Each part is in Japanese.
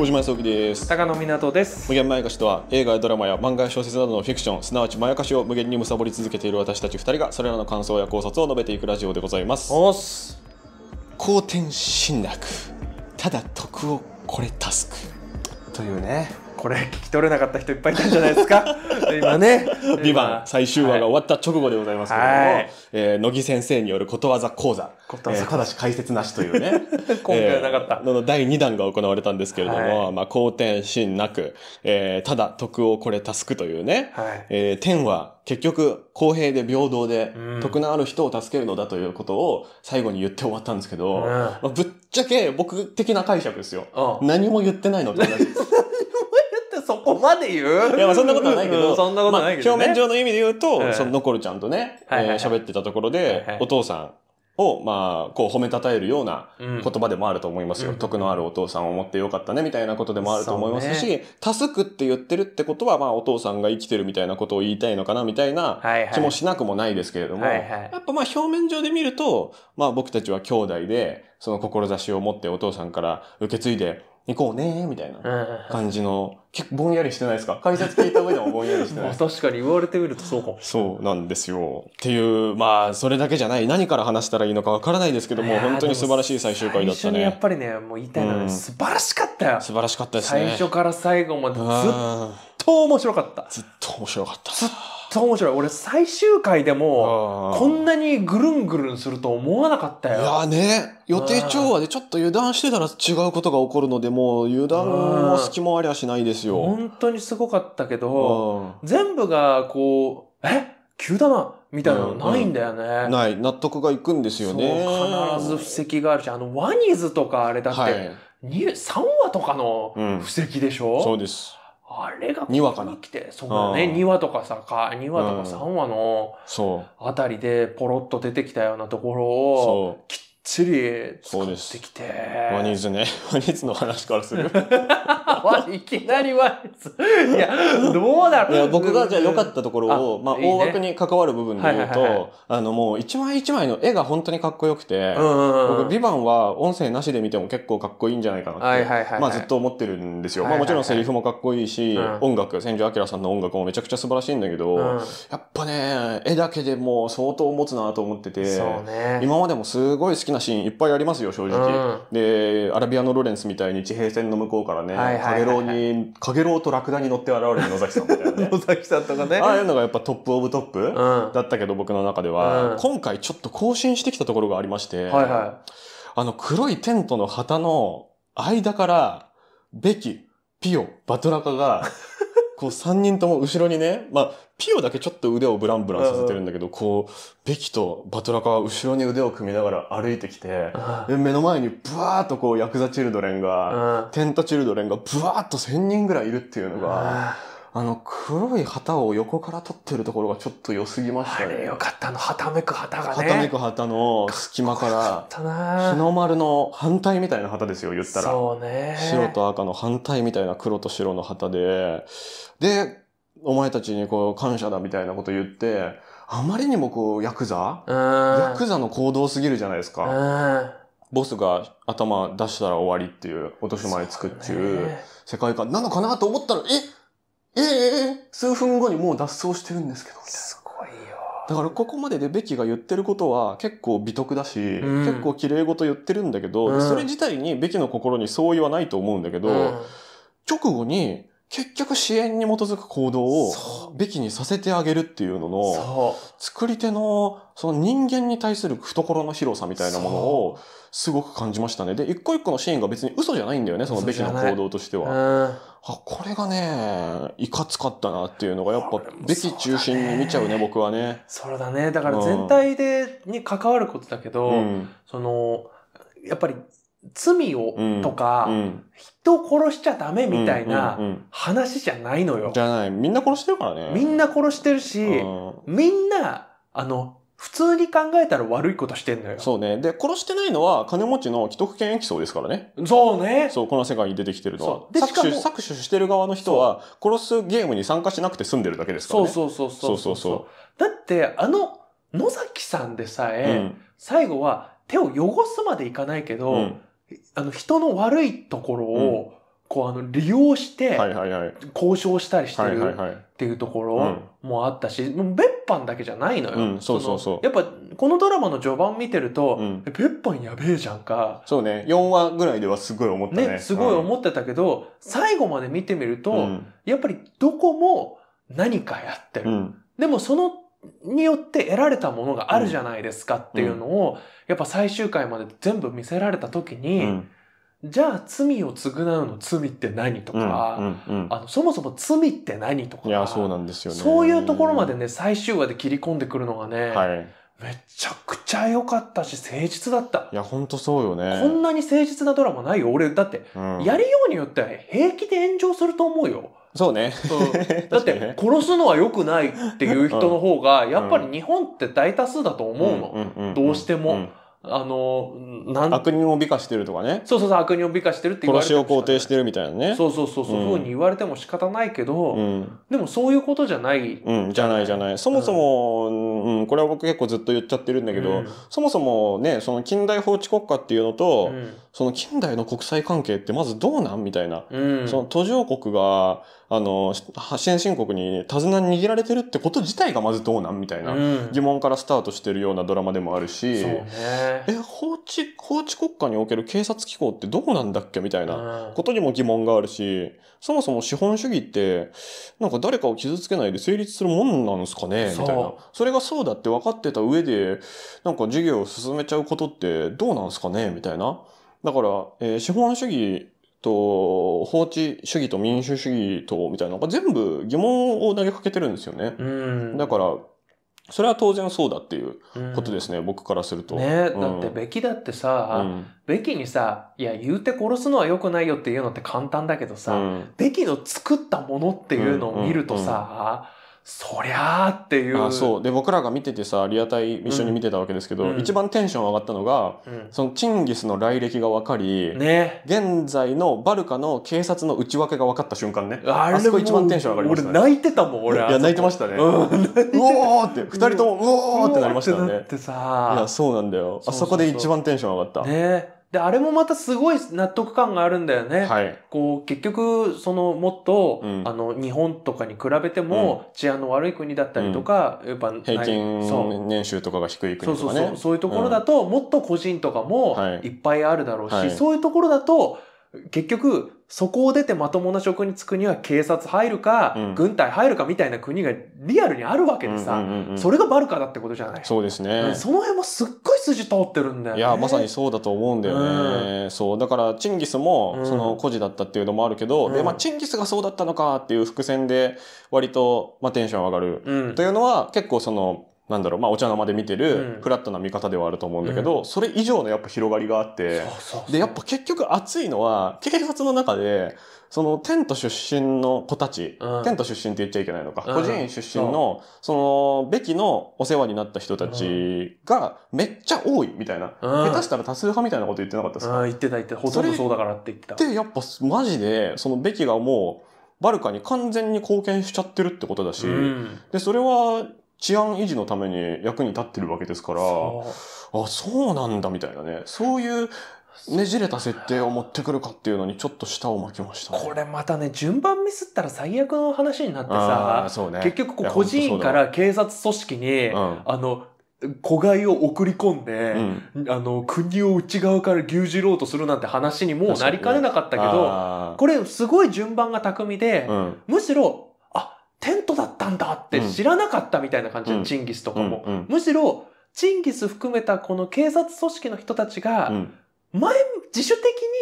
小島康之です高野湊です無限まやかしとは映画やドラマや漫画や小説などのフィクションすなわちまやかしを無限に貪り続けている私たち2人がそれらの感想や考察を述べていくラジオでございますおっす後天進学ただ得をこれタスクというねこれ聞き取れなかった人いっぱいいたんじゃないですか 今ね「ビバン最終話が終わった直後でございますけれども、はい、えー、乃木先生によることわざ講座「えー、ただし解説なし」というね 今回はなかった、えー、の第2弾が行われたんですけれども、はい、まあ、好天心なく、えー、ただ徳をこれ助くというね、はい、えー、天は結局公平で平等で、徳のある人を助けるのだということを最後に言って終わったんですけど、うんまあ、ぶっちゃけ僕的な解釈ですよ、うん、何も言ってないのと同じです そこまで言ういや、まあそんなことはないけど、そんなことないけどねまあ表面上の意味で言うと、その残るちゃんとね、えははいはい喋ってたところで、はいはいお父さんを、まあ、こう褒めたたえるような言葉でもあると思いますよ。うん徳のあるお父さんを持ってよかったね、みたいなことでもあると思いますし、タスクって言ってるってことは、まあ、お父さんが生きてるみたいなことを言いたいのかな、みたいな気もしなくもないですけれども、はいはいやっぱまあ表面上で見ると、まあ僕たちは兄弟で、その志を持ってお父さんから受け継いで行こうねみたいな感じの、結構ぼんやりしてないですか解説聞いた上でもぼんやりしてない。確 かに言われてみるとそうかも。そうなんですよ。っていう、まあ、それだけじゃない。何から話したらいいのかわからないですけども、本当に素晴らしい最終回だったね。やっぱりね、もう言いたいのは、ねうん、素晴らしかったよ。素晴らしかったですね。最初から最後までずっと面白かった。ずっと面白かった。ずっ当面白い。俺、最終回でも、こんなにぐるんぐるんすると思わなかったよ。いやね、予定調和でちょっと油断してたら違うことが起こるので、もう油断も隙もありゃしないですよ。本当にすごかったけど、全部がこう、え急だなみたいなのないんだよね、うんうん、ない。納得がいくんですよね。必ず布石があるし、あの、ワニズとかあれだって、はい、3話とかの布石でしょ、うん、そうです。あれが2話かな。来て、そうだね。2話とかさ、か2話とか3話のそう。あたりでポロッと出てきたようなところを、そう。ちり使ってきて。ワニズね。ワニズの話からする。いきなりワニズ。いや、どうだろう。僕がじゃあ良かったところを、あまあ、大枠に関わる部分で言うと、あの、もう一枚一枚の絵が本当にかっこよくて、僕、ビバンは音声なしで見ても結構かっこいいんじゃないかなって、まあずっと思ってるんですよ。まあもちろんセリフもかっこいいし、音楽、千住明さんの音楽もめちゃくちゃ素晴らしいんだけど、やっぱね、絵だけでもう相当持つなと思ってて、今までもすごい好ききなシーンいっぱいありますよ、正直。うん、で、アラビアのロレンスみたいに地平線の向こうからね、かげろうに、かげとラクダに乗って現れる野崎さんみたいなね。野崎さんとかね。ああいうのがやっぱトップオブトップ、だったけど、僕の中では、うん、今回ちょっと更新してきたところがありまして、はいはい、あの、黒いテントの旗の間から、ベキ、ピオ、バトラカが、こう3人とも後ろにね、まあ、ピオだけちょっと腕をブランブランさせてるんだけど、こう、ベキとバトラカは後ろに腕を組みながら歩いてきて、目の前にブワーっとこう、ヤクザチルドレンが、テントチルドレンがブワーっと1000人ぐらいいるっていうのが、あの黒い旗を横から取ってるところがちょっと良すぎましたね。あれよかった、の、はためく旗がね。はためく旗の隙間から、日の丸の反対みたいな旗ですよ、言ったら。そうね。白と赤の反対みたいな黒と白の旗で、で、お前たちにこう感謝だみたいなこと言って、あまりにもこう、ヤクザヤクザの行動すぎるじゃないですか。ボスが頭出したら終わりっていう、落とし前つくっていう世界観なのかなと思ったら、ええええ数分後にもう脱走してるんですけど、みたいな。すごいよ。だからここまででベキが言ってることは結構美徳だし、うん、結構綺麗事言ってるんだけど、うん、それ自体にベキの心に相違はないと思うんだけど、うん、直後に、結局支援に基づく行動をべきにさせてあげるっていうのの、作り手のその人間に対する懐の広さみたいなものをすごく感じましたね。で、一個一個のシーンが別に嘘じゃないんだよね、そのべきの行動としては。あ、これがね、いかつかったなっていうのが、やっぱ、べき中心に見ちゃうね、僕はね。そうだね。だから全体で、に関わることだけど、うん、その、やっぱり罪をとか、うん、人を殺しちゃダメみたいな話じゃないのよ、じゃない。みんな殺してるからね。みんな殺してるし、うん、みんな、あの、普通に考えたら悪いことしてんのよ。そうね。で、殺してないのは金持ちの既得権益層ですからね。そうね。そう、この世界に出てきてるのは。そうで搾取、搾取してる側の人は、殺すゲームに参加しなくて済んでるだけですからね。そうそうそうそうそうそうだって、あの、野崎さんでさえ、最後は手を汚すまでいかないけど、あの人の悪いところを、こうあの利用して交渉したりしてるっていうところもあったし、もう別班だけじゃないのよ。うん、そうそうそう。やっぱこのドラマの序盤見てると、うん、別班やべえじゃんか。そうね、4話ぐらいではすごい思ったね。ねすごい思ってたけど、うん、最後まで見てみると、やっぱりどこも何かやってる。でもそのによって得られたものがあるじゃないですかっていうのを、やっぱ最終回まで全部見せられた時に、じゃあ罪を償うの罪って何とか、うんうんうん、あのそもそも罪って何とかいやそうなんですよ、ね、そういうところまでね最終話で切り込んでくるのがね、はい、めちゃくちゃ良かったし誠実だったいやほんとそうよねこんなに誠実なドラマないよ俺だって、うん、やりようによっては平気で炎上すると思うよそうね。うん、だって、殺すのは良くないっていう人の方が、やっぱり日本って大多数だと思うの。どうしても。あの、なん悪人を美化してるとかね。そうそうそう、悪人を美化してるって言われて殺しを肯定してるみたいなね。そうそうそう、そういうふうに言われても仕方ないけど、うん、でもそういうことじゃない。うん、じゃないじゃない。そもそも、うん、うん、これは僕結構ずっと言っちゃってるんだけど、うん、そもそもね、その近代法治国家っていうのと、うんその近代の国際関係ってまずどうなんみたいな、うん、その途上国が、あの、先進申告に手綱に握られてるってこと自体がまずどうなんみたいな、疑問からスタートしてるようなドラマでもあるし、ね、え、法治、法治国家における警察機構ってどうなんだっけみたいなことにも疑問があるし、そもそも資本主義って、なんか誰かを傷つけないで成立するもんなんですかねみたいな。それがそうだって分かってた上で、なんか授業を進めちゃうことってどうなんですかねみたいな。だから、えー、資本主義と、法治主義と民主主義と、みたいな、全部疑問を投げかけてるんですよね。うん、だから、それは当然そうだっていうことですね、うん、僕からすると。ね、うん、だってべきだってさ、うん、べきにさ、いや、言うて殺すのは良くないよっていうのって簡単だけどさ、べきの作ったものっていうのを見るとさ、そりゃーっていうあそうで僕らが見ててさリアタイ一緒に見てたわけですけど、うん、一番テンション上がったのが、うん、そのチンギスの来歴が分かり、ね、現在のバルカの警察の内訳が分かった瞬間ねあそこ一番テンション上がりました、ね、俺泣いてたもん俺いや泣いてましたね、うん、うおーって二人ともうおーってなりましたねってさいやそうなんだよあそこで一番テンション上がったねで、あれもまたすごい納得感があるんだよね。はい。こう、結局、その、もっと、うん、あの、日本とかに比べても、うん、治安の悪い国だったりとか、うん、やっぱ、平均年収とかが低い国とか、ね、そうそうそう。そういうところだと、もっと個人とかも、いっぱいあるだろうし、はい、そういうところだと、結局、そこを出てまともな職に就くには警察入るか、うん、軍隊入るかみたいな国がリアルにあるわけでさ、それがバルカだってことじゃないそうですね、その辺もすっごい筋通ってるんだよ、ね、いやまさにそうだと思うんだよね、うん、そうだからチンギスもその孤児だったっていうのもあるけど、でまあ、チンギスがそうだったのかっていう伏線で割と、まあ、テンション上がる、というのは結構そのなんだろう、まあ、お茶の間で見てる、フラットな見方ではあると思うんだけど、うん、それ以上のやっぱ広がりがあって、で、やっぱ結局熱いのは、警察の中で、その、テント出身の子たち、うん、テント出身って言っちゃいけないのか、うん、個人出身の、その、べきのお世話になった人たちが、めっちゃ多いみたいな、下手したら多数派みたいなこと言ってなかったですか、言ってた言ってた。ほとんどそうだからって言ってた。で、やっぱ、マジで、その、べきがもう、バルカに完全に貢献しちゃってるってことだし、うん、で、それは治安維持のために役に立ってるわけですから、あ、そうなんだみたいなね。そういうねじれた設定を持ってくるかっていうのにちょっと舌を巻きました、ね、これまたね順番ミスったら最悪の話になってさ、ね、結局こう個人から警察組織に、うん、あの子飼いを送り込んで、うん、あの国を内側から牛耳ろうとするなんて話にもうなりかねなかったけど、ね、これすごい順番が巧みで、うん、むしろテントだったんだって知らなかったみたいな感じで、チンギスとかも、うんうん、むしろ、チンギス含めたこの警察組織の人たちが、前、自主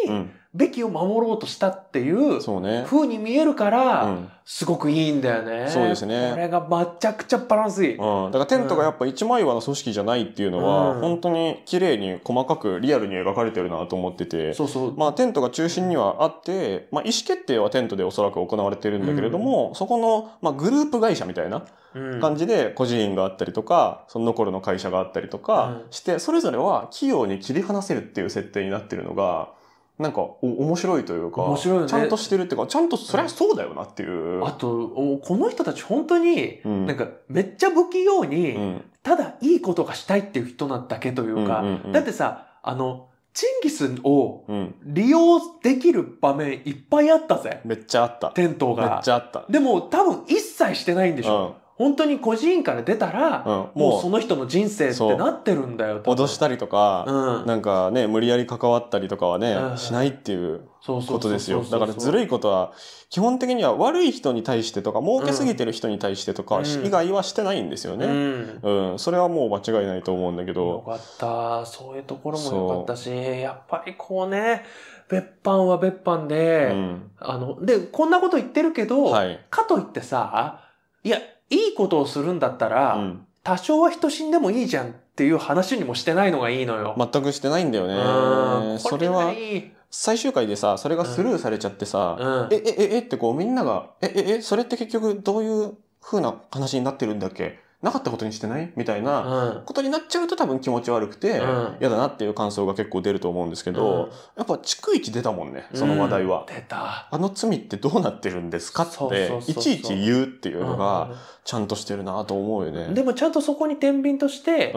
的に、べきを守ろうとしたっていう風に見えるから、すごくいいんだよね。そうですね。これがめちゃくちゃバランスいい。うん。だからテントがやっぱ一枚岩の組織じゃないっていうのは、本当に綺麗に細かくリアルに描かれてるなと思ってて。そうそう。まあテントが中心にはあって、まあ意思決定はテントでおそらく行われてるんだけれども、そこの、まあ、グループ会社みたいな感じで個人があったりとか、その頃の会社があったりとかして、それぞれは器用に切り離せるっていう設定になってるのが、なんか、お、面白いというか、面白い、ね、ちゃんとしてるっていうか、ちゃんと、そりゃそうだよなっていう。あと、この人たち本当に、なんか、めっちゃ不器用に、ただいいことがしたいっていう人なだけというか、だってさ、あの、チンギスを利用できる場面いっぱいあったぜ。めっちゃあった。テントが。めっちゃあった。でも多分一切してないんでしょ。うん本当に孤児院から出たら、うんもうもうその人の人生ってなってるんだよ脅したりとか、うんなんかね無理やり関わったりとかはね、うんしないっていうことですよだからずるいことは基本的には悪い人に対してとか儲けすぎてる人に対してとか、うん以外はしてないんですよね、ううんそれはもう間違いないと思うんだけど。よかったそういうところもよかったしやっぱりこうね別班は別班うで、んあのでこんなこと言ってるけど、はいかといってさいやいいことをするんだったら、うん、多少は人死んでもいいじゃんっていう話にもしてないのがいいのよ。全くしてないんだよね。それは、最終回でさ、それがスルーされちゃってさ、うん、え、え、え、えってこうみんなが、え、え、え、それって結局どういう風な話になってるんだっけなかったことにしてないみたいなことになっちゃうと多分気持ち悪くて、嫌だなっていう感想が結構出ると思うんですけど、やっぱ逐一出たもんね、その話題は。出た。あの罪ってどうなってるんですかって、いちいち言うっていうのが、ちゃんとしてるなと思うよね。でもちゃんとそこに天秤として、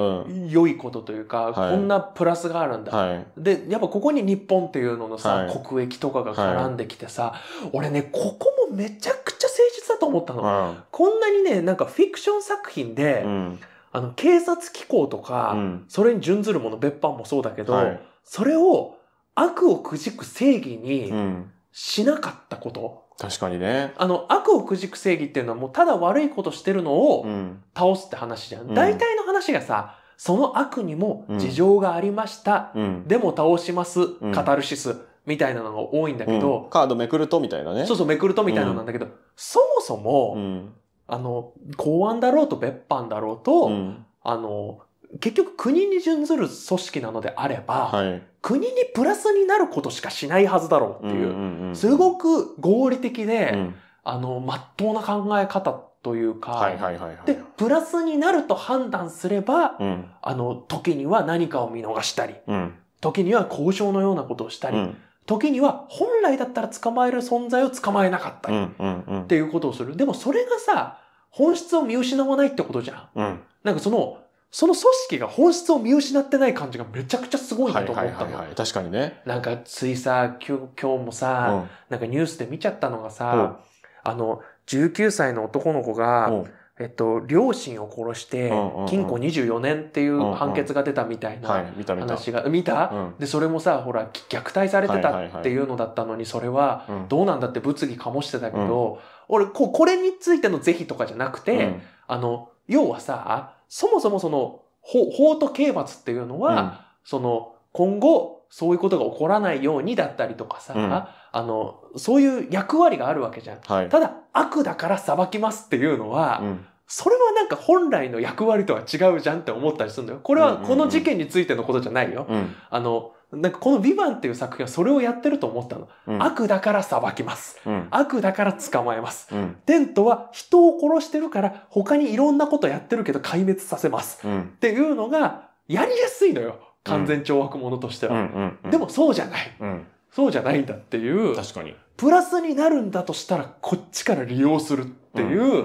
良いことというか、こんなプラスがあるんだ。で、やっぱここに日本っていうののさ、国益とかが絡んできてさ、俺ね、ここもめちゃくちゃ誠実だと思ったの。こんなにね、なんかフィクション作品で、うん、あの、警察機構とか、うん、それに準ずるもの、別班もそうだけど、はい、それを悪をくじく正義にしなかったこと。確かにね。あの、悪をくじく正義っていうのはもうただ悪いことしてるのを倒すって話じゃん。大体の話がさ、その悪にも事情がありました。でも倒します。カタルシス。みたいなのが多いんだけど、うん、カードめくるとみたいなね。そうそう、めくるとみたいなのなんだけど、うん、そもそも、うん、あの、公安だろうと別班だろうと、うん、あの、結局国に準ずる組織なのであれば、はい、国にプラスになることしかしないはずだろうっていう、うんうんうん、すごく合理的で、うん、あの、まっとうな考え方というか、はいはいはいはい、で、プラスになると判断すれば、うん、あの、時には何かを見逃したり、時には交渉のようなことをしたり、時には本来だったら捕まえる存在を捕まえなかったりっていうことをする。でもそれがさ、本質を見失わないってことじゃん。うん。なんかその、その組織が本質を見失ってない感じがめちゃくちゃすごいなと思ったの。はいはいはい、はい、確かにね。なんかついさ、今日もさ、うん、なんかニュースで見ちゃったのがさ、うん、あの、19歳の男の子が、うん、えっと、両親を殺して、禁錮24年っていう判決が出たみたいな話が、見たで、それもさ、ほら、虐待されてたっていうのだったのに、それは、どうなんだって物議もしてたけど、俺、こ、これについての是非とかじゃなくて、あの、要はさ、そもそもその、法、法と刑罰っていうのは、その、今後、そういうことが起こらないようにだったりとかさ、あの、そういう役割があるわけじゃん。ただ、悪だから裁きますっていうのは、うん、それはなんか本来の役割とは違うじゃんって思ったりするんだよ。これはこの事件についてのことじゃないよ。うん、あの、なんかこの「ヴィヴァンっていう作品はそれをやってると思ったの。うん、悪だから裁きます、うん。悪だから捕まえます、うん。テントは人を殺してるから他にいろんなことやってるけど壊滅させます。っていうのがやりやすいのよ。完全懲悪者としては、うんうんうん。でもそうじゃない。そうじゃないんだっていう。確かに。プラスになるんだとしたらこっちから利用するっていう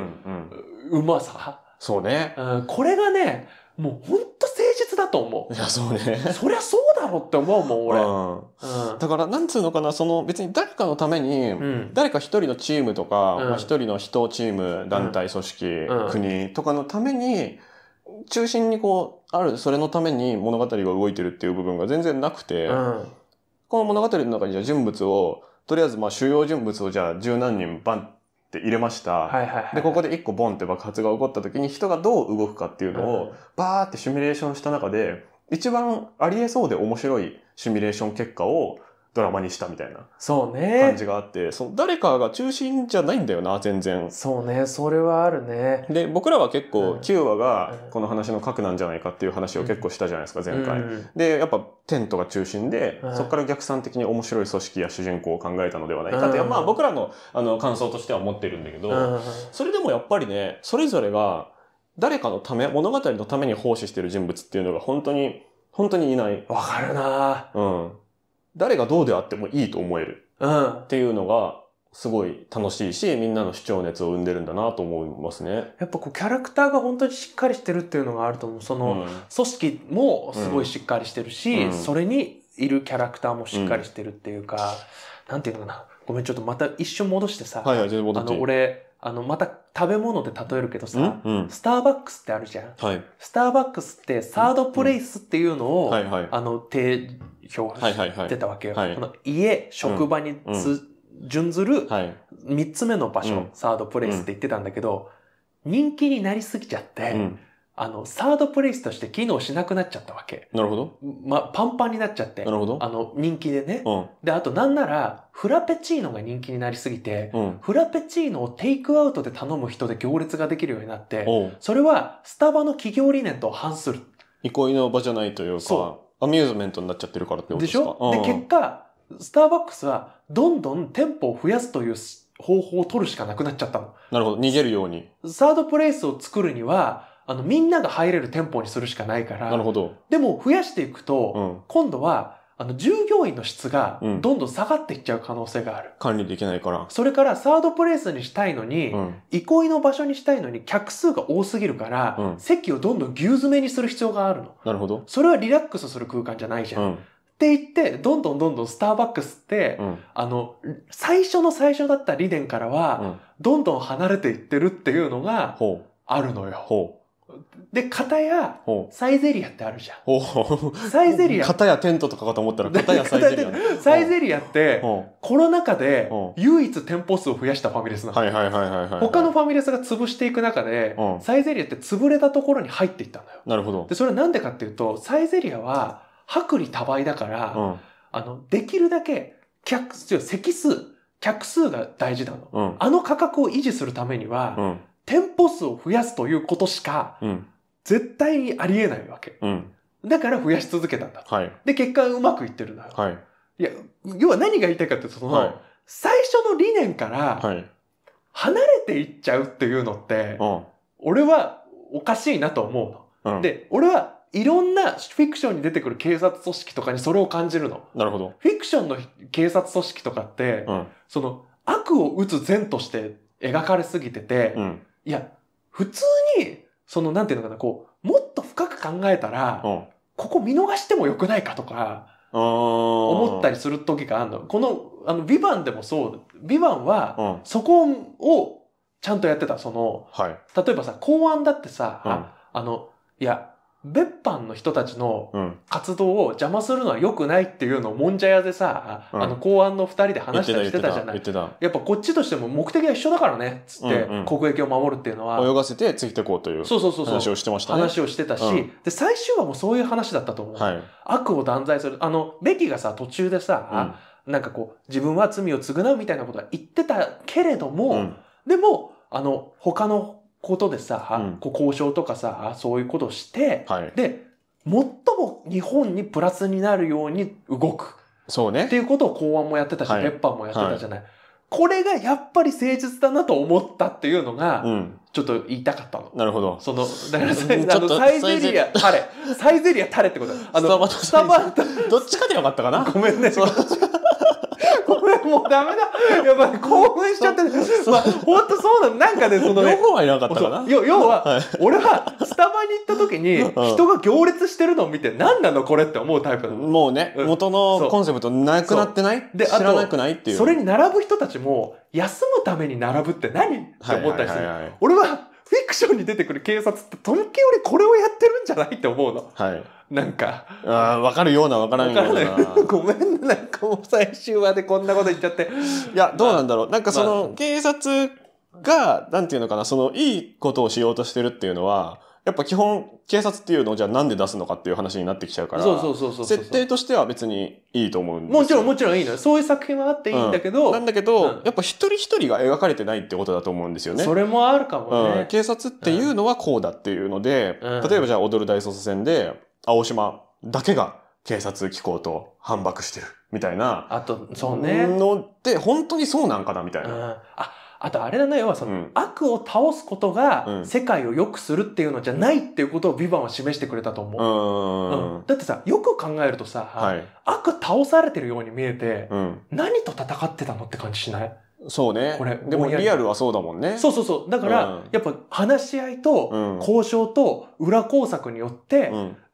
うまさ。そうね。うん、これがね、もうほんと誠実だと思う。いや、そうね。そりゃそうだろって思うもん、俺。うん。うん、だから、なんつうのかな、その別に誰かのために、誰か一人のチームとか、一、うん、人の人、チーム、団体、組織、国とかのために、中心にこう、ある、それのために物語が動いてるっていう部分が全然なくて、この物語の中にじゃあ人物を、とりあえずまあ主要人物をじゃあ十何人バンって入れました。はいはいはい、で、ここで1個ボンって爆発が起こった時に人がどう動くかっていうのを、バーってシミュレーションした中で、一番ありえそうで面白いシミュレーション結果をドラマにしたみたいな感じがあって、その誰かが中心じゃないんだよな全然そうねそれはあるねで僕らは結構9話がこの話の核なんじゃないかっていう話を結構したじゃないですか、前回、うん、でやっぱテントが中心で、うん、そこから逆算的に面白い組織や主人公を考えたのではないかって、うん、まあ僕らのあの感想としては思ってるんだけど、それでもやっぱりねそれぞれが誰かのため物語のために奉仕してる人物っていうのが本当に本当にいないわかるなうん誰がどうであってもいいと思える。うん。っていうのが、すごい楽しいし、みんなの主張熱を生んでるんだなと思いますね。やっぱこう、キャラクターが本当にしっかりしてるっていうのがあると思う。その、組織もすごいしっかりしてるし、うん、それにいるキャラクターもしっかりしてるっていうか、うん、なんていうのかな。ごめん、ちょっとまた一瞬戻してさ。はいはい、全然戻って。あの、俺、あの、また食べ物で例えるけどさ、うんうん、スターバックスってあるじゃん。はい、スターバックスってサードプレイスっていうのを、ははいい。あの、手、表してたわけよ。はいはいはい、この家、職場につ、うん、準ずる三つ目の場所、うん、サードプレイスって言ってたんだけど、人気になりすぎちゃって、あの、サードプレイスとして機能しなくなっちゃったわけ。なるほど。ま、パンパンになっちゃって。なるほど。あの、人気でね。うん。で、あとなんなら、フラペチーノが人気になりすぎて、うん、フラペチーノをテイクアウトで頼む人で行列ができるようになって、それはスタバの企業理念と反する。憩いの場じゃないというか。そアミューズメントになっちゃってるからってことですかでしょ、うん、で、結果、スターバックスはどんどん店舗を増やすという方法を取るしかなくなっちゃったの。なるほど。逃げるように。サードプレイスを作るには、あの、みんなが入れる店舗にするしかないから。なるほど。でも、増やしていくと、うん、今度は、あの、従業員の質がどんどん下がっていっちゃう可能性がある。うん、管理できないから。それから、サードプレイスにしたいのに、うん、憩いの場所にしたいのに、客数が多すぎるから、うん、席をどんどん牛詰めにする必要があるの。なるほど。それはリラックスする空間じゃないじゃん。って言って、どんどんどんどんスターバックスって、あの、最初の最初だった理念からは、どんどん離れていってるっていうのが、あるのよ。で、片や、サイゼリアってあるじゃん。サイゼリア。片やテントとかかと思ったら、片やサイゼリア。サイゼリアって、コロナ禍で唯一店舗数を増やしたファミレスなの。はいはいはいはい、はい、他のファミレスが潰していく中で、サイゼリアって潰れたところに入っていったんだよ。なるほど。で、それはなんでかっていうと、サイゼリアは、薄利多売だから、あの、できるだけ、客、席数、客数が大事なの。あの価格を維持するためには、うん店舗数を増やすということしか、絶対にありえないわけ。うん、だから増やし続けたんだ。はい、で、結果うまくいってるのよ。はい、いや、要は何が言いたいかってその、はい、最初の理念から、離れていっちゃうっていうのって、俺はおかしいなと思うの。うん、で、俺はいろんなフィクションに出てくる警察組織とかにそれを感じるの。なるほど。フィクションの警察組織とかって、うん、その悪を打つ善として描かれすぎてて、うんいや、普通に、その、なんていうのかな、こう、もっと深く考えたら、うん、ここ見逃してもよくないかとか、思ったりする時があるの。この、あの、ヴァンでもそう、ヴァンは、そこをちゃんとやってた、その、はい、例えばさ、公安だってさ、あの、いや、別班の人たちの活動を邪魔するのは良くないっていうのをもんじゃ屋でさ、うんあの公安の二人で話してたりしてたじゃない。やっぱこっちとしても目的は一緒だからね、つって国益を守るっていうのは、泳がせてついていこうというそうそうそうそう話をしてましたね。話をしてたし、うんで、最終話もそういう話だったと思う。はい。悪を断罪する。あの、ベキがさ、途中でさ、なんかこう、自分は罪を償うみたいなことは言ってたけれども、うん。でも、あの、他のことでさ、こう交渉とかさ、そういうことして、はい、で、最も日本にプラスになるように動く。そうね。っていうことを公安もやってたし、ペ、はい、ッパーもやってたじゃない。はい、これがやっぱり誠実だなと思ったっていうのが、うん、ちょっと言いたかったの。なるほど。その、だからさ、あの、サイゼリア、タレ。サイゼリアタレってことあの、スタバと、どっちかでよかったかな。ごめんね。これもうダメだやばい興奮しちゃってるまあ本当そうなのなんかねそのね両はいなかったかな要は、はい、俺はスタバに行った時に人が行列してるのを見て何なのこれって思うタイプもうね、うん、元のコンセプトなくなってないで知らなくないっていうそれに並ぶ人たちも休むために並ぶって何って思ったりする、俺はフィクションに出てくる警察ってとけき俺これをやってるんじゃないって思うの。はい。なんか。あわかるようなわからんような。ごめんな、なんかもう最終話でこんなこと言っちゃって。いや、どうなんだろう。なんかその、警察が、なんていうのかな、その、いいことをしようとしてるっていうのは、やっぱ基本、警察っていうのをじゃあなんで出すのかっていう話になってきちゃうから、そうそうそうそう設定としては別にいいと思うんですよもちろんもちろんいいのよ。そういう作品はあっていいんだけど。うん、なんだけど、うん、やっぱ一人一人が描かれてないってことだと思うんですよね。それもあるかもね。うん、警察っていうのはこうだっていうので、例えばじゃあ踊る大捜査線で、青島だけが警察機構と反駁してるみたいな。あと、そうね。のって本当にそうなんかなみたいな。ああとあれだね、要はその、うん、悪を倒すことが世界を良くするっていうのじゃないっていうことをビバンは示してくれたと思う。うん、だってさ、よく考えるとさ、はい、悪倒されてるように見えて、うん、何と戦ってたのって感じしないそうね。これ。でもリアルはそうだもんね。そうそうそう。だから、やっぱ話し合いと交渉と裏工作によって、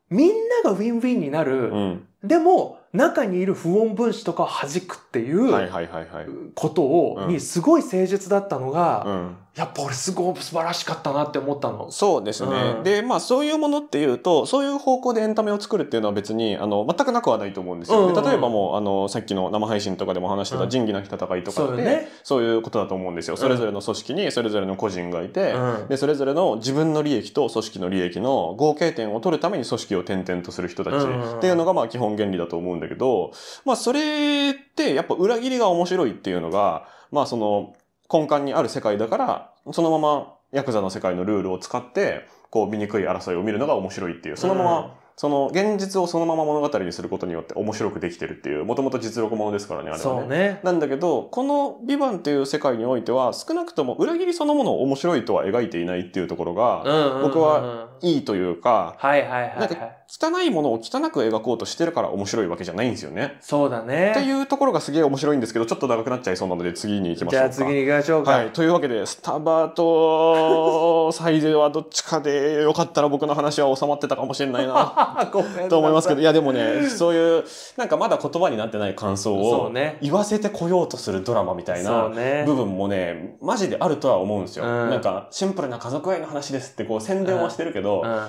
みんながウィンウィンになる、でも中にいる不穏分子とかを弾くっていうことを、にすごい誠実だったのが、やっぱ俺すごい素晴らしかったなって思ったの。そうですね。うん、で、まあそういうものっていうと、そういう方向でエンタメを作るっていうのは別に、あの、全くなくはないと思うんですよ。うんうん、例えばもう、あの、さっきの生配信とかでも話してた仁義なき戦いとかって、うんそね、そういうことだと思うんですよ。それぞれの組織にそれぞれの個人がいて、うん、で、それぞれの自分の利益と組織の利益の合計点を取るために組織を転々とする人たちっていうのがまあ基本原理だと思うんだけど、まあそれってやっぱ裏切りが面白いっていうのが、まあその、根幹にある世界だから、そのままヤクザの世界のルールを使って、こう醜い争いを見るのが面白いっていう、そのまま、その現実をそのまま物語にすることによって面白くできてるっていう、もともと実力ものですからね、あれはね。ねなんだけど、この「ビバンっていう世界においては、少なくとも裏切りそのものを面白いとは描いていないっていうところが、僕はいいというか、はいはい、はい。汚いものを汚く描こうとしてるから面白いわけじゃないんですよね。そうだね。っていうところがすげえ面白いんですけど、ちょっと長くなっちゃいそうなので次に行きましょうか。じゃあ次に行きましょうか。はい。というわけで、スタバとサイゼはどっちかでよかったら僕の話は収まってたかもしれないな と思いますけど、いやでもね、そういうなんかまだ言葉になってない感想を言わせてこようとするドラマみたいな部分もね、マジであるとは思うんですよ。うん、なんかシンプルな家族愛の話ですってこう宣伝はしてるけど、うんうん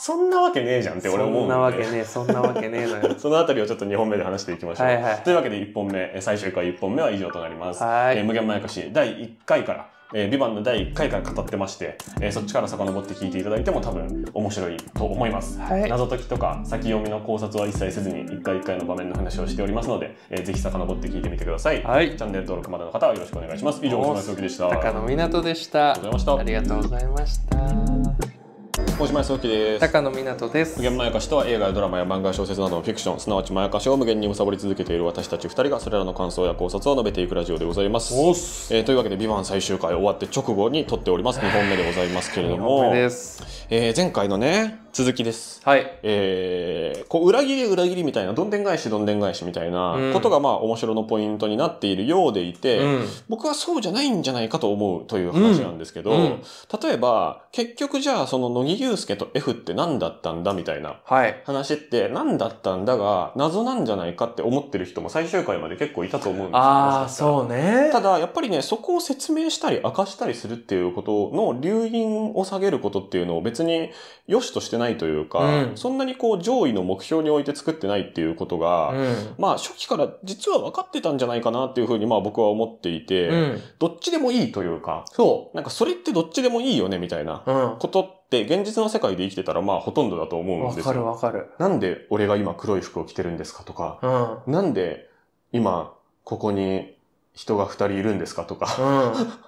そんなわけねえじゃんって俺思うそんなわけねえ、そんなわけねえのよ。そのあたりをちょっと2本目で話していきましょう。はいはい、というわけで1本目、最終回1本目は以上となります。はい、えー、無限まやかし、第1回から、えー、ビバンの第1回から語ってまして、えー、そっちから遡って聞いていただいても多分面白いと思います。はい、謎解きとか先読みの考察は一切せずに一回一回の場面の話をしておりますので、えー、ぜひ遡って聞いてみてください。はい、チャンネル登録までの方はよろしくお願いします。以上、おそのきでした。高野湊でした。ありがとうございました。ありがとうございました。大島康之です高野湊です無限まやかしとは映画やドラマや漫画小説などのフィクションすなわちまやかしを無限に貪り続けている私たち2人がそれらの感想や考察を述べていくラジオでございますおす、えー、というわけで「美版最終回終わって直後に撮っております2本目でございますけれども、えー、前回のね続きです。はい。えー、こう、裏切り裏切りみたいな、どんでん返しどんでん返しみたいなことが、まあ、面白のポイントになっているようでいて、うん、僕はそうじゃないんじゃないかと思うという話なんですけど、うんうん、例えば、結局じゃあ、その乃木祐介と F って何だったんだみたいな、話って、何だったんだが、謎なんじゃないかって思ってる人も最終回まで結構いたと思うんですよ。ああ、そうね。ただ、やっぱりね、そこを説明したり明かしたりするっていうことの留飲を下げることっていうのを別に良しとしてないないというか、うん、そんなにこう上位の目標において作ってないっていうことが、うん、まあ初期から実は分かってたんじゃないかなっていうふうにまあ僕は思っていて、うん、どっちでもいいというか、そう。なんかそれってどっちでもいいよねみたいなことって、現実の世界で生きてたらまあほとんどだと思うんですよ。わかるわかる。なんで俺が今黒い服を着てるんですかとか、うん、なんで今ここに人が二人いるんですかとか、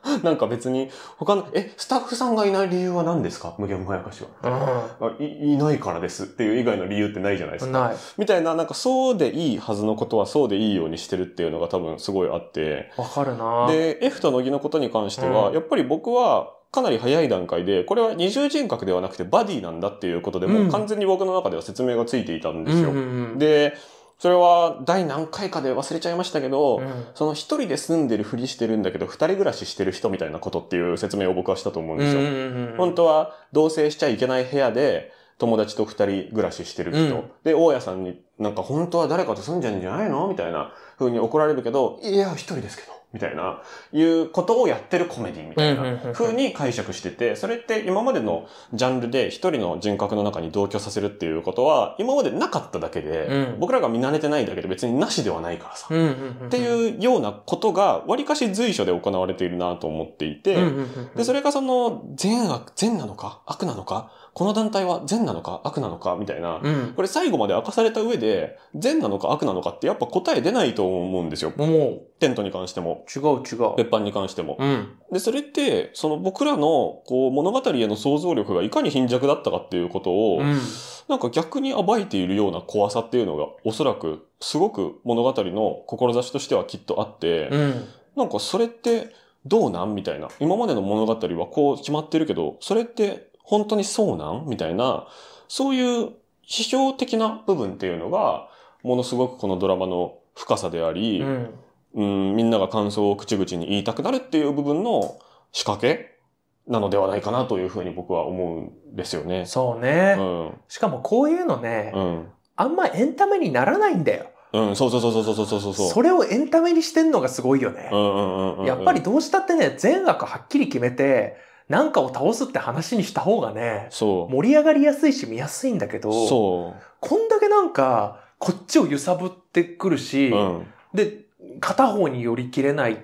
うん、なんか別に他の、え、スタッフさんがいない理由は何ですか無限もやかしは、うんい。いないからですっていう以外の理由ってないじゃないですか。みたいな、なんかそうでいいはずのことはそうでいいようにしてるっていうのが多分すごいあって。わかるなで、F と乃木のことに関しては、うん、やっぱり僕はかなり早い段階で、これは二重人格ではなくてバディなんだっていうことでも、完全に僕の中では説明がついていたんですよ。で、それは第何回かで忘れちゃいましたけど、うん、その一人で住んでるふりしてるんだけど、二人暮らししてる人みたいなことっていう説明を僕はしたと思うんですよ。本当は同棲しちゃいけない部屋で、友達と二人暮らししてる人、うん、で、大家さんになんか本当は誰かと住んじゃうんじゃないのみたいな風に怒られるけど、いや、一人ですけど、みたいな、いうことをやってるコメディみたいな風に解釈してて、それって今までのジャンルで一人の人格の中に同居させるっていうことは、今までなかっただけで、僕らが見慣れてないだけで別になしではないからさ、っていうようなことが、わりかし随所で行われているなと思っていて、で、それがその善悪、善なのか悪なのかこの団体は善なのか悪なのかみたいな、うん、これ最後まで明かされた上で、善なのか悪なのかってやっぱ答え出ないと思うんですよ。もう。テントに関しても。違う違う。別版に関しても。うん、で、それって、その僕らのこう物語への想像力がいかに貧弱だったかっていうことを、うん、なんか逆に暴いているような怖さっていうのがおそらくすごく物語の志としてはきっとあって、うん、なんかそれってどうなんみたいな。今までの物語はこう決まってるけど、それって本当にそうなんみたいな、そういう批評的な部分っていうのが、ものすごくこのドラマの深さであり、うん、うん、みんなが感想を口々に言いたくなるっていう部分の仕掛けなのではないかなというふうに僕は思うんですよね。そうね。うん、しかもこういうのね、うん、あんまエンタメにならないんだよ。うん、そうそうそうそうそうそうそうそう。それをエンタメにしてんのがすごいよね。やっぱりどうしたってね、善悪はっきり決めて、なんかを倒すって話にした方がね、盛り上がりやすいし見やすいんだけど、こんだけなんか、こっちを揺さぶってくるし、うん、で、片方に寄り切れない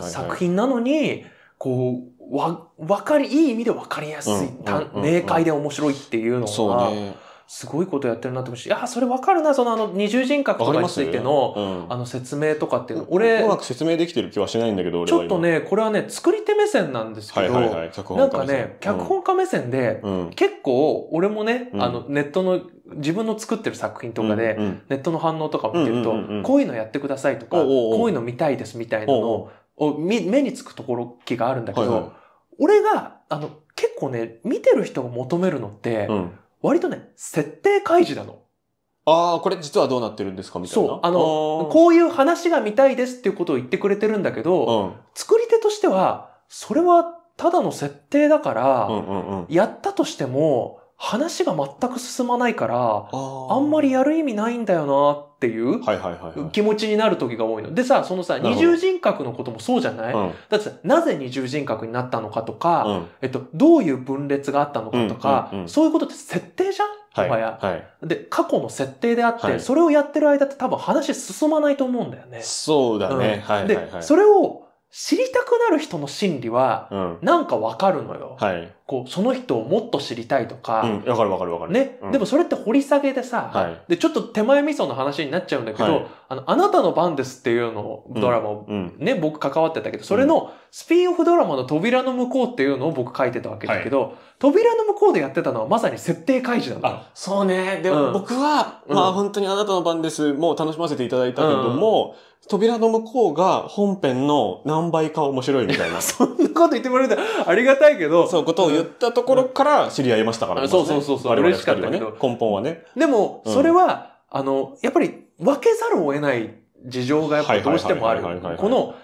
作品なのに、こう、わ、わかり、いい意味でわかりやすい、明快で面白いっていうのが、すごいことやってるなって思うし、いや、それわかるな、そのあの二重人格とかについての、うん、あの説明とかっていうの。俺、うまく説明できてる気はしないんだけど、ちょっとね、これはね、作り手目線なんですけど、なんかね、脚本家目線で、うん、結構、俺もね、あの、ネットの自分の作ってる作品とかで、ネットの反応とかを見てると、こういうのやってくださいとか、こういうの見たいですみたいなのを、目につくところ気があるんだけど、俺が、あの、結構ね、見てる人が求めるのって、うん割とね、設定開示なの。ああ、これ実はどうなってるんですかみたいな。そう。あの、こういう話が見たいですっていうことを言ってくれてるんだけど、うん、作り手としては、それはただの設定だから、うんうんうん、やったとしても、話が全く進まないから、あんまりやる意味ないんだよなっていう気持ちになる時が多いの。でさ、そのさ、二重人格のこともそうじゃない、だってなぜ二重人格になったのかとか、うん、えっと、どういう分裂があったのかとか、そういうことって設定じゃんはや、いはい、で、過去の設定であって、はい、それをやってる間って多分話進まないと思うんだよね。そうだね。で、それを知りたくなる人の心理は、なんかわかるのよ、うん。はい。こう、その人をもっと知りたいとか。うん、わかるわかるわかる。ね、うん、でもそれって掘り下げでさ、はい。で、ちょっと手前味噌の話になっちゃうんだけど、はい、あの、あなたの番ですっていうのを、ドラマね、うん、僕関わってたけど、それのスピンオフドラマの扉の向こうっていうのを僕書いてたわけだけど、はい、扉の向こうでやってたのはまさに設定開示なんだあ、そうね。でも僕は、まあ本当にあなたの番です、もう楽しませていただいたけども、扉の向こうが本編の何倍か面白いみたいな。そんなこと言ってもらえたらありがたいけど。そう、ことを言ったところから知り合いましたから、ね、そうそうそうそう。嬉しかったけど。根本はね。でも、それは、あの、やっぱり分けざるを得ない事情がやっぱどうしてもある。この、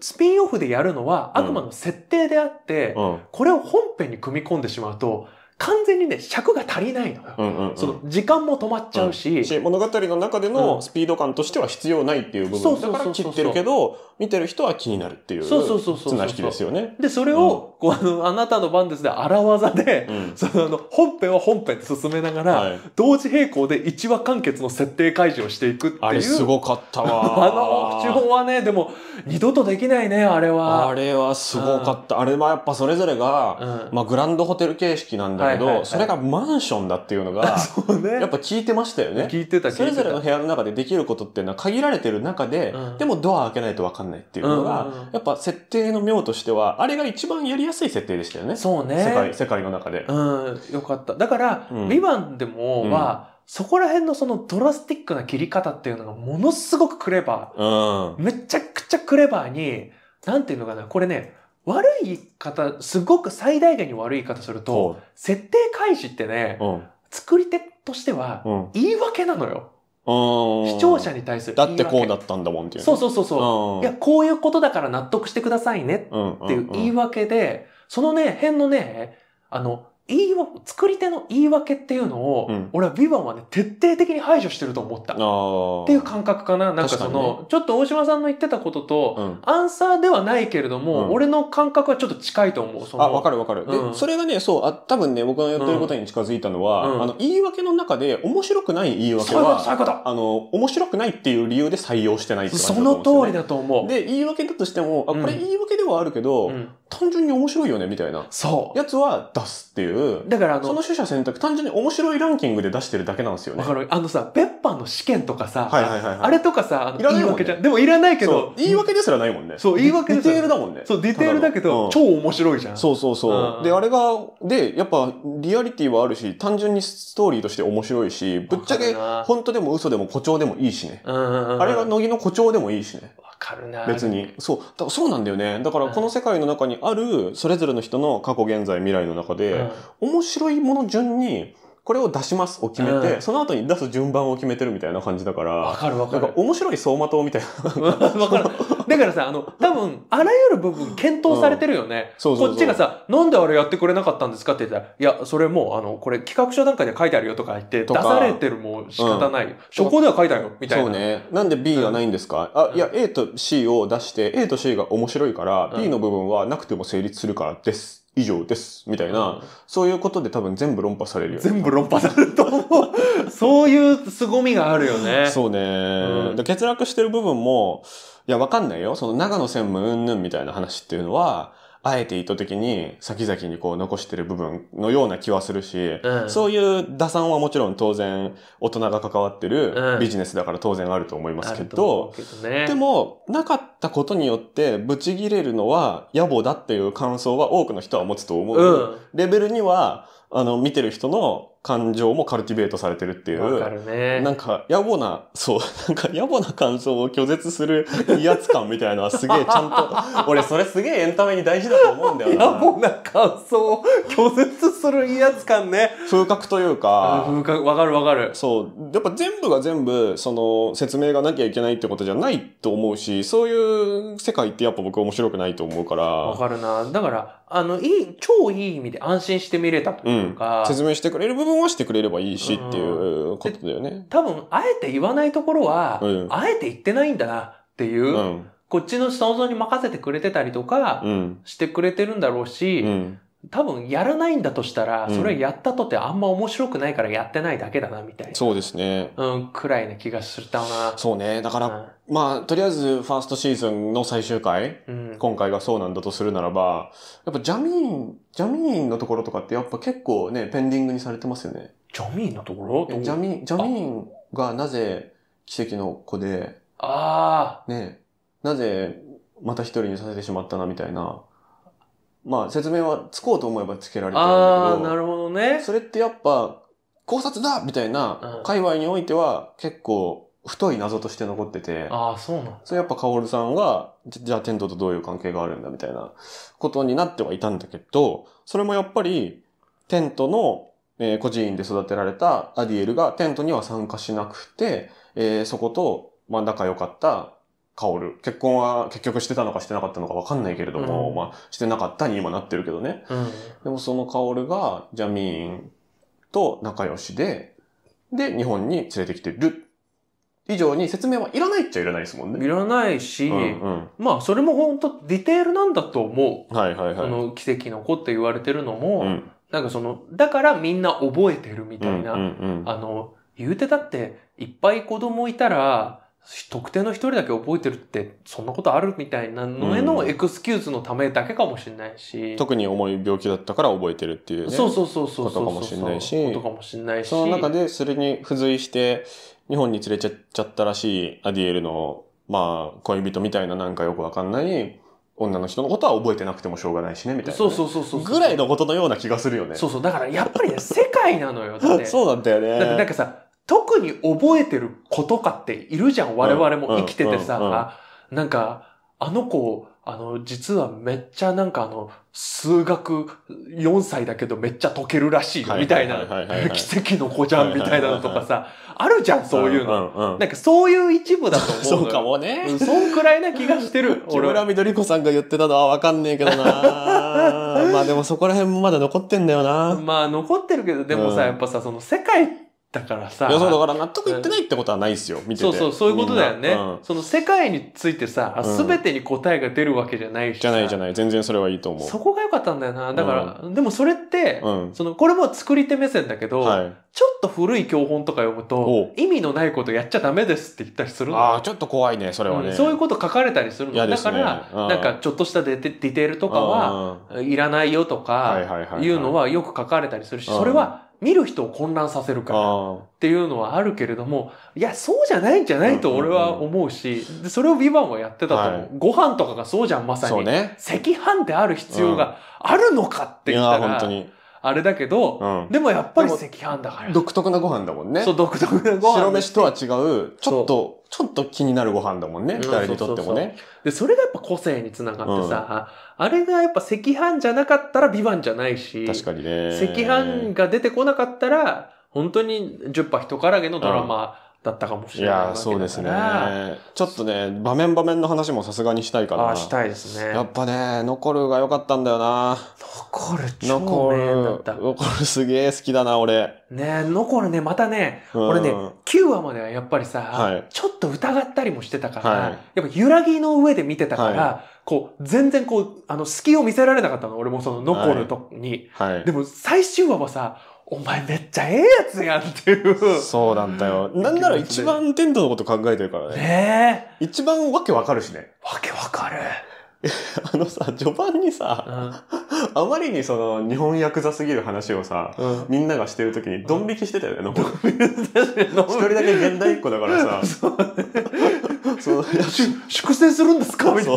スピンオフでやるのはあくま設定であって、これを本編に組み込んでしまうと、完全にね、尺が足りないのよ。うんうんうん、その、時間も止まっちゃうし、うん、し物語の中でのスピード感としては必要ないっていう部分、うん、だから切ってるけど、見てる人は気になるっていう、そうそうそう綱引きですよね。で、それを、こう、あの、あなたの番ですで、荒技で、その、あの、本編は本編で進めながら、はい、同時並行で1話完結の設定解除をしていくっていう。あれすごかったわ。あの、手本はね、でも、二度とできないね、あれは。あれはすごかった。あれはやっぱそれぞれが、まあ、グランドホテル形式なんだけど、それがマンションだっていうのが、ね、やっぱ聞いてましたよね。聞いてたそれぞれの部屋の中でできることっていうのは限られてる中で、うん、でもドア開けないとわかんないっていうのが、うんやっぱ設定の妙としては、あれが一番やりやすい設定でしたよね。そうね。世界、世界の中で。うん、よかった。だから、うん、ビバンでもは、うんそこら辺のそのドラスティックな切り方っていうのがものすごくクレバー。うん、めちゃくちゃクレバーに、なんていうのかな、これね、悪い言い方、すごく最大限に悪い言い方すると、設定開始ってね、うん、作り手としては、言い訳なのよ。視聴者に対するだってこうだったんだもんっていう、そうそうそうそう。いや、こういうことだから納得してくださいねっていう言い訳で、そのね、辺のね、あの、言い訳、作り手の言い訳っていうのを、うん、俺はビバンはね、徹底的に排除してると思った。っていう感覚かな。なんかその、ね、ちょっと大島さんの言ってたことと、うん、アンサーではないけれども、うん、俺の感覚はちょっと近いと思う。あ、わかるわかる、で、それがね、そう、あ、多分ね、僕のやってることに近づいたのは、あの、言い訳の中で面白くない言い訳は、そういうこと、あの、面白くないっていう理由で採用してないって感じ、ね、その通りだと思う。で、言い訳だとしても、あ、これ言い訳ではあるけど、単純に面白いよね、みたいな。そう。やつは出すっていう。だからあの、その取捨選択、単純に面白いランキングで出してるだけなんですよね。わかる。あのさ、ペッパーの試験とかさ、はいはいはい、はい、あれとかさ、いらない、わけじゃん。でもいらないけど。言い訳ですらないもんね。そう、言い訳ディテールだもんね。そう、ディテールだけど、うん、超面白いじゃん。そうそうそう。で、あれが、で、やっぱ、リアリティはあるし、単純にストーリーとして面白いし、ぶっちゃけ、本当でも嘘でも誇張でもいいしね。うんうんうん、あれが乃木の誇張でもいいしね。わかるな別に。そう。だからそうなんだよね。だからこの世界の中にあるそれぞれの人の過去、現在、未来の中で、面白いもの順に、これを出しますを決めて、うん、その後に出す順番を決めてるみたいな感じだから。わかるわかる。なんか面白い走馬灯みたいな。わかる。だからさ、あの、多分、あらゆる部分検討されてるよね。うん、そうそうこっちがさ、なんであれやってくれなかったんですかって言ったら、いや、それもう、あの、これ企画書なんかには書いてあるよとか言って、出されてるもう仕方ない。うん、書では書いてあるよ、みたいな。そうね。なんで B がないんですか、うん、あ、いや、A と C を出して、A と C が面白いから、B の部分はなくても成立するからです。以上です。みたいな、うん、そういうことで多分全部論破されるよ、ね、全部論破されると思う。そういう凄みがあるよね。そうね。うん、欠落してる部分も、いや、わかんないよ。その長野専務うんぬんみたいな話っていうのは、あえて意図的に先々にこう残してる部分のような気はするし、うん、そういう打算はもちろん当然大人が関わってるビジネスだから当然あると思いますけど、うんけどね、でもなかったことによってブチギレるのは野暮だっていう感想は多くの人は持つと思う。レベルには、あの、見てる人の感情もカルティベートされてるっていう。わかるね。なんか、野暮な、そう、なんか野暮な感情を拒絶する威圧感みたいなすげえちゃんと、俺それすげえエンタメに大事だと思うんだよな。野暮な感想を拒絶する威圧感ね。風格というか。風格、わかるわかる。そう。やっぱ全部が全部、その、説明がなきゃいけないってことじゃないと思うし、そういう世界ってやっぱ僕面白くないと思うから。わかるな。だから、あの、いい、超いい意味で安心して見れたというか。うん、説明してくれる部分分はしてくれればいいしっていうことだよね。うん、多分、あえて言わないところは、うん、あえて言ってないんだなっていう、こっちの想像に任せてくれてたりとか、してくれてるんだろうし、多分やらないんだとしたら、それやったとってあんま面白くないからやってないだけだな、みたいな、そうですね。うん、くらいな気がするたな。そうね。だから、うん、まあ、とりあえず、ファーストシーズンの最終回、うん、今回がそうなんだとするならば、やっぱジャミーン、ジャミーンのところとかってやっぱ結構ね、ペンディングにされてますよね。ジャミーンのところジャミーン、ジャミーンがなぜ奇跡の子で、ああ。ね、なぜまた一人にさせてしまったな、みたいな。まあ説明はつこうと思えばつけられちんだけど。ああ、なるほどね。それってやっぱ、考察だみたいな、界隈においては結構太い謎として残ってて。ああ、そうなんそれやっぱカオルさんは、じゃあテントとどういう関係があるんだみたいなことになってはいたんだけど、それもやっぱり、テントの、えー、孤児院で育てられたアディエルがテントには参加しなくて、えー、そこと、まあ仲良かったカオル。結婚は結局してたのかしてなかったのかわかんないけれども、うん、まあ、してなかったに今なってるけどね。うん、でもそのカオルが、ジャミーンと仲良しで、で、日本に連れてきてる。以上に説明はいらないっちゃいらないですもんね。いらないし、うんうん、まあ、それも本当ディテールなんだと思う。はいはいはい。その奇跡の子って言われてるのも、うん、なんかその、だからみんな覚えてるみたいな、あの、言うてたって、いっぱい子供いたら、特定の一人だけ覚えてるって、そんなことあるみたいなのへのエクスキューズのためだけかもしれないし。うん、特に重い病気だったから覚えてるっていう、ね、そうそうそうそうことかもしれないし。ことかもしれないし。その中でそれに付随して、日本に連れちゃったらしいアディエルの、まあ、恋人みたいななんかよくわかんない女の人のことは覚えてなくてもしょうがないしね、みたいな、ね、そうそうそうそうぐらいのことのような気がするよね。そうそう。だからやっぱりね、世界なのよ。そうなんだよね。だってなんかさ、特に覚えてる子とかっているじゃん。我々も生きててさ、なんか、あの子、あの、実はめっちゃなんかあの、数学4歳だけどめっちゃ解けるらしいみたいな。奇跡の子じゃん、みたいなのとかさ、あるじゃん、そういうの。なんかそういう一部だと思う。そうかもね。そんくらいな気がしてる。木村緑子さんが言ってたのはわかんねえけどな まあでもそこら辺もまだ残ってんだよな。まあ残ってるけど、でもさ、やっぱさ、その世界だからさ。いや、そうだから納得いってないってことはないですよ、見てて。そうそう、そういうことだよね。うん、その世界についてさ、すべてに答えが出るわけじゃないし、うん、じゃないじゃない、全然それはいいと思う。そこが良かったんだよな。だから、うん、でもそれって、その、これも作り手目線だけど、はい、ちょっと古い教本とか読むと、意味のないことやっちゃダメですって言ったりするの。ああ、ちょっと怖いね、それはね。そういうこと書かれたりするの。ね、だから、なんかちょっとしたデディテールとかは、いらないよとか、いうのはよく書かれたりするし、それは、見る人を混乱させるからっていうのはあるけれども、いや、そうじゃないんじゃないと俺は思うし、うんうんうん、それをビバンはやってたと思う、はい。ご飯とかがそうじゃん、まさに。ね、赤飯である必要があるのかって言ったら、うん、本当にあれだけど、うん、でもやっぱり赤飯だから。独特なご飯だもんね。そう、独特なご飯。白飯とは違う、ちょっとちょっと気になるご飯だもんね。人にとってもね。で、それがやっぱ個性につながってさ、うん、あれがやっぱ赤飯じゃなかったら美版じゃないし、確かにね。赤飯が出てこなかったら、本当に10杯一からげのドラマ、うんだったかもしれないいやそうですねちょっとね場面場面の話もさすがにしたいからあしたいですねやっぱね残るが良かったんだよな残る超名だった残るすげえ好きだな俺ね残るねまたね、うん、俺ね9話まではやっぱりさ、はい、ちょっと疑ったりもしてたから、はい、やっぱ揺らぎの上で見てたから、はい、こう全然こうあの隙を見せられなかったの俺もその残るとに、はい、でも最終話はさお前めっちゃええやつやんっていう。そうなんだよ。なんなら一番天童のこと考えてるからね。ね一番わけわかるしね。わけわかる。あのさ、序盤にさ、うん、あまりにその日本ヤクザすぎる話をさ、うん、みんながしてる時に ドン引きしてたよね、一人だけ現代一個だからさ。そう粛清するんですかみたい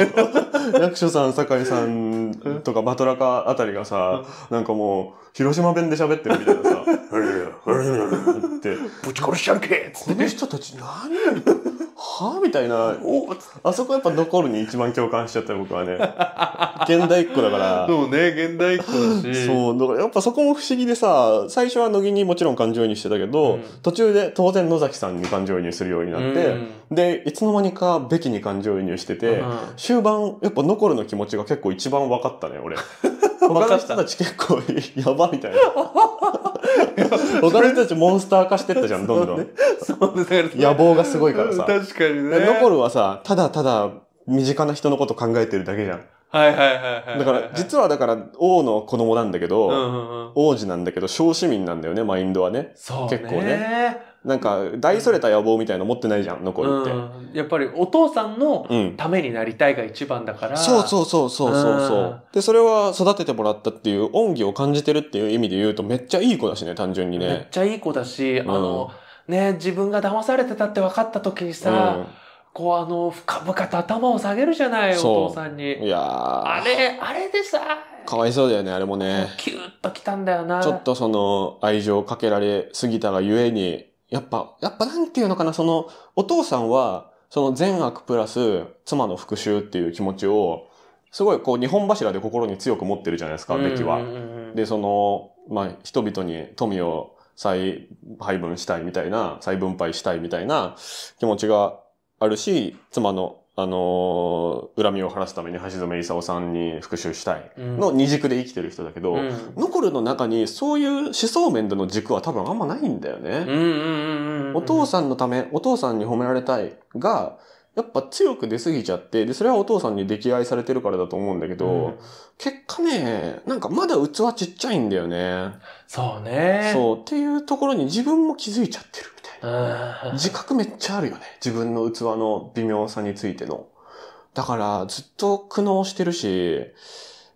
な。役所さん、酒井さんとか、バトラカあたりがさ、なんかもう、広島弁で喋ってるみたいなさ、って、ぶち殺しちゃうけこの人たち何やってはみたいなおあそこやっぱ残るに一番共感しちゃった僕はね現代っ子だからそうね現代っ子だしそうだからやっぱそこも不思議でさ最初は乃木にもちろん感情移入してたけど、うん、途中で当然野崎さんに感情移入するようになって、うん、でいつの間にかべきに感情移入してて、うん、終盤やっぱ残るの気持ちが結構一番分かったね俺 他の人たち結構 やばみたいな他 の人たちモンスター化してったじゃんどんどん、そうね、ね、野望がすごいからさ確かにね残るはさただただ身近な人のこと考えてるだけじゃんはいはいはいはい。だから、実はだから、王の子供なんだけど、うんうんうん、王子なんだけど、小市民なんだよね、マインドはね。そうね。結構ね。なんか、大それた野望みたいの持ってないじゃん、残りって。うん、やっぱり、お父さんのためになりたいが一番だから。うん、そうそうそうそうそうそう。で、それは育ててもらったっていう恩義を感じてるっていう意味で言うと、めっちゃいい子だしね、単純にね。めっちゃいい子だし、あの、うん、ね、自分が騙されてたって分かった時にさ、こうあの、深々と頭を下げるじゃない、お父さんに。いやあれ、あれでさ、かわいそうだよね、あれもね。キューッときたんだよな。ちょっとその、愛情をかけられすぎたがゆえに、やっぱ、やっぱなんていうのかな、その、お父さんは、その善悪プラス妻の復讐っていう気持ちを、すごいこう、日本柱で心に強く持ってるじゃないですか、べきは。で、その、まあ、人々に富を再配分したいみたいな、再分配したいみたいな気持ちがあるし、妻のあのー、恨みを晴らすために橋爪功さんに復讐したいの二軸で生きてる人だけど、うん、の中にそういう思想面での軸は多分あんまないんだよね。お父さんのため、お父さんに褒められたいが、やっぱ強く出すぎちゃって、で、それはお父さんに溺愛されてるからだと思うんだけど、うん、結果ね、なんかまだ器ちっちゃいんだよね。そうね。そう、っていうところに自分も気づいちゃってる。自覚めっちゃあるよね。自分の器の微妙さについての。だからずっと苦悩してるし、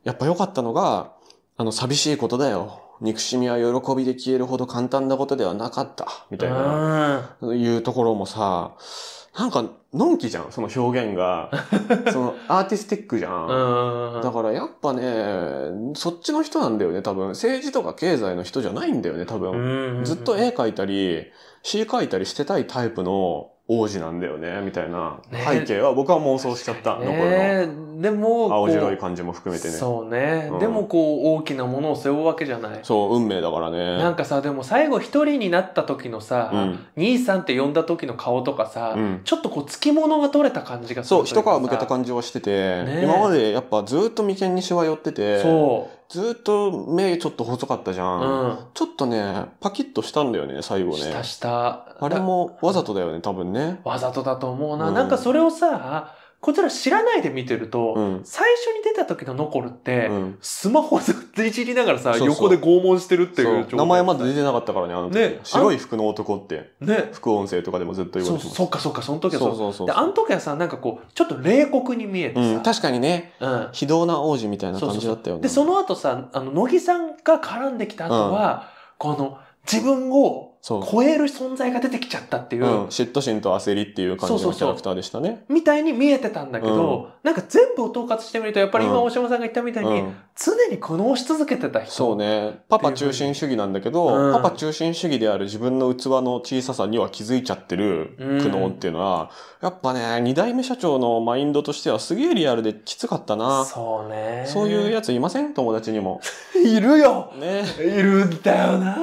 やっぱ良かったのが、あの寂しいことだよ。憎しみは喜びで消えるほど簡単なことではなかった。みたいな、いうところもさ、なんか、のんきじゃん、その表現が。その、アーティスティックじゃん。だからやっぱね、そっちの人なんだよね、多分。政治とか経済の人じゃないんだよね、多分。ずっと絵描いたり、詩描いたりしてたいタイプの王子なんだよね、みたいな背景は僕は妄想しちゃった、ね、残の。でも、青白い感じも含めてね。そうね、うん、でもこう大きなものを背負うわけじゃない。そう、運命だからね。なんかさ、でも最後一人になった時のさ、うん、兄さんって呼んだ時の顔とかさ、うん、ちょっとこう付き物が取れた感じがするそう、一皮向けた感じはしてて、ね、今までやっぱずっと眉間にしわ寄ってて、そう。ずっと目ちょっと細かったじゃんうん、ちょっとね、パキッとしたんだよね、最後ね。したした。あれもわざとだよね、多分ね。わざとだと思うな。うん、なんかそれをさ、こちら知らないで見てると、うん、最初に出た時のノコルって、うん、スマホずっといじりながらさそうそう、横で拷問してるっていう名前まだ出てなかったからね、あの時。ね、白い服の男って、ね、副音声とかでもずっと言われてまそそっかそっか、その時はそうそうそうで、あの時はさ、なんかこう、ちょっと冷酷に見えてさ。うん、確かにね、非道な王子みたいな感じだったよね。そうそうそうで、その後さ、あの、乃木さんが絡んできた後は、この、自分を超える存在が出てきちゃったっていう。うん、嫉妬心と焦りっていう感じのキャラクターでしたね。そうそうそうみたいに見えてたんだけど、うん、なんか全部を統括してみると、やっぱり今大島さんが言ったみたいに、うん、常に苦悩し続けてた人。そうね。パパ中心主義なんだけど、パパ中心主義である自分の器の小ささには気づいちゃってる苦悩っていうのは、やっぱね、二代目社長のマインドとしてはすげえリアルできつかったな。そうね。そういうやついません友達にも。いるよ、ね、いるんだよな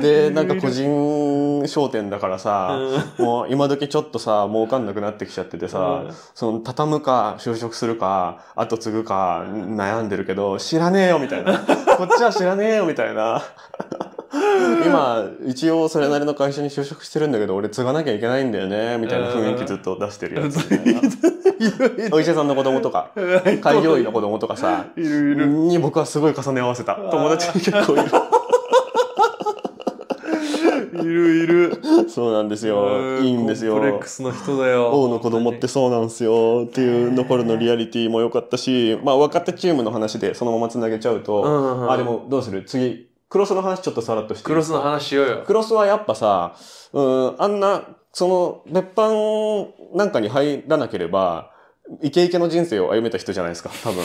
で、なんか個人商店だからさ、うん、もう今時ちょっとさ、儲かんなくなってきちゃっててさ、うん、その、畳むか、就職するか、後継ぐか、悩んでるけど、知らねえよ、みたいな。こっちは知らねえよ、みたいな。今、一応それなりの会社に就職してるんだけど、俺継がなきゃいけないんだよね、みたいな雰囲気ずっと出してるやつ。お医者さんの子供とか、開業医の子供とかさ、いるいる。に僕はすごい重ね合わせた。友達に結構いる。いるいる。そうなんですよ。いいんですよ。コレックスの人だよ。王の子供ってそうなんですよ。っていう残るのリアリティも良かったし、まあ若手チームの話でそのまま繋げちゃうと、うんうん、あ、でもどうする次、クロスの話ちょっとさらっとして。クロスの話しようよ。クロスはやっぱさ、うん、あんな、その、別班なんかに入らなければ、イケイケの人生を歩めた人じゃないですか、多分。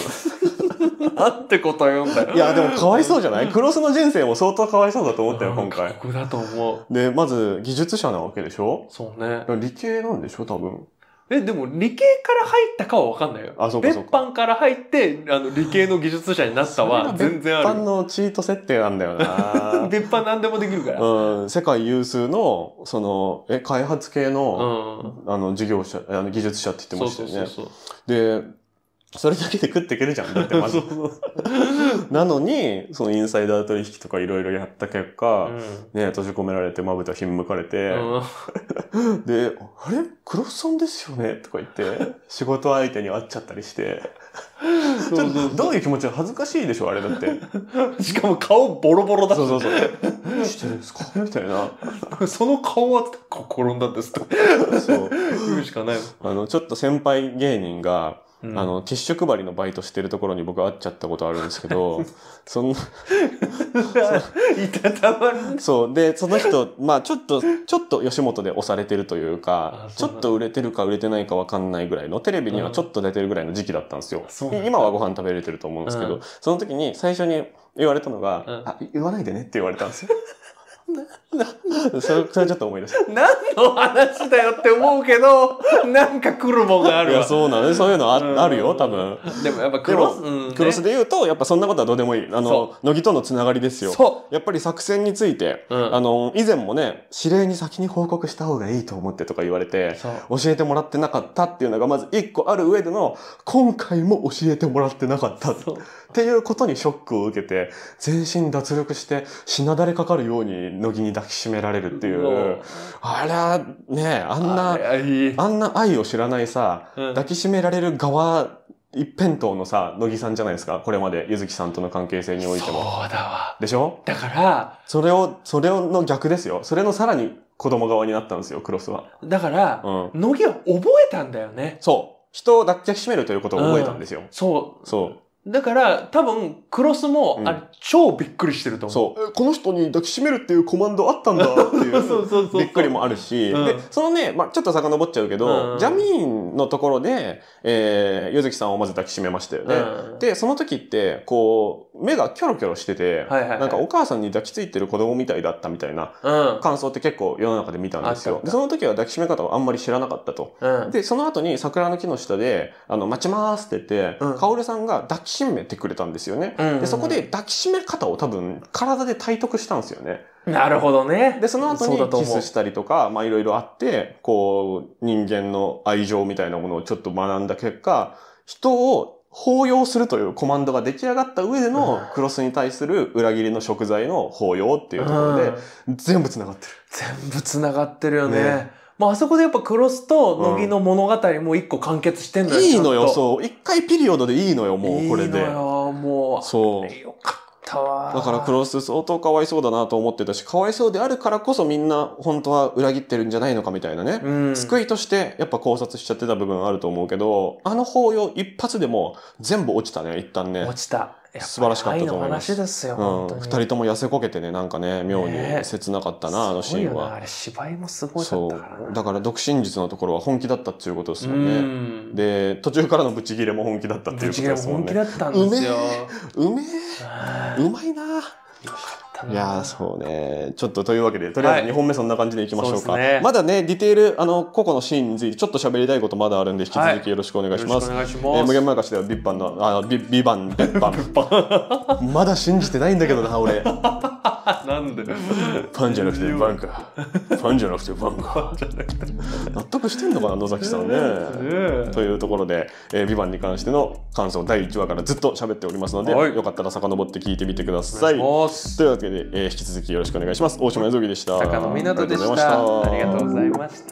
なんてこと言うんだよ。いや、でもかわいそうじゃないクロスの人生も相当かわいそうだと思ったよ、今回。僕だと思う。で、まず、技術者なわけでしょそうね。理系なんでしょ多分。え、でも理系から入ったかはわかんないよ。あ、そうかそうか。別班から入って、あの、理系の技術者になったは全然ある。別班のチート設定なんだよな 別班何でもできるから。うん。世界有数の、その、え、開発系の、うん、あの、事業者、あの、技術者って言ってましたよね。そうそうそうそう。で、それだけで食っていけるじゃん。だって まず。なのに、そのインサイダー取引とかいろいろやった結果、うん、ね、閉じ込められて、まぶたひんむかれて、うん、で、あれクロスさんですよねとか言って、仕事相手に会っちゃったりして。ちょっとどういう気持ち恥ずかしいでしょあれだって。しかも顔ボロボロだそうそうそう。してるんですかみたいな。その顔は転んだんですと。そう。言うしかないあの、ちょっと先輩芸人が、あの、ティッシュ配りのバイトしてるところに僕会っちゃったことあるんですけど、そんないたたまるそう。で、その人、まあちょっと、ちょっと吉本で押されてるというか、ちょっと売れてるか売れてないかわかんないぐらいの、テレビにはちょっと出てるぐらいの時期だったんですよ。今はご飯食べれてると思うんですけど、その時に最初に言われたのが、あ、言わないでねって言われたんですよ。それちょっと思い出した。何の話だよって思うけど、なんか来るもんがあるわ。いや、そうなの、ね、そういうのああるよ、多分。でもやっぱクロス、ね、クロスで言うと、やっぱそんなことはどうでもいい。あの、乃木とのつながりですよ。そう。やっぱり作戦について、うん、あの、以前もね、指令に先に報告した方がいいと思ってとか言われて、教えてもらってなかったっていうのがまず一個ある上での、今回も教えてもらってなかったっていうことにショックを受けて、全身脱力して、しなだれかかるように乃木に抱きしめられるっていう、あれはね、あんなあんな愛を知らないさ、抱きしめられる側一辺倒のさ、乃木さんじゃないですか。これまで、ゆずきさんとの関係性においても。そうだわ。でしょだから、それを、それの逆ですよ。それのさらに子供側になったんですよ、クロスは。だから、うん、乃木は覚えたんだよね。そう。人を抱きしめるということを覚えたんですよ。うん、そう。そう。だから、多分、クロスも、あれ、超びっくりしてると思う。そう。この人に抱きしめるっていうコマンドあったんだっていう、そうそうそうびっくりもあるし、で、そのね、まあちょっと遡っちゃうけど、ジャミーンのところで、えー、ゆずきさんをまず抱きしめましたよね。で、その時って、こう、目がキョロキョロしてて、なんかお母さんに抱きついてる子供みたいだったみたいな感想って結構世の中で見たんですよ。で、その時は抱きしめ方をあんまり知らなかったと。で、その後に桜の木の下で、あの、待ちますって言って、カオルさんが抱きしめてくれたんですよね。でそこで抱きしめ方を多分体で体得したんですよね。なるほどね。で、その後にキスしたりとか、まあいろいろあって、こう、人間の愛情みたいなものをちょっと学んだ結果、人を包容するというコマンドが出来上がった上でのクロスに対する裏切りの食材の包容っていうところで、全部繋がってる。全部繋がってるよね。ねもうあそこでやっぱクロスと乃木の物語も一個完結してんのよ、いいのよそう一回ピリオドでいいのよもうこれでいいのよもうそうよかっただからクロス相当かわいそうだなと思ってたし、かわいそうであるからこそみんな本当は裏切ってるんじゃないのかみたいなね。うん、救いとしてやっぱ考察しちゃってた部分あると思うけど、あの法要一発でも全部落ちたね、一旦ね。落ちた。素晴らしかったと思います。うん、二人とも痩せこけてね、なんかね、妙に切なかったな、あのシーンは。あれ芝居もすごいそう。だから独身術のところは本気だったっていうことですよね。で、途中からのブチギレも本気だったっていうことですもんね。ブチギレも本気だったんですよ。うめえうめえうまいなよかったな。いやそうね。ちょっとというわけで、とりあえず2本目そんな感じでいきましょうか。はいね、まだね、ディテール、あの、個々のシーンについてちょっと喋りたいことまだあるんで、引き続きよろしくお願いします。はい、お願いします。えー、無限まやかではビッパンの、あの、ビビバン、ビッパン。まだ信じてないんだけどな、俺。なんでパンじゃなくてバンか。パンじゃなくてバンか。納得してんのかな、野崎さんね。ねというところで、えー、ビバンに関しての感想第1話からずっと喋っておりますので、はい、よかったら遡って聞いてみてください。というわけでけで、えー、引き続きよろしくお願いします。大島康ぎでした。高野湊でした。ありがとうございまし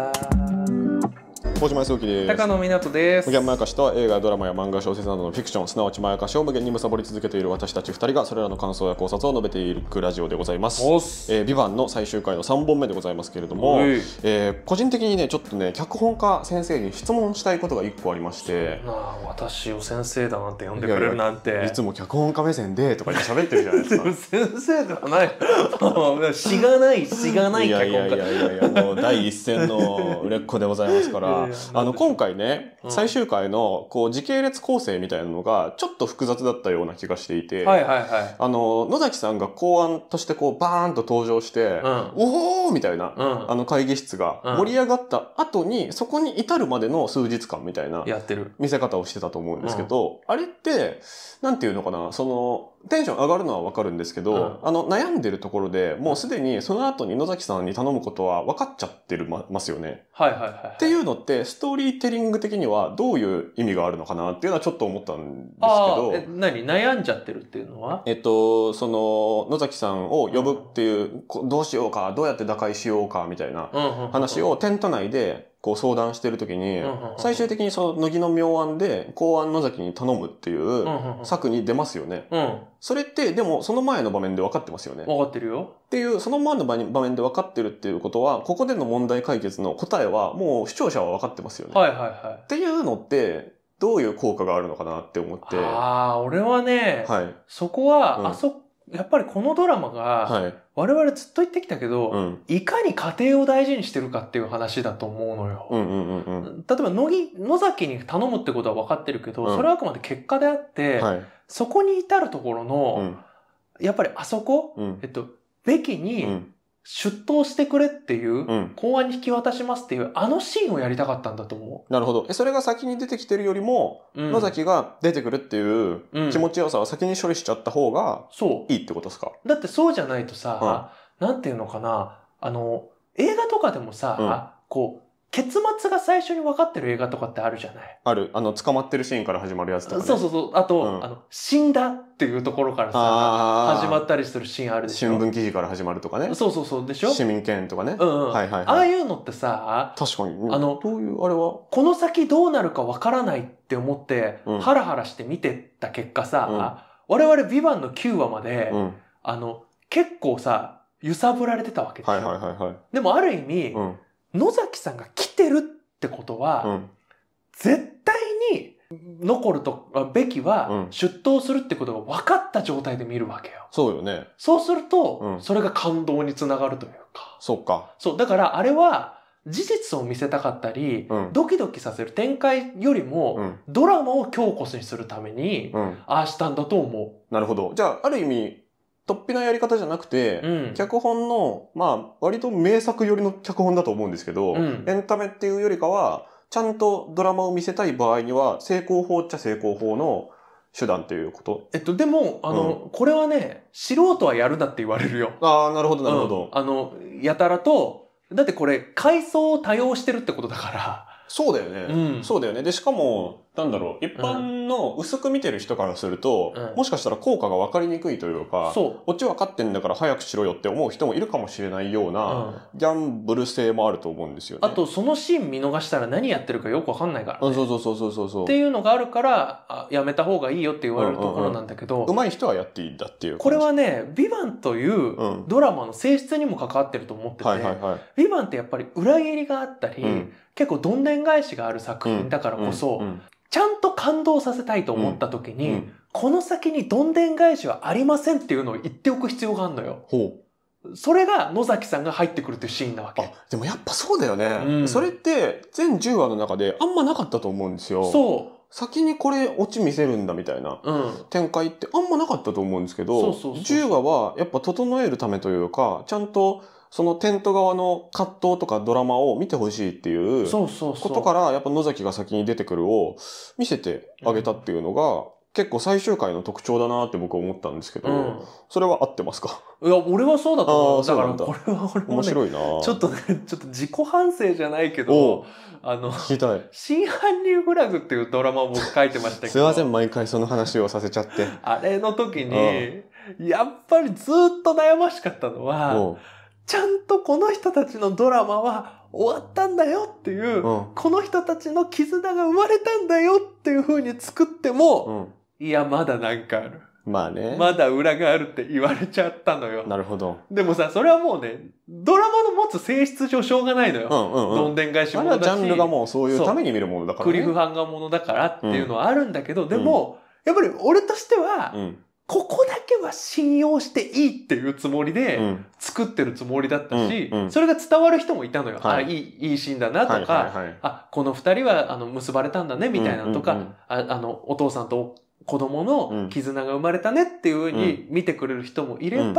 た。大島康之です高野湊です無限まやかしとは映画ドラマや漫画小説などのフィクションすなわちまやかしを無限に貪り続けている私たち二人がそれらの感想や考察を述べていくラジオでございます「えー、ビバンの最終回の三本目でございますけれども、えー、個人的にねちょっとね脚本家先生に質問したいことが一個ありまして私を先生だなんて呼んでくれるなんていつも脚本家目線でとか喋ってるじゃないですか 先生ではない しがないしがない脚本家いやいやいやいやもう第一線の売れっ子でございますからが、あの、今回ね、最終回の、こう、時系列構成みたいなのが、ちょっと複雑だったような気がしていて、はいはいはい。あの、野崎さんが公安として、こう、バーンと登場して、うん、おーみたいな、うん、あの、会議室が盛り上がった後に、そこに至るまでの数日間みたいな、やってる。見せ方をしてたと思うんですけど、あれって、なんていうのかな、その、テンション上がるのはわかるんですけど、うん、あの、悩んでるところでもうすでにその後に野崎さんに頼むことは分かっちゃってるまますよね。はいはいはい、はい、っていうのって、ストーリーテリング的にはどういう意味があるのかなっていうのはちょっと思ったんですけど。え何悩んじゃってるっていうのはえっと、その、野崎さんを呼ぶっていう、うん、どうしようか、どうやって打開しようか、みたいな話をテント内でこう相談してるときに、最終的にその乃木の妙案で公安野崎に頼むっていう策に出ますよね。それってでもその前の場面で分かってますよね。分かってるよ。っていう、その前の場面で分かってるっていうことは、ここでの問題解決の答えはもう視聴者は分かってますよね。はいはいはい。っていうのって、どういう効果があるのかなって思って。ああ、俺はね、はい、そこは、あそっやっぱりこのドラマが、我々ずっと言ってきたけど、い、いかに家庭を大事にしてるかっていう話だと思うのよ。うんうんうんうん、例えば野野崎に頼むってことは分かってるけど、うん、それはあくまで結果であって、はい、そこに至るところの、うん、やっぱりあそこ、うん、えっと、べきに、出頭してくれっていう、公安に引き渡しますっていう、あのシーンをやりたかったんだと思う。なるほど。え、それが先に出てきてるよりも、野崎が出てくるっていう気持ちよさを先に処理しちゃった方が、そう。いいってことですかだってそうじゃないとさ、うん、なんていうのかな、あの、映画とかでもさ、うん、こう、結末が最初に分かってる映画とかってあるじゃないある。あの、捕まってるシーンから始まるやつとか、ね、そうそうそう。あと、うん、あの、死んだっていうところからさ、始まったりするシーンあるでしょ。新聞記事から始まるとかね。そうそうそう、でしょ市民権とかね。うん、うん、はいはい、はい、ああいうのってさ、確かに。あの、どういう、あれはこの先どうなるかわからないって思って、うん、ハラハラして見てた結果さ、うん、我々ビバンの9話まで、うん、あの、結構さ、揺さぶられてたわけですよ。はいはいはい、はい、でもある意味、野崎さんが来てるってことは、絶対に残ると、べきは、出頭するってことが分かった状態で見るわけよ。そうよね。そうすると、それが感動につながるというか。そうか。そう。だから、あれは、事実を見せたかったり、ドキドキさせる展開よりも、ドラマを強固にするために、ああしたんだと思う。なるほど。じゃあ、ある意味、突飛なやり方じゃなくて、うん、脚本の、まあ、割と名作寄りの脚本だと思うんですけど、エンタメっていうよりかは、ちゃんとドラマを見せたい場合には、成功法っちゃ成功法の手段ということえっと、でも、あの、うん、これはね、素人はやるなって言われるよ。ああ、なるほど、なるほど、うん、あの、やたらと、だってこれ、階層を多用してるってことだから。そうだよね。うん、そうだよね。で、しかも、なんだろう、一般の薄く見てる人からすると、うん、もしかしたら効果が分かりにくいというか、そう。オチ分かってんだから早くしろよって思う人もいるかもしれないような、ギャンブル性もあると思うんですよね。あと、そのシーン見逃したら何やってるかよく分かんないから、ね、そうそうそうそうそう。っていうのがあるから、あやめた方がいいよって言われるところなんだけど、うま、んうん、い人はやっていいんだっていう。これはね、ヴィヴァンというドラマの性質にも関わってると思ってて、ヴィ、ヴァンってやっぱり裏切りがあったり、うん、結構どんでん返しがある作品だからこそ、うんうんちゃんと感動させたいと思った時に、うんうん、この先にどんでん返しはありませんっていうのを言っておく必要があるのよ。ほう。それが野崎さんが入ってくるっていうシーンなわけ。でもやっぱそうだよね、うん、それって全10話の中であんまなかったと思うんですよ。そう。先にこれオチ見せるんだみたいな展開ってあんまなかったと思うんですけど、そうそうそう10話はやっぱ整えるためというか、ちゃんとそのテント側の葛藤とかドラマを見てほしいっていうことから、やっぱ野崎が先に出てくるを見せてあげたっていうのが、結構最終回の特徴だなって僕は思ったんですけど、それは合ってますかいや、俺はそうだと思う。だからこれは俺も、ね、面白いなちょっとね、ちょっと自己反省じゃないけど、あの、新韓流フラグっていうドラマを僕書いてましたけど。すいません、毎回その話をさせちゃって。あれの時に、やっぱりずっと悩ましかったのは、ちゃんとこの人たちのドラマは終わったんだよっていう、うん、この人たちの絆が生まれたんだよっていう風に作っても、うん、いや、まだなんかある。まあね。まだ裏があるって言われちゃったのよ。なるほど。でもさ、それはもうね、ドラマの持つ性質上しょうがないのよ。うんうんうん、どんでん返しものだし。ジャンルがもうそういうために見るものだから、ね、クリフハンガーものだからっていうのはあるんだけど、うん、でも、やっぱり俺としては、うん、ここだけは信用していいっていうつもりで作ってるつもりだったし、うんうん、それが伝わる人もいたのよ。はい、あ、いい、いいシーンだなとか、はいはいはい、あ、この二人はあの結ばれたんだねみたいなとか、うんうんうん、ああの、お父さんと子供の絆が生まれたねっていうふうに見てくれる人もいれば、うん、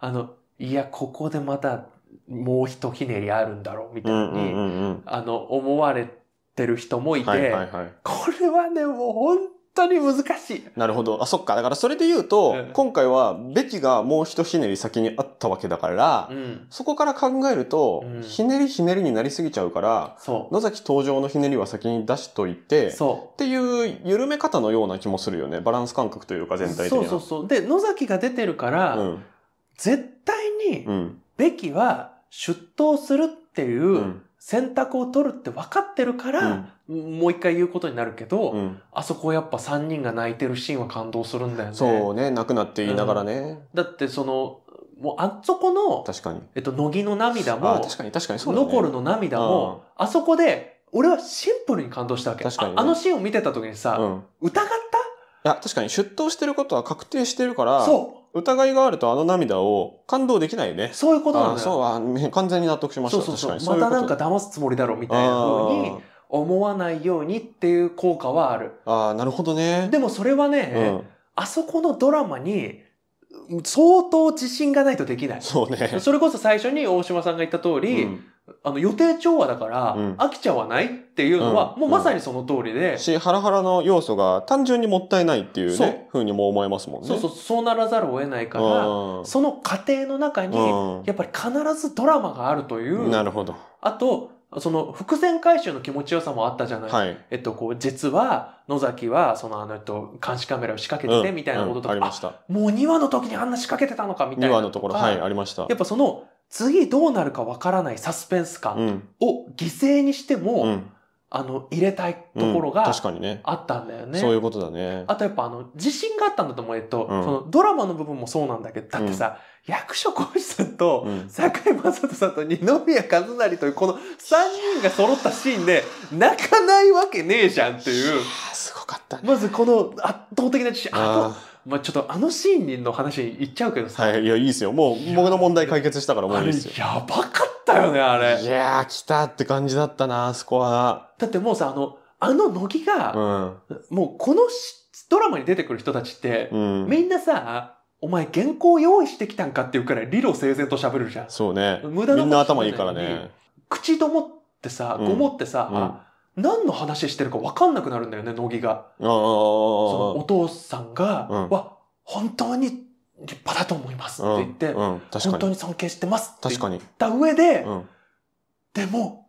あの、いや、ここでまたもうひひねりあるんだろうみたいに、うんうんうんうん、あの、思われてる人もいて、はいはいはい、これはね、もう本当に難しい。なるほど。あ、そっか。だからそれで言うと、うん、今回は、べきがもう一ひねり先にあったわけだから、うん、そこから考えると、うん、ひねりひねりになりすぎちゃうから、野崎登場のひねりは先に出しといて、っていう緩め方のような気もするよね。バランス感覚というか全体的に。そうそうそう。で、野崎が出てるから、絶対に、べきは出頭するっていう、選択を取るって分かってるから、うん、もう一回言うことになるけど、うん、あそこやっぱ三人が泣いてるシーンは感動するんだよね。そうね、泣くなって言いながらね。うん、だってその、もうあそこの、確かに。えっと、乃木の涙も、確かに確かにそうだ、ね、残るの涙も、あそこで、俺はシンプルに感動したわけ。確かに、ねあ、あのシーンを見てた時にさ、疑ったいや、確かに出頭してることは確定してるから、そう。疑いがあるとあの涙を感動できないよね。そういうことなんだよ。そう、完全に納得しました。そうそうそうまたなんか騙すつもりだろみたいな風に思わないようにっていう効果はある。ああ、なるほどね。でもそれはね、うん、あそこのドラマに相当自信がないとできない。そうね。それこそ最初に大島さんが言った通り、うんあの予定調和だから、飽きちゃわないっていうのは、もうまさにその通りで、し、ハラハラの要素が単純にもったいないっていうね、ふうにも思えますもんね。そうそう、そうならざるを得ないから、その過程の中に、やっぱり必ずドラマがあるという。なるほど。あと、その伏線回収の気持ちよさもあったじゃない、はい、えっと、こう、実は、野崎は、その、あの、えっと、監視カメラを仕掛けてて、みたいなこととか、うんうん、ありました。もう2話の時にあんな仕掛けてたのか、みたいな。2話のところ、はい、ありました。やっぱその、次どうなるかわからないサスペンス感を犠牲にしても、うん、あの、入れたいところが、確かにね。あったんだよね。そういうことだね。あとやっぱあの、自信があったんだと思うと、そのドラマの部分もそうなんだけど、だってさ、役所講師さんと、坂井正人さんと二宮和也という、この3人が揃ったシーンで、泣かないわけねえじゃんっていう。すごかった、ね、まずこの圧倒的な自信。あまあ、ちょっとあのシーンの話に行っちゃうけどさ。はい、いや、いいですよ。もう僕の問題解決したからもういいですよ。やばかったよね、あれ。いやー、来たって感じだったな、あそこは。だってもうさ、あの、あの乃木が、うん、もうこのドラマに出てくる人たちって、うん、みんなさ、お前原稿用意してきたんかっていうくらい理路整然と喋るじゃん。そうね。無駄なみんな頭いいからね。口ともってさ、ごもってさ、うん何の話してるか分かんなくなるんだよね、乃木が。そのお父さんが、うん、わ、本当に立派だと思いますって言って、うんうん、本当に尊敬してますって言った上で、でも、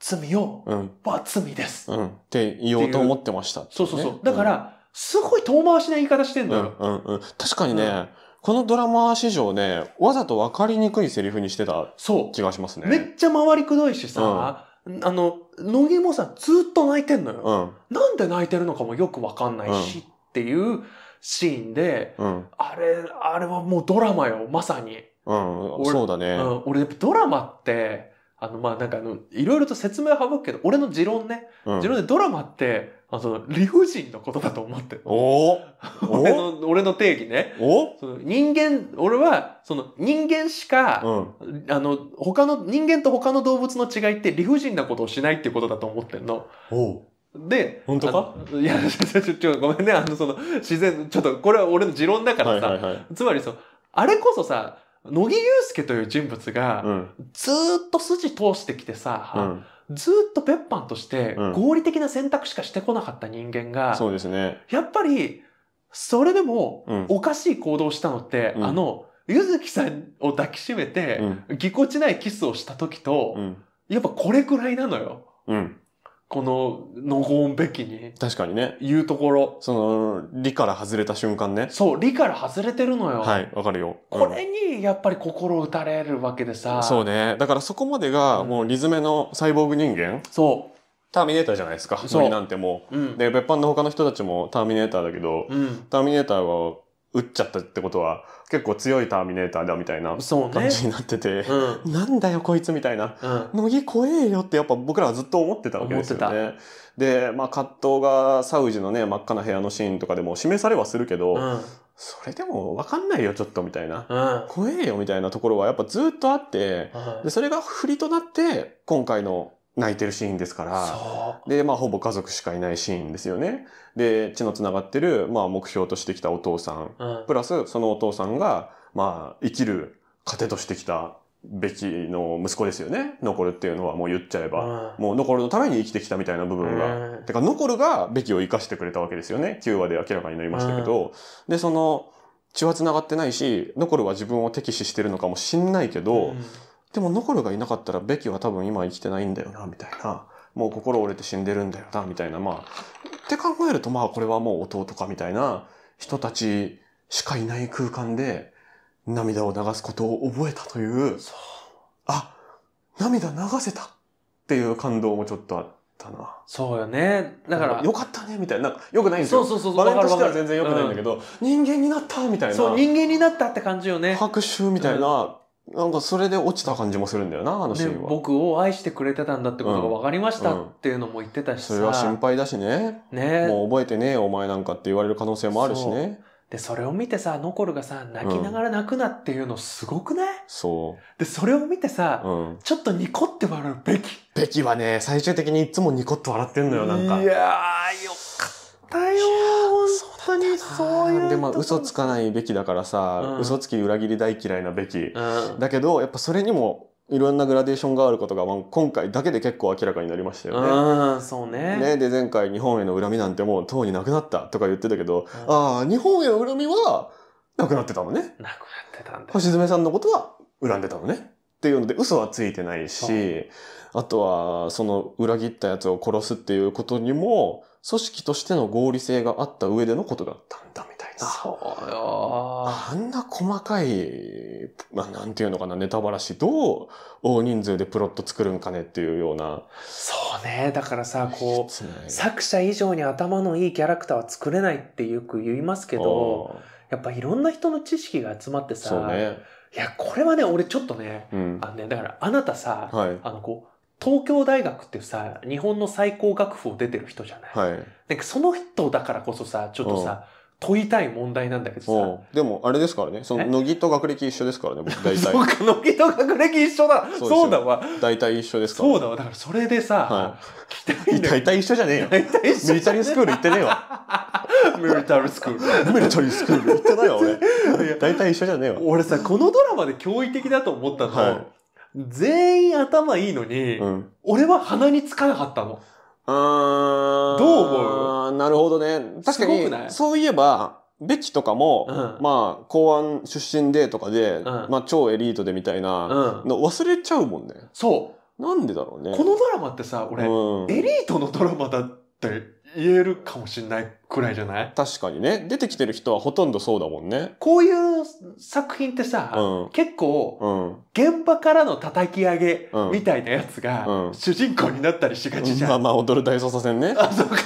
罪を、は罪です、って言おうと思ってました、ね、そうそうそう。だから、すごい遠回しな言い方してんだよ。うんうんうん、確かにね、このドラマ史上ね、わざと分かりにくいセリフにしてた気がしますね。めっちゃ回りくどいしさ、あの、野木もさ、ずっと泣いてんのよ。うん、なんで泣いてるのかもよくわかんないし、っていうシーンで、うん、あれ、あれはもうドラマよ、まさに。うん、そうだね。うん、俺、ドラマって、あの、まあ、なんかあの、いろいろと説明は省くけど、俺の持論ね。うん、持論でドラマって、あの、理不尽のことだと思ってる。お 俺の、俺の定義ね。おその人間、俺は、その人間しか、うん、あの、他の、人間と他の動物の違いって理不尽なことをしないっていうことだと思ってんの。おで、本当かいや、ちょ、ちょ、ちょ、ごめんね。あの、その、自然、ちょっと、これは俺の持論だからさ。はいはいはい、つまりそう、あれこそさ、乃木祐介という人物が、うん、ずっと筋通してきてさ、うんずっと別班として合理的な選択しかしてこなかった人間が、そうですね。やっぱり、それでもおかしい行動をしたのって、あの、ゆずきさんを抱きしめて、ぎこちないキスをした時と、やっぱこれくらいなのよ。うん。この、のごんべきに。確かにね。言うところ。その、理から外れた瞬間ね。そう、理から外れてるのよ。はい、わかるよ。これに、やっぱり心打たれるわけでさ。そうね。だからそこまでが、もうリズメのサイボーグ人間。そう。ターミネーターじゃないですか。そう。なんてもう。うん、で、別班の他の人たちもターミネーターだけど、うん、ターミネーターを撃っちゃったってことは、結構強いターミネーターだみたいな感じになってて、ねうん、なんだよこいつみたいな、うん、乃木怖えよってやっぱ僕らはずっと思ってたわけですよね。で、まあ葛藤がサウジのね、真っ赤な部屋のシーンとかでも示されはするけど、うん、それでもわかんないよちょっとみたいな、怖えよみたいなところはやっぱずっとあって、でそれが振りとなって今回の泣いてるシーンですから、で、まあ、ほぼ家族しかいないシーンですよね。で、血の繋がってる、まあ、目標としてきたお父さん、うん、プラス、そのお父さんが、まあ、生きる糧としてきたべきの息子ですよね。残るっていうのはもう言っちゃえば、うん、もう残るのために生きてきたみたいな部分が。うん、てか、残るがべきを生かしてくれたわけですよね。9話で明らかになりましたけど、で、その、血は繋がってないし、残るは自分を敵視してるのかもしんないけど、でもノコルがいなかったらベキは多分今生きてないんだよな、みたいな。もう心折れて死んでるんだよな、みたいな。まあ、って考えるとまあこれはもう弟かみたいな人たちしかいない空間で涙を流すことを覚えたという。そう。あ、涙流せたっていう感動もちょっとあったな。そうよね。だから。よかったね、みたいな。なんかよくないんですよ。そうそうそう。場面としては全然よくないんだけど、うん、人間になったみたいな。そう、人間になったって感じよね。拍手みたいな。うんなんかそれで落ちた感じもするんだよな、あのシーンは。僕を愛してくれてたんだってことが分かりましたっていうのも言ってたしさ。うんそれは心配だしね。ねもう覚えてねえお前なんかって言われる可能性もあるしね。で、それを見てさ、ノコルがさ、泣きながら泣くなっていうのすごくない、うん、そう。で、それを見てさ、うん、ちょっとニコって笑うべき。べきはね、最終的にいつもニコって笑ってんのよ、なんか。いやー、よったよ本当にそういうでまあ嘘つかないべきだからさ、うん、嘘つき裏切り大嫌いなべき、うん、だけどやっぱそれにもいろんなグラデーションがあることが、まあ、今回だけで結構明らかになりましたよね。そうねねで前回日本への恨みなんてもうとうになくなったとか言ってたけど、うん、ああ日本への恨みはなくなってたのね。なくなってたんだ。星爪さんのことは恨んでたのね。っていうので嘘はついてないし、あとはその裏切ったやつを殺すっていうことにも組織としての合理性があった上でのことだったんだみたいな。そうよ。あんな細かい、まあ、なんていうのかな、ネタバラシ、どう大人数でプロット作るんかねっていうような。そうね。だからさ、こう、作者以上に頭のいいキャラクターは作れないってよく言いますけど、やっぱいろんな人の知識が集まってさ、ね、いや、これはね、俺ちょっとね、うん、あのね、だからあなたさ、はい、あのこう、東京大学ってさ、日本の最高学府を出てる人じゃない、はい、なんかその人だからこそさ、ちょっとさ、問いたい問題なんだけどさ。でも、あれですからね。その、乃木と学歴一緒ですからね、僕大体。そうか、乃木と学歴一緒だ。そうだわ。大体一緒ですから、そうだわ。だから、それでさ、はい、聞たいんだ大体一緒じゃねえよ。大体一緒。ミリタリースクール行ってねえわ。ミリタリースクール。ミリタリースクール行ってないわ、俺。大体一緒じゃねえわ。俺さ、このドラマで驚異的だと思ったの。はい全員頭いいのに、うん、俺は鼻につかなかったの。あどう思うなるほどね。確かに、そういえば、ベッチとかも、うん、まあ、公安出身でとかで、うん、まあ、超エリートでみたいな、の忘れちゃうもんね。そう。なんでだろうね。このドラマってさ、俺、エリートのドラマだって言えるかもしんないくらいじゃない確かにね。出てきてる人はほとんどそうだもんね。こういう作品ってさ、うん、結構、うん、現場からの叩き上げみたいなやつが、主人公になったりしがちじゃん。ん、まあまあ、踊る大捜査線ね。あ、そうか。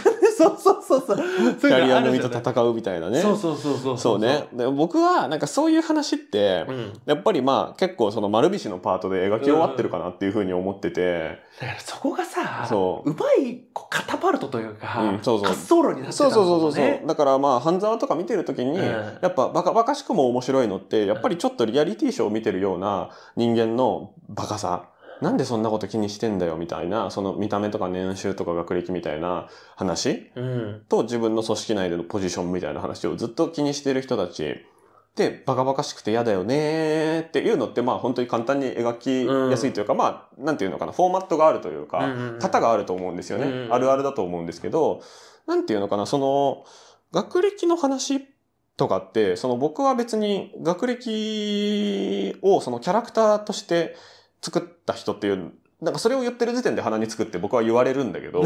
そうそうそうそう。キャリア組と戦うみたいなね。そうそうそうそう。そうね。で僕はなんかそういう話って、うん、やっぱりまあ結構その丸菱のパートで描き終わってるかなっていうふうに思ってて。だからそこがさ、そううまいカタパルトというか、うん、そうそう滑走路になってた、ね、そうそうそうそう。だからまあ半沢とか見てるときに、うん、やっぱバカバカしくも面白いのって、やっぱりちょっとリアリティショーを見てるような人間のバカさ。なんでそんなこと気にしてんだよみたいな、その見た目とか年収とか学歴みたいな話、うん、と自分の組織内でのポジションみたいな話をずっと気にしてる人たちで、バカバカしくて嫌だよねっていうのって、まあ本当に簡単に描きやすいというか、うん、まあ、なんていうのかな、フォーマットがあるというか、型があると思うんですよね。うんうん、あるあるだと思うんですけど、なんていうのかな、その、学歴の話とかって、その僕は別に学歴をそのキャラクターとして作った人っていう、なんかそれを言ってる時点で鼻につくって僕は言われるんだけど、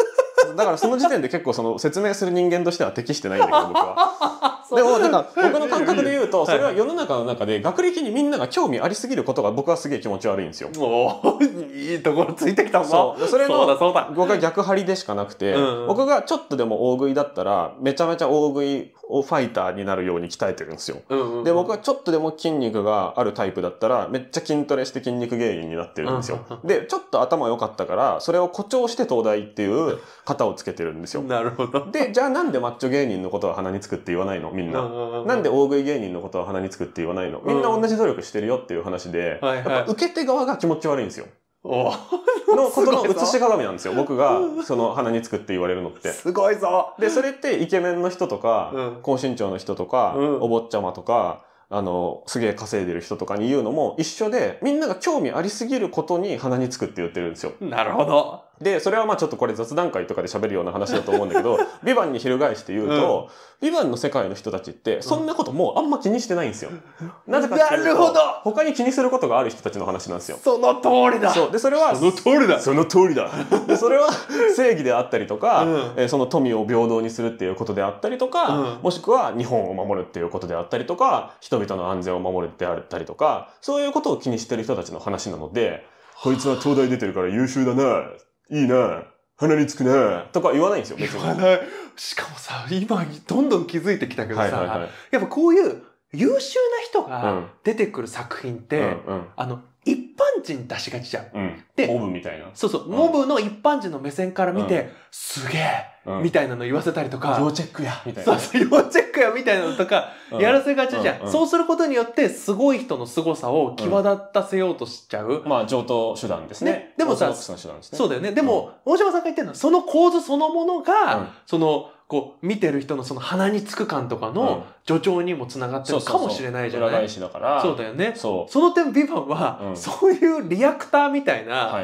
だからその時点で結構その説明する人間としては適してないんだけど僕は。でもなんか僕の感覚で言うとそれは世の中の中で学歴にみんなが興味ありすぎることが僕はすげえ気持ち悪いんですよ。おいいところついてきたんそれの僕は逆張りでしかなくて、僕がちょっとでも大食いだったらめちゃめちゃ大食いをファイターになるように鍛えてるんですよ。で僕はちょっとでも筋肉があるタイプだったらめっちゃ筋トレして筋肉芸人になってるんですよ。でちょっと頭良かったからそれを誇張して東大っていう型をつけてるんですよ。なるほど。でじゃあなんでマッチョ芸人のことは鼻につくって言わないのみんな。なんで大食い芸人のことは鼻につくって言わないのみんな同じ努力してるよっていう話で、やっぱ受け手側が気持ち悪いんですよ。のことの映し鏡なんですよ。僕が、その鼻につくって言われるのって。すごいぞで、それってイケメンの人とか、高身長の人とか、お坊ちゃまとか、あの、すげえ稼いでる人とかに言うのも一緒で、みんなが興味ありすぎることに鼻につくって言ってるんですよ。なるほど。で、それはまあちょっとこれ雑談会とかで喋るような話だと思うんだけど、ビバンに翻して言うと、うん、ビバンの世界の人たちって、そんなこともうあんま気にしてないんですよ。うん、なぜかなるほど他に気にすることがある人たちの話なんですよ。その通りだそう。で、それは、その通りだその通りだで、それは 正義であったりとか、うん、えその富を平等にするっていうことであったりとか、うん、もしくは日本を守るっていうことであったりとか、人々の安全を守るであったりとか、そういうことを気にしてる人たちの話なので、こいつは東大出てるから優秀だないいな鼻につくなとか言わないんですよ、言わない。しかもさ、今、どんどん気づいてきたけどさ、はいはいはい、やっぱこういう優秀な人が出てくる作品って、うんうん、あの、般人出しがちじゃん。うん、で、モブみたいな。そうそう、うん、モブの一般人の目線から見て、うん、すげえ、みたいなの言わせたりとか。要チェックや、みたいな。そうそう、要チェックや、みたいなのとか、やらせがちじゃん。そうすることによって、すごい人の凄さを際立たせようとしちゃう。まあ、上等手段ですね。ねでもさ、そうだよね。でも、大島さんが言ってるのは、その構図そのものが、その、こう、見てる人のその鼻につく感とかの助長にも繋がってるかもしれないじゃない、うん、そうだから。そうだよね。その点、ビバンは、そういうリアクターみたいな、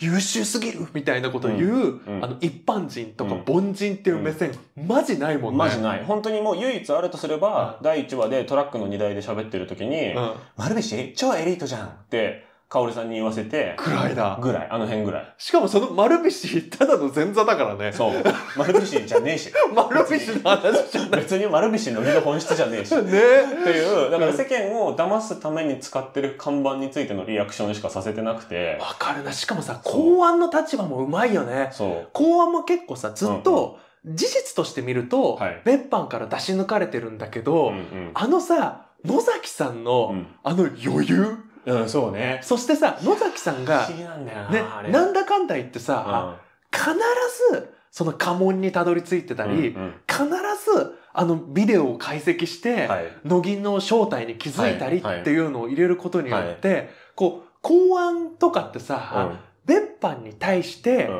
優秀すぎるみたいなことを言う、あの、一般人とか凡人っていう目線、マジないもんね。マジない。本当にもう唯一あるとすれば、第1話でトラックの荷台で喋ってる時に、丸菱、超エリートじゃんって、かおりさんに言わせて。ぐらいだ。ぐらい。あの辺ぐらい。しかもその丸菱、ただの前座だからね。そう。丸菱じゃねえし。丸菱の話じゃない。別に丸菱の身の本質じゃねえし。ねっていう、だから世間を騙すために使ってる看板についてのリアクションしかさせてなくて。わかるな。しかもさ、公安の立場もうまいよね。そう。公安も結構さ、ずっと、うんうん事実として見ると、はい、別班から出し抜かれてるんだけど、うんうん、あのさ野崎さんの、うん、あの余裕うん、そうね。そしてさ、野崎さんが、不思議なんだよな、ね、なんだかんだ言ってさ、必ず、その家紋にたどり着いてたり、うんうん、必ず、あのビデオを解析して、はい、乃木の正体に気づいたりっていうのを入れることによって、はいはい、こう、公安とかってさ、別、班、に対して、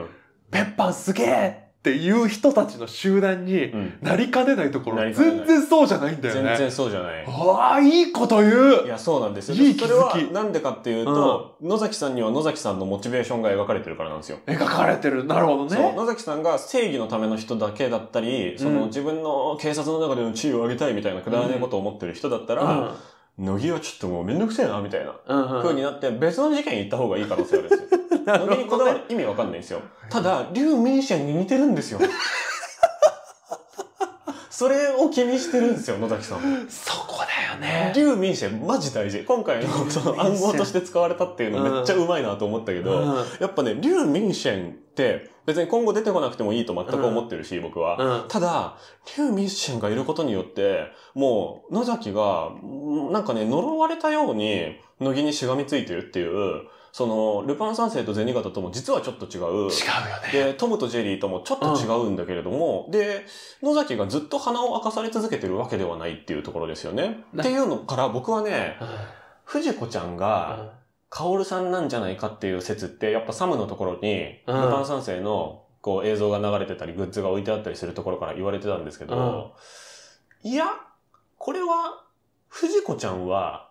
別、班、すげえっていう人たちの集団になりかねないところ、うん、全然そうじゃないんだよね。全然そうじゃない。ああ、いいこと言ういや、そうなんですよ。いい気づき。それはなんでかっていうと、うん、野崎さんには野崎さんのモチベーションが描かれてるからなんですよ。描かれてる。なるほどね。野崎さんが正義のための人だけだったり、その、うん、自分の警察の中での地位を上げたいみたいなくだらないことを思ってる人だったら、乃木はちょっともうめんどくせえな、みたいな、風になって、別の事件行った方がいい可能性あるですよ。乃木にこだわる意味わかんないんですよ。ただ、竜明シャンに似てるんですよ。それを気にしてるんですよ、野崎さんそこだよね。竜民社、マジ大事。今回の その暗号として使われたっていうのめっちゃうまいなと思ったけど、うん、やっぱね、竜民社、別に今後出てこなくてもいいと全く思ってるし、うん、僕は。うん、ただ、リュウ・ミッシェンがいることによって、もう、野崎が、なんかね、呪われたように、野木にしがみついてるっていう、その、ルパン三世と銭形とも実はちょっと違う。違うよね。で、トムとジェリーともちょっと違うんだけれども、うん、で、野崎がずっと鼻を明かされ続けてるわけではないっていうところですよね。っていうのから僕はね、藤子ちゃんが、カオルさんなんじゃないかっていう説って、やっぱサムのところに、ルパン三世のこう映像が流れてたり、グッズが置いてあったりするところから言われてたんですけど、いや、これは、藤子ちゃんは、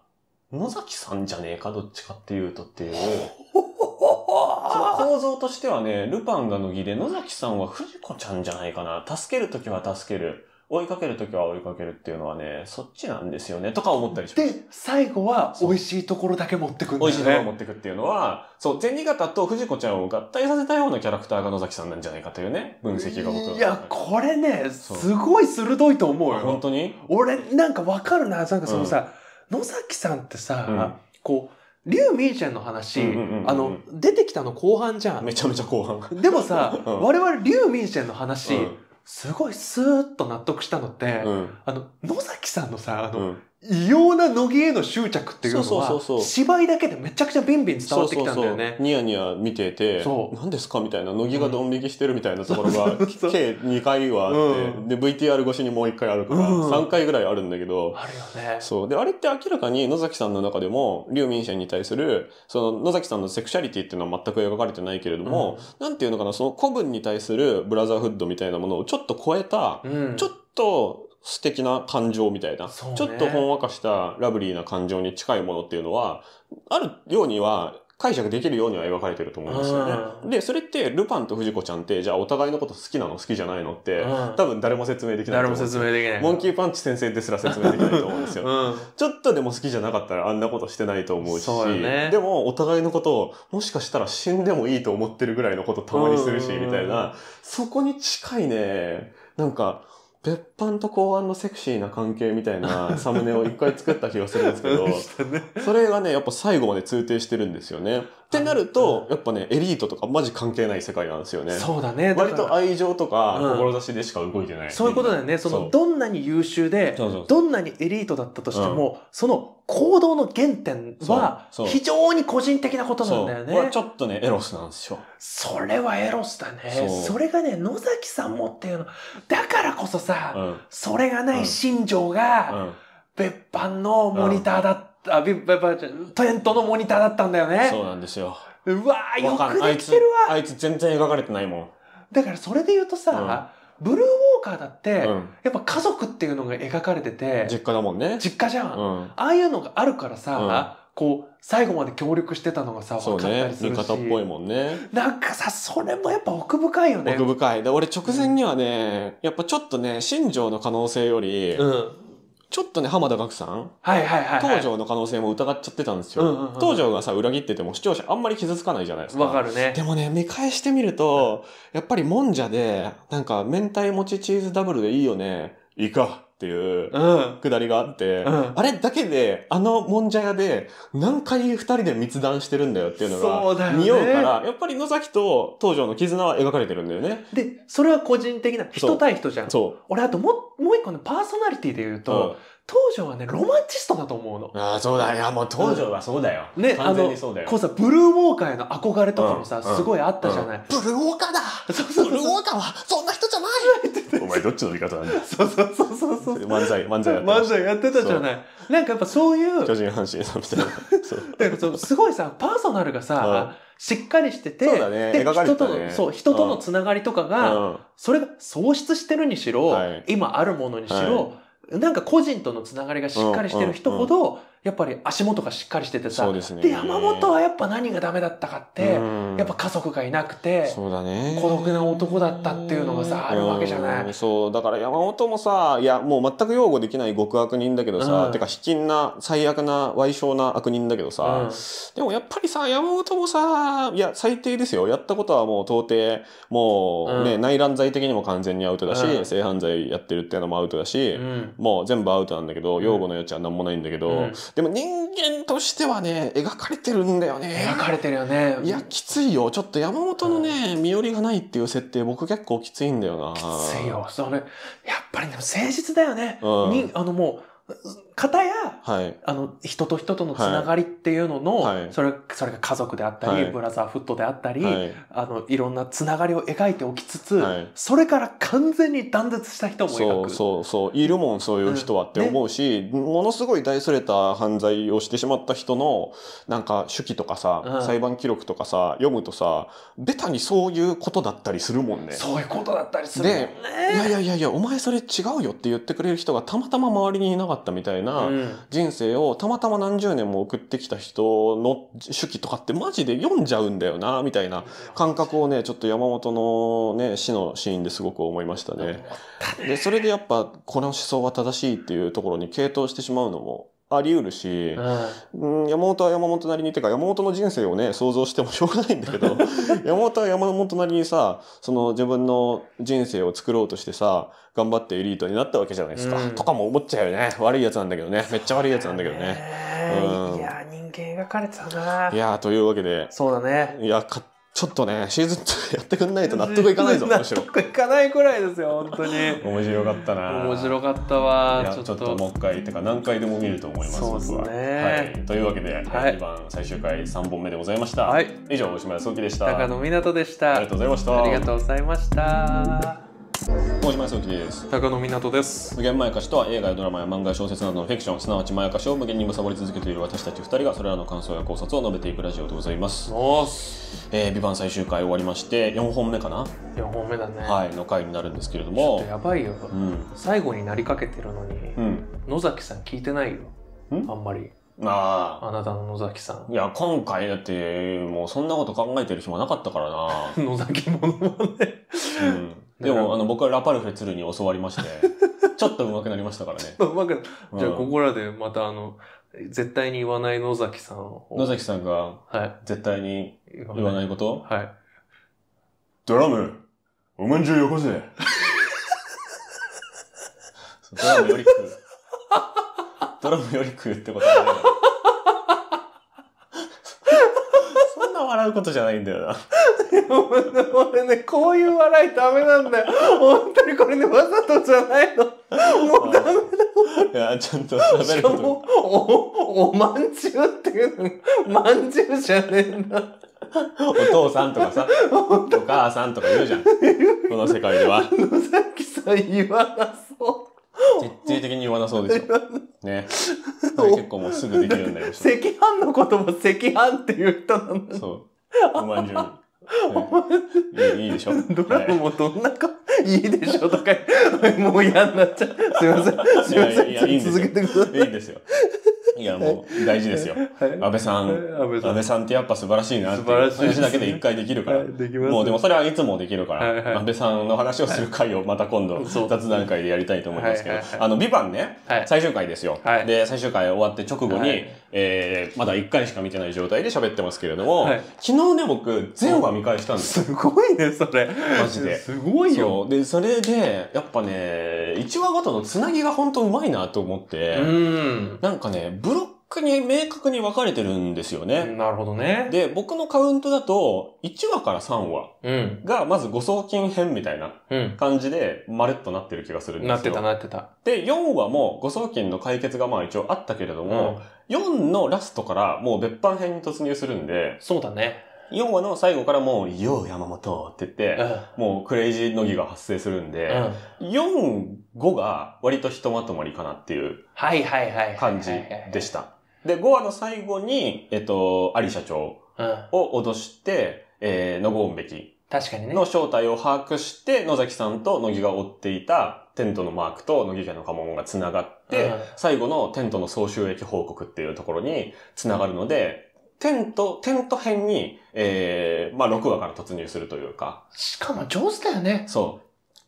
野崎さんじゃねえか、どっちかっていうとっていう。その構造としてはね、ルパンが脱ぎで、野崎さんは藤子ちゃんじゃないかな。助けるときは助ける。追いかけるときは追いかけるっていうのはね、そっちなんですよね、とか思ったりします。で、最後は美味しいところだけ持ってくんだよね。美味しいところ持ってくっていうのは、そう、銭形と藤子ちゃんを合体させたようなキャラクターが野崎さんなんじゃないかというね、分析が僕いや、これね、すごい鋭いと思うよ。本当に俺、なんかわかるな、なんかそのさ、うん、野崎さんってさ、うん、こう、リュウ・ミーちゃんの話、あの、出てきたの後半じゃん。めちゃめちゃ後半。でもさ、我々リュウ・ミーちゃんの話、うんすごいスーッと納得したのって、うん、あの、野崎さんのさ、あの、うん、異様な乃木への執着っていうのは、芝居だけでめちゃくちゃビンビン伝わってきたんだよね。そうそうそうニヤニヤ見てて、何ですかみたいな、乃木がドン引きしてるみたいなところが、計2回はあって、うん、で、VTR 越しにもう1回あるから、3回ぐらいあるんだけど、うん、あるよね。そう。で、あれって明らかに野崎さんの中でも、リュウ・ミンシェンに対する、その野崎さんのセクシャリティっていうのは全く描かれてないけれども、うん、なんていうのかな、その古文に対するブラザーフッドみたいなものをちょっと超えた、うん、ちょっと、素敵な感情みたいな、ね、ちょっとほんわかしたラブリーな感情に近いものっていうのは、あるようには解釈できるようには描かれてると思うんですよね。で、それって、ルパンと藤子ちゃんって、じゃあお互いのこと好きなの好きじゃないのって、多分誰も説明できない誰も説明できない。モンキーパンチ先生ですら説明できないと思うんですよ。うん、ちょっとでも好きじゃなかったらあんなことしてないと思うし、うね、でもお互いのことを、もしかしたら死んでもいいと思ってるぐらいのことたまにするし、みたいな、そこに近いね、なんか、別班と公安のセクシーな関係みたいな サムネを一回作った気がするんですけど、それがね、やっぱ最後まで通底してるんですよね。ってなると、やっぱね、エリートとかマジ関係ない世界なんですよね。そうだね。だ割と愛情とか、志でしか動いてない、うん。そういうことだよね。その、どんなに優秀でどんなにエリートだったとしても、うん、その、行動の原点は、非常に個人的なことなんだよね。これちょっとね、エロスなんですよ。それはエロスだね。それがね、野崎さんもっていうの。だからこそさ、うん、それがない心情が、別班のモニターだっあビババちゃん、テントのモニターだったんだよね。そうなんですよ。うわー、よくできてるわあいつ全然描かれてないもん。だからそれで言うとさ、ブルーウォーカーだって、うん、やっぱ家族っていうのが描かれてて。実家だもんね。実家じゃん。うん、ああいうのがあるからさ、うん、こう、最後まで協力してたのがさ、分かったりするし。そうね、味方っぽいもんね。なんかさ、それもやっぱ奥深いよね。奥深い。で、俺直前にはね、やっぱちょっとね、新庄の可能性より、うんちょっとね、浜田岳さん、はいはいはい、はい、東條の可能性も疑っちゃってたんですよ。うんうんうん、東條がさ、裏切ってても視聴者あんまり傷つかないじゃないですか。わかるね。でもね、見返してみると、やっぱりもんじゃで、なんか、明太餅チーズダブルでいいよね。いいか。っていうくだりがあって、うん、あれだけで、あのもんじゃ屋で何回二人で密談してるんだよっていうのが見ようから、ね、やっぱり野崎と東條の絆は描かれてるんだよね。で、それは個人的な、人対人じゃん。そう。俺あとも、もう一個のパーソナリティで言うと、うん東條はね、ロマンチストだと思うの。ああ、そうだ。いや、もう東條はそうだよ。ね、完全にそうだよ。こうさ、ブルーウォーカーへの憧れとかもさ、すごいあったじゃない。ブルーウォーカーだブルーウォーカーはそんな人じゃないお前どっちの味方なんだそうそうそうそうそう。漫才、漫才やってた。漫才やってたじゃない。なんかやっぱそういう。巨人阪神さんみたいな。そう。だからすごいさ、パーソナルがさ、しっかりしてて、そうだね、で、人との、そう、人とのつながりとかが、それが喪失してるにしろ、今あるものにしろ、なんか個人とのつながりがしっかりしてる人ほど、やっぱり足元がしっかりしててさ。で、ね、山本はやっぱ何がダメだったかって、やっぱ家族がいなくて、孤独な男だったっていうのがさ、あるわけじゃない。そう、だから山本もさ、いや、もう全く擁護できない極悪人だけどさ、てか卑近な、最悪な、賠償な悪人だけどさ、でもやっぱりさ、山本もさ、いや、最低ですよ。やったことはもう到底、もうね、内乱罪的にも完全にアウトだし、性犯罪やってるっていうのもアウトだし、もう全部アウトなんだけど、擁護の余地は何もないんだけど、でも人間としてはね描かれてるんだよね描かれてるよねいやきついよちょっと山本のね、身寄りがないっていう設定僕結構きついんだよなきついよそれやっぱりでも誠実だよね、うん、にあのもう方や、はい、あの、人と人とのつながりっていうのの、はい、それ、それが家族であったり、はい、ブラザーフットであったり、あの、いろんなつながりを描いておきつつ、それから完全に断絶した人もいる。そうそうそう、いるもん、そういう人はって思うし、うんね、ものすごい大それた犯罪をしてしまった人の、なんか、手記とかさ、うん、裁判記録とかさ、読むとさ、ベタにそういうことだったりするもんね。そういうことだったりするもんね。いやいやいやいや、お前それ違うよって言ってくれる人がたまたま周りにいなかったみたいな、な人生をたまたま何十年も送ってきた人の手記とかってマジで読んじゃうんだよなみたいな感覚をねちょっと山本のね死のシーンですごく思いましたね。でそれでやっぱこの思想は正しいっていうところに傾倒してしまうのもあり得るし、うん、山本は山本なりに、てか山本の人生をね、想像してもしょうがないんだけど、山本は山本なりにさ、その自分の人生を作ろうとしてさ、頑張ってエリートになったわけじゃないですか。うん、とかも思っちゃうよね。悪い奴なんだけどね。めっちゃ悪い奴なんだけどね。うん、いや、人間描かれてたな。いや、というわけで。そうだね。いや、ちょっとねシーズン2やってくんないと納得いかないぞむしろ納得いかないくらいですよ本当に面白かったな面白かったわちょっともう一回てか何回でも見ると思いますそうすね、はい、というわけで、はい、2番最終回3本目でございました、はい、以上大島康之でした高野湊でしたありがとうございましたありがとうございました大島康之です高野湊です無限まやかしとは映画やドラマや漫画や小説などのフィクションすなわちまやかしを無限にさぼり続けている私たち二人がそれらの感想や考察を述べていくラジオでございますおーえー、ビバ最終回終わりまして四本目かな四本目だねはいの回になるんですけれどもやばいよ、うん、最後になりかけてるのに、うん、野崎さん聞いてないよんあんまりああ。あなたの野崎さん。いや、今回だって、もうそんなこと考えてる暇なかったからな。野崎ものまねうん。でも、あの、僕はラパルフェ鶴に教わりまして、ちょっと上手くなりましたからね。上手くじゃあ、ここらでまたあの、絶対に言わない野崎さんを。野崎さんが、はい。絶対に言わないこと、はい。ドラム、おまんじゅうよこせ。ドラムより食う。ドラムより食うってことはね。笑うことじゃないんだよな。俺ね、こういう笑いダメなんだよ。本当にこれね、わざとじゃないの。もうダメだ。いや、ちゃんと喋るしかもお、おまんじゅうっていうの、まんじゅうじゃねえんだ。お父さんとかさ、お母さんとか言うじゃん。この世界では。野崎さん言わなそう。徹底的に言わなそうですよ。ね。結構もうすぐできるようになりました。赤飯のことも赤飯っていう人なんだ。そう。おまんじゅう。ね、いいでしょ。ドラムもどんなか、い、いでしょとか、もう嫌になっちゃう。すいません。すいません。いやいやいい続けてください。いいんですよ。いや、もう大事ですよ。安倍さん。安倍さんってやっぱ素晴らしいなっていう話だけで一回できるから。もうでもそれはいつもできるから、安倍さんの話をする回をまた今度、雑談会でやりたいと思いますけど、あの、ビバンね、最終回ですよ。で、最終回終わって直後に、えー、まだ一回しか見てない状態で喋ってますけれども、昨日ね、僕、全話見返したんですよ。すごいね、それ。マジで。すごいよ。で、それで、やっぱね、一話ごとのつなぎが本当うまいなと思って、なんかね、ブロックに明確に分かれてるんですよね。なるほどね。で、僕のカウントだと、1話から3話が、まず誤送金編みたいな感じで、まるっとなってる気がするんですよ。なってた、なってた。で、4話も誤送金の解決がまあ一応あったけれども、うん、4のラストからもう別版編に突入するんで、そうだね。4話の最後からもう、よう山本って言って、もうクレイジーのぎが発生するんで、うん、4、5が割とひとまとまりかなっていう感じでした。で、5話の最後に、えっと、アリ社長を脅して、うん、えー、のごうんべき。確かにね。の正体を把握して、野崎さんと乃木が追っていたテントのマークと乃木家の家紋が繋がって、うん、最後のテントの総収益報告っていうところに繋がるので、テント、テント編に、ええー、まあ、6話から突入するというか。しかも上手だよね。そ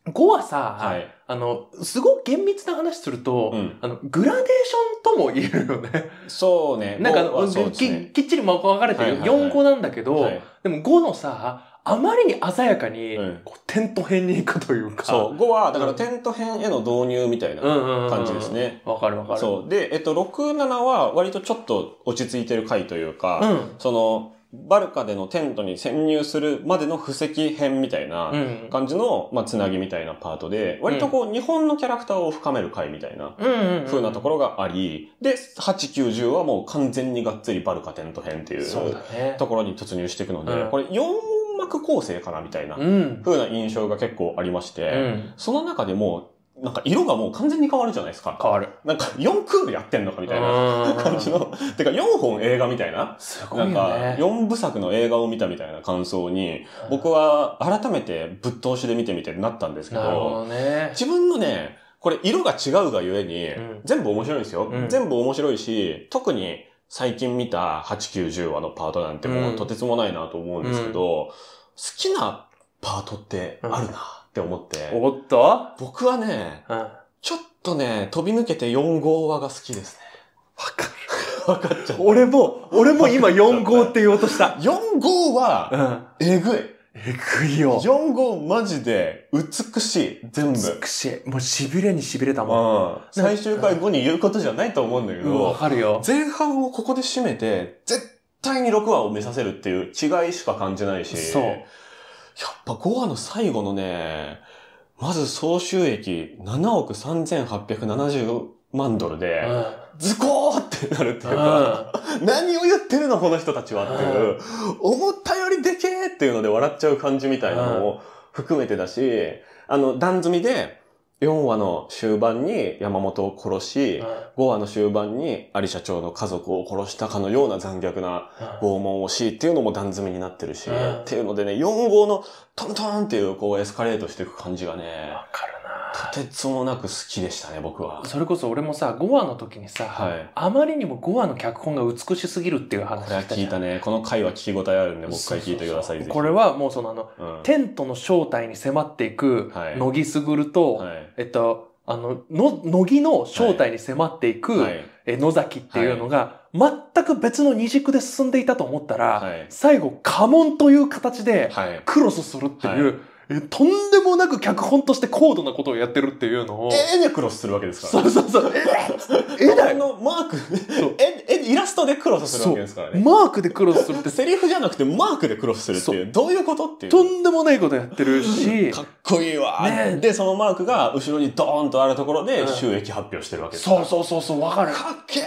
う。5はさ、はい、あの、すごく厳密な話すると、うん、あの、グラデーションとも言えるよね。そうね。なんか、ね、き、きっちり分かれてる、はいはいはい、4、5なんだけど、はい、でも5のさ、あまりに鮮やかに、こう、ント編に行くというか。そう。5は、だからテント編への導入みたいな感じですね。わ、かるわかる。そう。で、えっと、6、7は割とちょっと落ち着いてる回というか、うん、その、バルカでのテントに潜入するまでの布石編みたいな感じの、まあ、つなぎみたいなパートで、割とこう、日本のキャラクターを深める回みたいな、ふうなところがあり、で、8、9、10はもう完全にがっつりバルカテント編っていうところに突入していくので、これ4学構成かなみたいな、風な印象が結構ありまして、うん、その中でも、なんか色がもう完全に変わるじゃないですか。変わる。なんか4クールやってんのかみたいな感じの。てか4本映画みたいな。すごい、ね、なんか4部作の映画を見たみたいな感想に、僕は改めてぶっ通しで見てみてなったんですけど、どね、自分のね、これ色が違うがゆえに、うん、全部面白いんですよ。全部面白いし、特に最近見た8、9、10話のパートなんてもうとてつもないなと思うんですけど、うん好きなパートってあるなって思って。おっと僕はね、うん、ちょっとね、飛び抜けて4号話が好きですね。わかる。分かっちゃった。俺も、俺も今4号って言おうとした。4号は、えぐい。えぐいよ。4号マジで美しい。全部。美しい。もう痺れに痺れたもん。うん、最終回後に言うことじゃないと思うんだけど。わ、うん、かるよ。前半をここで締めて、絶対に6話を見させるっていう違いしか感じないし。そう。やっぱ5話の最後のね、まず総収益7億3870万ドルで、ズコーってなるっていうか、何を言ってるのこの人たちはっていう、思ったよりでけーっていうので笑っちゃう感じみたいなのを含めてだし、あの、段積みで、4話の終盤に山本を殺し、5話の終盤に有社長の家族を殺したかのような残虐な拷問をしっていうのも段詰めになってるし、っていうのでね、4号のトントンっていうこうエスカレートしていく感じがね。わかるとてつもなく好きでしたね、僕は。それこそ俺もさ、5話の時にさ、はい、あまりにも5話の脚本が美しすぎるっていう話聞いた聞いたね。この回は聞き応えあるんで、もう一回聞いてください。これはもうそのあの、うん、テントの正体に迫っていく、乃木すぐると、はい、えっと、あの、の、乃木の正体に迫っていく、はい、え野崎っていうのが、全く別の二軸で進んでいたと思ったら、最後、家紋という形で、クロスするっていう、とんでもなく脚本として高度なことをやってるっていうのを。絵でクロスするわけですから、そうそうそう。絵だよ。のマーク、絵、絵、イラストでクロスするわけですからね。マークでクロスするって。セリフじゃなくてマークでクロスするっていう。どういうことっていう。とんでもないことやってるし。かっこいいわ、ね。で、そのマークが後ろにドーンとあるところで収益発表してるわけですから、そうそうそうそう、わかる。かっけ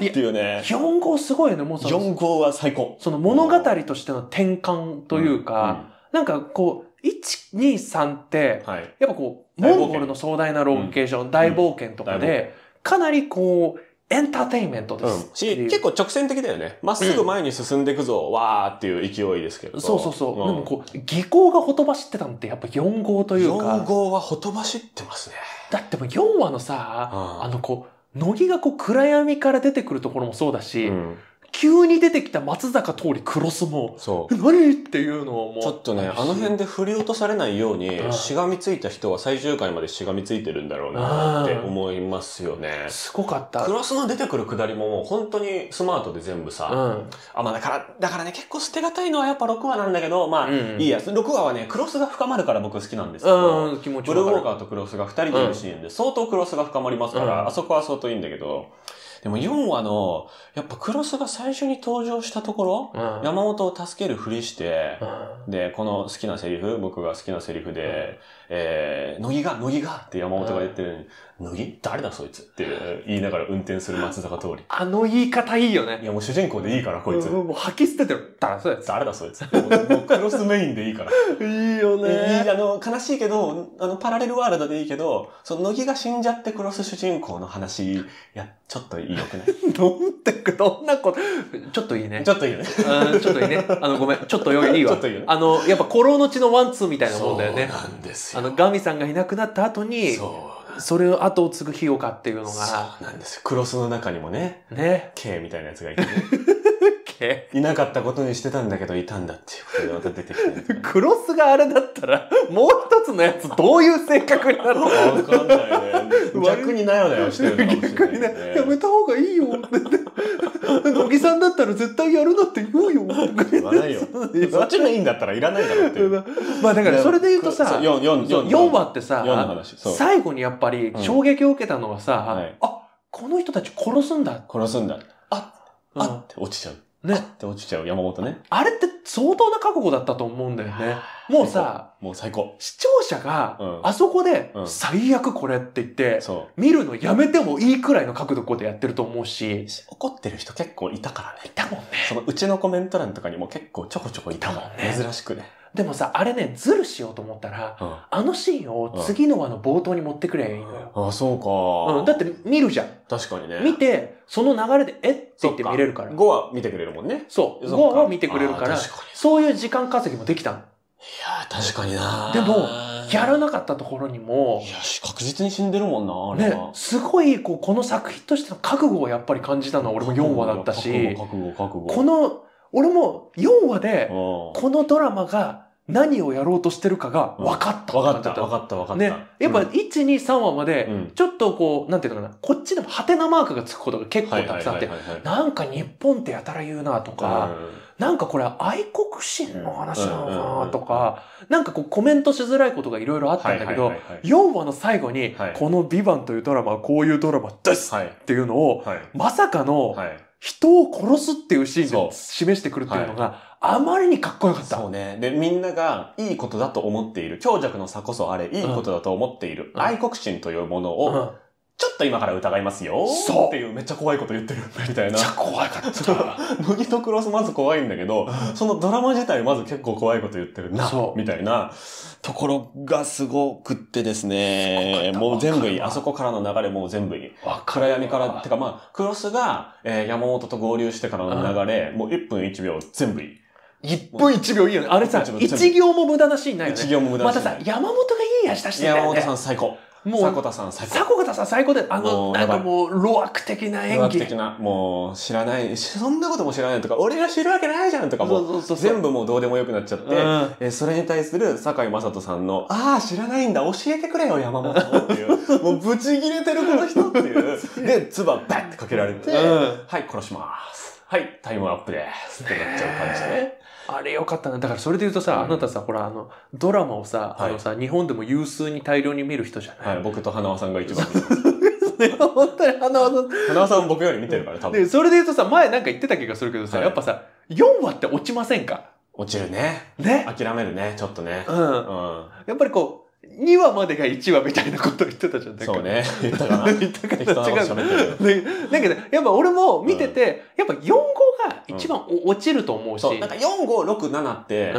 ーっていうね。基本語すごいね、もうその。4号は最高。その物語としての転換というか、なんかこう、1、2、3って、はい、やっぱこう、モンゴルの壮大なロケーション、大冒険とかで、かなりこう、エンターテインメントです、うん、し、結構直線的だよね。まっすぐ前に進んでいくぞ、うん、わーっていう勢いですけど。そうそうそう。うん、でもこう、技巧がほとばしってたのってやっぱ4号というか。4号はほとばしってますね。だってもう4話のさ、あのこう、乃木がこう暗闇から出てくるところもそうだし、うん急に出てきた松坂通りクロスも、そう。何っていうのはもう。ちょっとね、あの辺で振り落とされないように、しがみついた人は最終回までしがみついてるんだろうなって思いますよね。すごかった。クロスの出てくるくだりももう本当にスマートで全部さ、うん、あ、まあだから、だからね、結構捨てがたいのはやっぱ6話なんだけど、まあ、うんいいや、6話はね、クロスが深まるから僕好きなんですけど、うん、気持ちブルーウォーカーとクロスが2人でいるシーンで、相当クロスが深まりますから、うん、あそこは相当いいんだけど、でも4話の、やっぱクロスが最初に登場したところ、うん、山本を助けるふりして、うん、で、この好きなセリフ、僕が好きなセリフで、うん、えー、乃木が、乃木がって山本が言ってる、乃木誰だそいつって言いながら運転する松坂通り。あの言い方いいよね。いやもう主人公でいいからこいつ。もう吐き捨ててる。誰だそいつ。誰だそいつ。もうクロスメインでいいから。いいよね。いい、あの、悲しいけど、あの、パラレルワールドでいいけど、その乃木が死んじゃってクロス主人公の話、いや、ちょっといいよくないど んてく、どんなこと、ちょっといいね。ちょっといいね。うん、ちょっといいね。あの、ごめん、ちょっとよいいわ。ちょっといいよね。あの、やっぱ、古老の地のワンツーみたいなもんだよね。そうなんですよ。あの、ガミさんがいなくなった後に、そうそれを後を継ぐ費用かっていうのが。そうなんですよ。クロスの中にもね。ね。K みたいなやつがいて、ね。いなかったことにしてたんだけど、いたんだっていうことでまた出てきて、クロスがあれだったら、もう一つのやつどういう性格になるのわかんないね。逆になよなよしてるのかもしれない、ね、逆にな、ね、やめた方がいいよ。小木さんだったら絶対やるなって言うよ。言わないよ。そっちがいいんだったらいらないだろうって。まあだからそれで言うとさ、4, 話ってさ、最後にやっぱり衝撃を受けたのはさ、うんはい、あ、この人たち殺すんだ。殺すんだ。あ、あ、うん、って落ちちゃう。ね。って落ちちゃう山本ね。あれって相当な覚悟だったと思うんだよね。もうさ、もう最高。視聴者が、あそこで、最悪これって言って、見るのやめてもいいくらいの角度でやってると思うし。怒ってる人結構いたからね。いたもんね。そのうちのコメント欄とかにも結構ちょこちょこいたもんね。珍しくね。でもさ、あれね、ズルしようと思ったら、うん、あのシーンを次の話の冒頭に持ってくりゃいいのよ。ああ、そうか。うん、だって見るじゃん。確かにね。見て、その流れで、えって言って見れるから。5は見てくれるもんね。そう。5は見てくれるから、そういう時間稼ぎもできたいや確かになでも、やらなかったところにも、いや、確実に死んでるもんな、ね、すごい、こう、この作品としての覚悟をやっぱり感じたのは俺も4話だったし、覚悟、覚悟、覚悟。この、俺も4話で、このドラマが何をやろうとしてるかが分かった。分かった、分かった、分かった。ね。やっぱ1、2、3話まで、ちょっとこう、なんていうかな、こっちでもハテナマークがつくことが結構たくさんあって、なんか日本ってやたら言うなとか、なんかこれ愛国心の話なのかなとか、なんかこうコメントしづらいことがいろいろあったんだけど、4話の最後に、このビバンというドラマはこういうドラマですっていうのを、まさかの、人を殺すっていうシーンで示してくるっていうのが、あまりにかっこよかった。そうね。で、みんながいいことだと思っている。強弱の差こそあれ、いいことだと思っている。愛国心というものを、ちょっと今から疑いますよ。そうっていうめっちゃ怖いこと言ってるみたいな。めっちゃ怖かった。麦 とクロスまず怖いんだけど、そのドラマ自体まず結構怖いこと言ってるな、みたいなところがすごくってですね、もう全部いい。あそこからの流れもう全部いい。暗闇から、てかまあ、クロスが、えー、山本と合流してからの流れ、うん、もう1分1秒全部いい。1分1秒いいよね。あれさ、1行も無駄なシーンないよね。行も無駄なシーン。またさ、山本がいいや。出してるよね。山本さん最高。もう迫田さん最高迫田さん最高であのなんかもう露悪的な演技的なもう知らないそんなことも知らないとか俺が知るわけないじゃんとかもう全部もうどうでもよくなっちゃって、うん、えそれに対する堺雅人さんの「ああ知らないんだ教えてくれよ山本」っていう もうブチ切れてるこの人っていう で唾バッてかけられて「うん、はい殺します」はい、タイムアップですってなっちゃう感じね。あれよかったな。だからそれで言うとさ、うん、あなたさ、ほら、あの、ドラマをさ、はい、あのさ、日本でも有数に大量に見る人じゃないはい、僕と花輪さんが一番 本当に花輪さん。花輪さん僕より見てるから、多分。で、それで言うとさ、前なんか言ってた気がするけどさ、はい、やっぱさ、4話って落ちませんか落ちるね。ね。諦めるね、ちょっとね。うん。うん、やっぱりこう、2話までが1話みたいなこと言ってたじゃん。そうね。言ったかな。言ったかな。違う。だけど、やっぱ俺も見てて、やっぱ4号が一番、落ちると思うし。なんか4、号、6、7って、うん、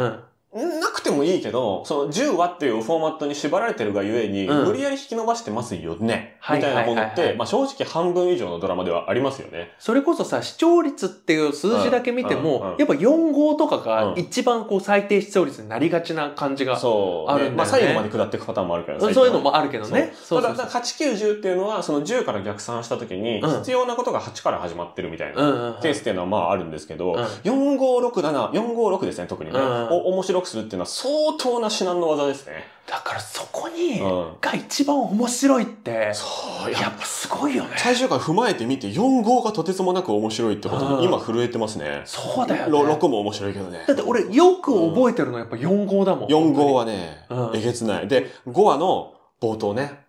なんいいけど、その10話っていうフォーマットに縛られてるがゆえに、うん、無理やり引き伸ばしてますよね。みたいなものって、まあ正直半分以上のドラマではありますよね。それこそさ、視聴率っていう数字だけ見ても、やっぱ4号とかが一番こう最低視聴率になりがちな感じがあるんだよね。ねまあ最後まで下っていくパターンもあるからそういうのもあるけどね。そうそうそうただ、8、9、10っていうのは、その10から逆算した時に、必要なことが8から始まってるみたいなケースっていうのはまああるんですけど、4、5、6、7、4、5、6ですね、特にね。お面白くするっていうのは相当な至難の技ですね。だからそこに、が一番面白いって、そう、やっぱすごいよね。最終回踏まえてみて、4号がとてつもなく面白いってことに今震えてますね。そうだよ、ね。6も面白いけどね。だって俺よく覚えてるのはやっぱ4号だもん。4号はね、えげつない。で、5話の冒頭ね、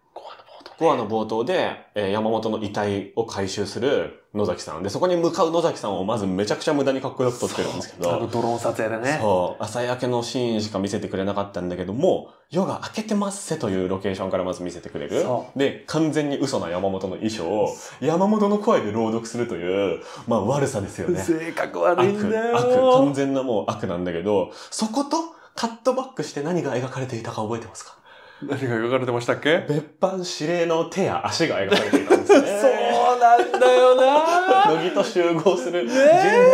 5話の冒頭で、えー、山本の遺体を回収する野崎さん。で、そこに向かう野崎さんをまずめちゃくちゃ無駄にかっこよく撮ってるんですけど。あのドローン撮影でね。そう。朝焼けのシーンしか見せてくれなかったんだけども、夜が明けてますせというロケーションからまず見せてくれる。で、完全に嘘な山本の衣装を、山本の声で朗読するという、まあ悪さですよね。性格悪いんだよ。悪、悪、完全なもう悪なんだけど、そことカットバックして何が描かれていたか覚えてますか何が描かれてましたっけ別版指令の手や足が描かれていたんですね。そうなんだよな乃木と集合する神明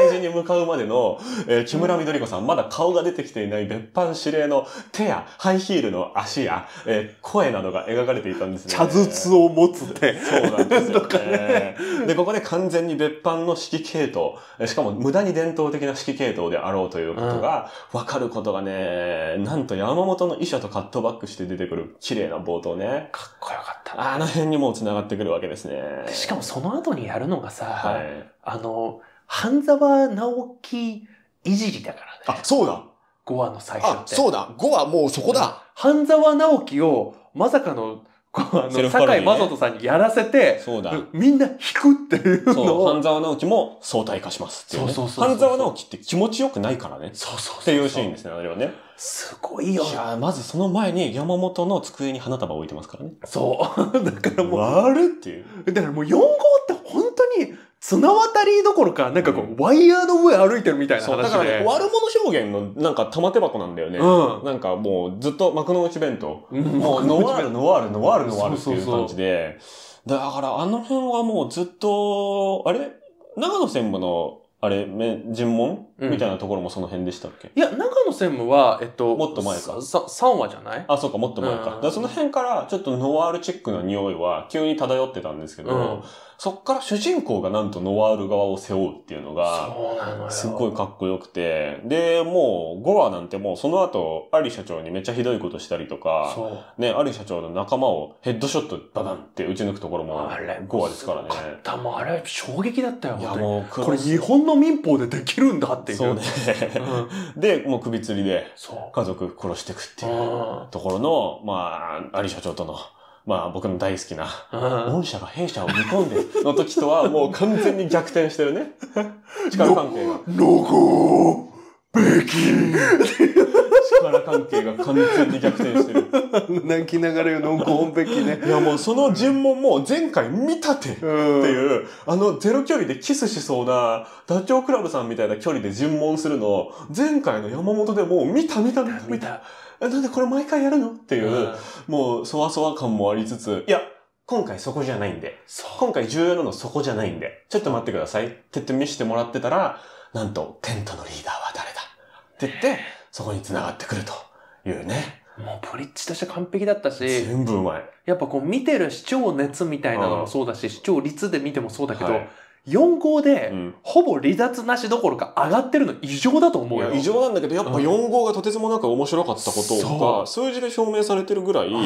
寺に向かうまでの、えー、木村みどり子さん、まだ顔が出てきていない別班指令の手やハイヒールの足や、えー、声などが描かれていたんですね。茶筒を持つって。そうなんですよ、ね、で、ここで完全に別班の指揮系統、しかも無駄に伝統的な指揮系統であろうということが、わかることがね、なんと山本の医者とカットバックして出てくる綺麗な冒頭ね。かっこよかった、ね、あの辺にも繋がってくるわけですね。しかもそその後にやるのがさ、はい、あの、半沢直樹いじりだからね。あ、そうだ。5話の最初って。あ、そうだ。5話もうそこだ。半沢直樹をまさかのこうあの、坂井正人さんにやらせて、そうだ。みんな引くっていうのを。半沢直樹も相対化しますっていう、ね。そうそうそう半沢直樹って気持ちよくないからね。そうそうっていうシーンですね、あれはね。すごいよ。いや、まずその前に山本の机に花束を置いてますからね。そう。だからもう。あるっていう。だからもう4号って本当に、綱渡りどころか、なんかこう、ワイヤーの上歩いてるみたいな話で。だからね、悪者表現のなんか玉手箱なんだよね。うん。なんかもうずっと幕の内弁当。うん、もうノワール、ノワール、ノワール、ノワールっていう感じで。だからあの辺はもうずっと、あれ長野専務の、あれ、尋問みたいなところもその辺でしたっけ、うん、いや、長野専務は、えっと、もっと前か。3話じゃないあ、そうか、もっと前か。うん、かその辺から、ちょっとノワールチックの匂いは急に漂ってたんですけど、うん、そっから主人公がなんとノワール側を背負うっていうのが、そうなのよ。すっごいかっこよくて、で、もう5話なんてもうその後、アリ社長にめっちゃひどいことしたりとか、ね、アリ社長の仲間をヘッドショットバダンって打ち抜くところも5話ですからね。あれ、もうあれ衝撃だったよ、これ日本の民法でできるんだってていう。そうね。で、もう首吊りで、家族殺していくっていうところの、まあ、り社長との、まあ僕の大好きな、御社が弊社を見込んでの時とは もう完全に逆転してるね。力関係が。ロゴ 力関係が完全に逆転してる。泣きながらのごんべきね。いやもうその尋問も前回見たてっていう、あのゼロ距離でキスしそうなダチョウ倶楽部さんみたいな距離で尋問するの、前回の山本でも見た見た見た見た。なんでこれ毎回やるのっていう、もうそわそわ感もありつつ、いや、今回そこじゃないんで、今回重要なのそこじゃないんで、ちょっと待ってくださいって言って見せてもらってたら、なんと、テントのリーダーは誰だって言って、そこに繋がってくるというね。もうブリッジとして完璧だったし。全部うまい。やっぱこう見てる視聴熱みたいなのもそうだし、視聴率で見てもそうだけど、はい4号で、ほぼ離脱なしどころか上がってるの異常だと思うよ。異常なんだけど、やっぱ4号がとてつもなく面白かったことが、数字で証明されてるぐらい、や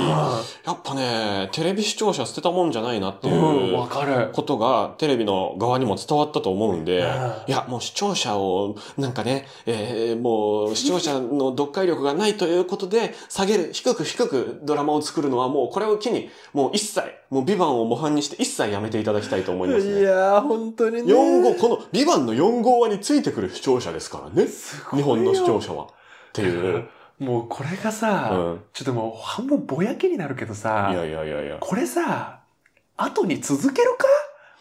っぱね、テレビ視聴者捨てたもんじゃないなっていうことが、テレビの側にも伝わったと思うんで、いや、もう視聴者を、なんかね、えー、もう視聴者の読解力がないということで、下げる、低く低くドラマを作るのはもうこれを機に、もう一切、もうビバンを模範にして一切やめていただきたいと思いますね。いやー、本当にね。号、このビバンの4号話についてくる視聴者ですからね。日本の視聴者は。っていう。もうこれがさ、うん、ちょっともう半分ぼやけになるけどさ、いやいやいやいや。これさ、後に続けるか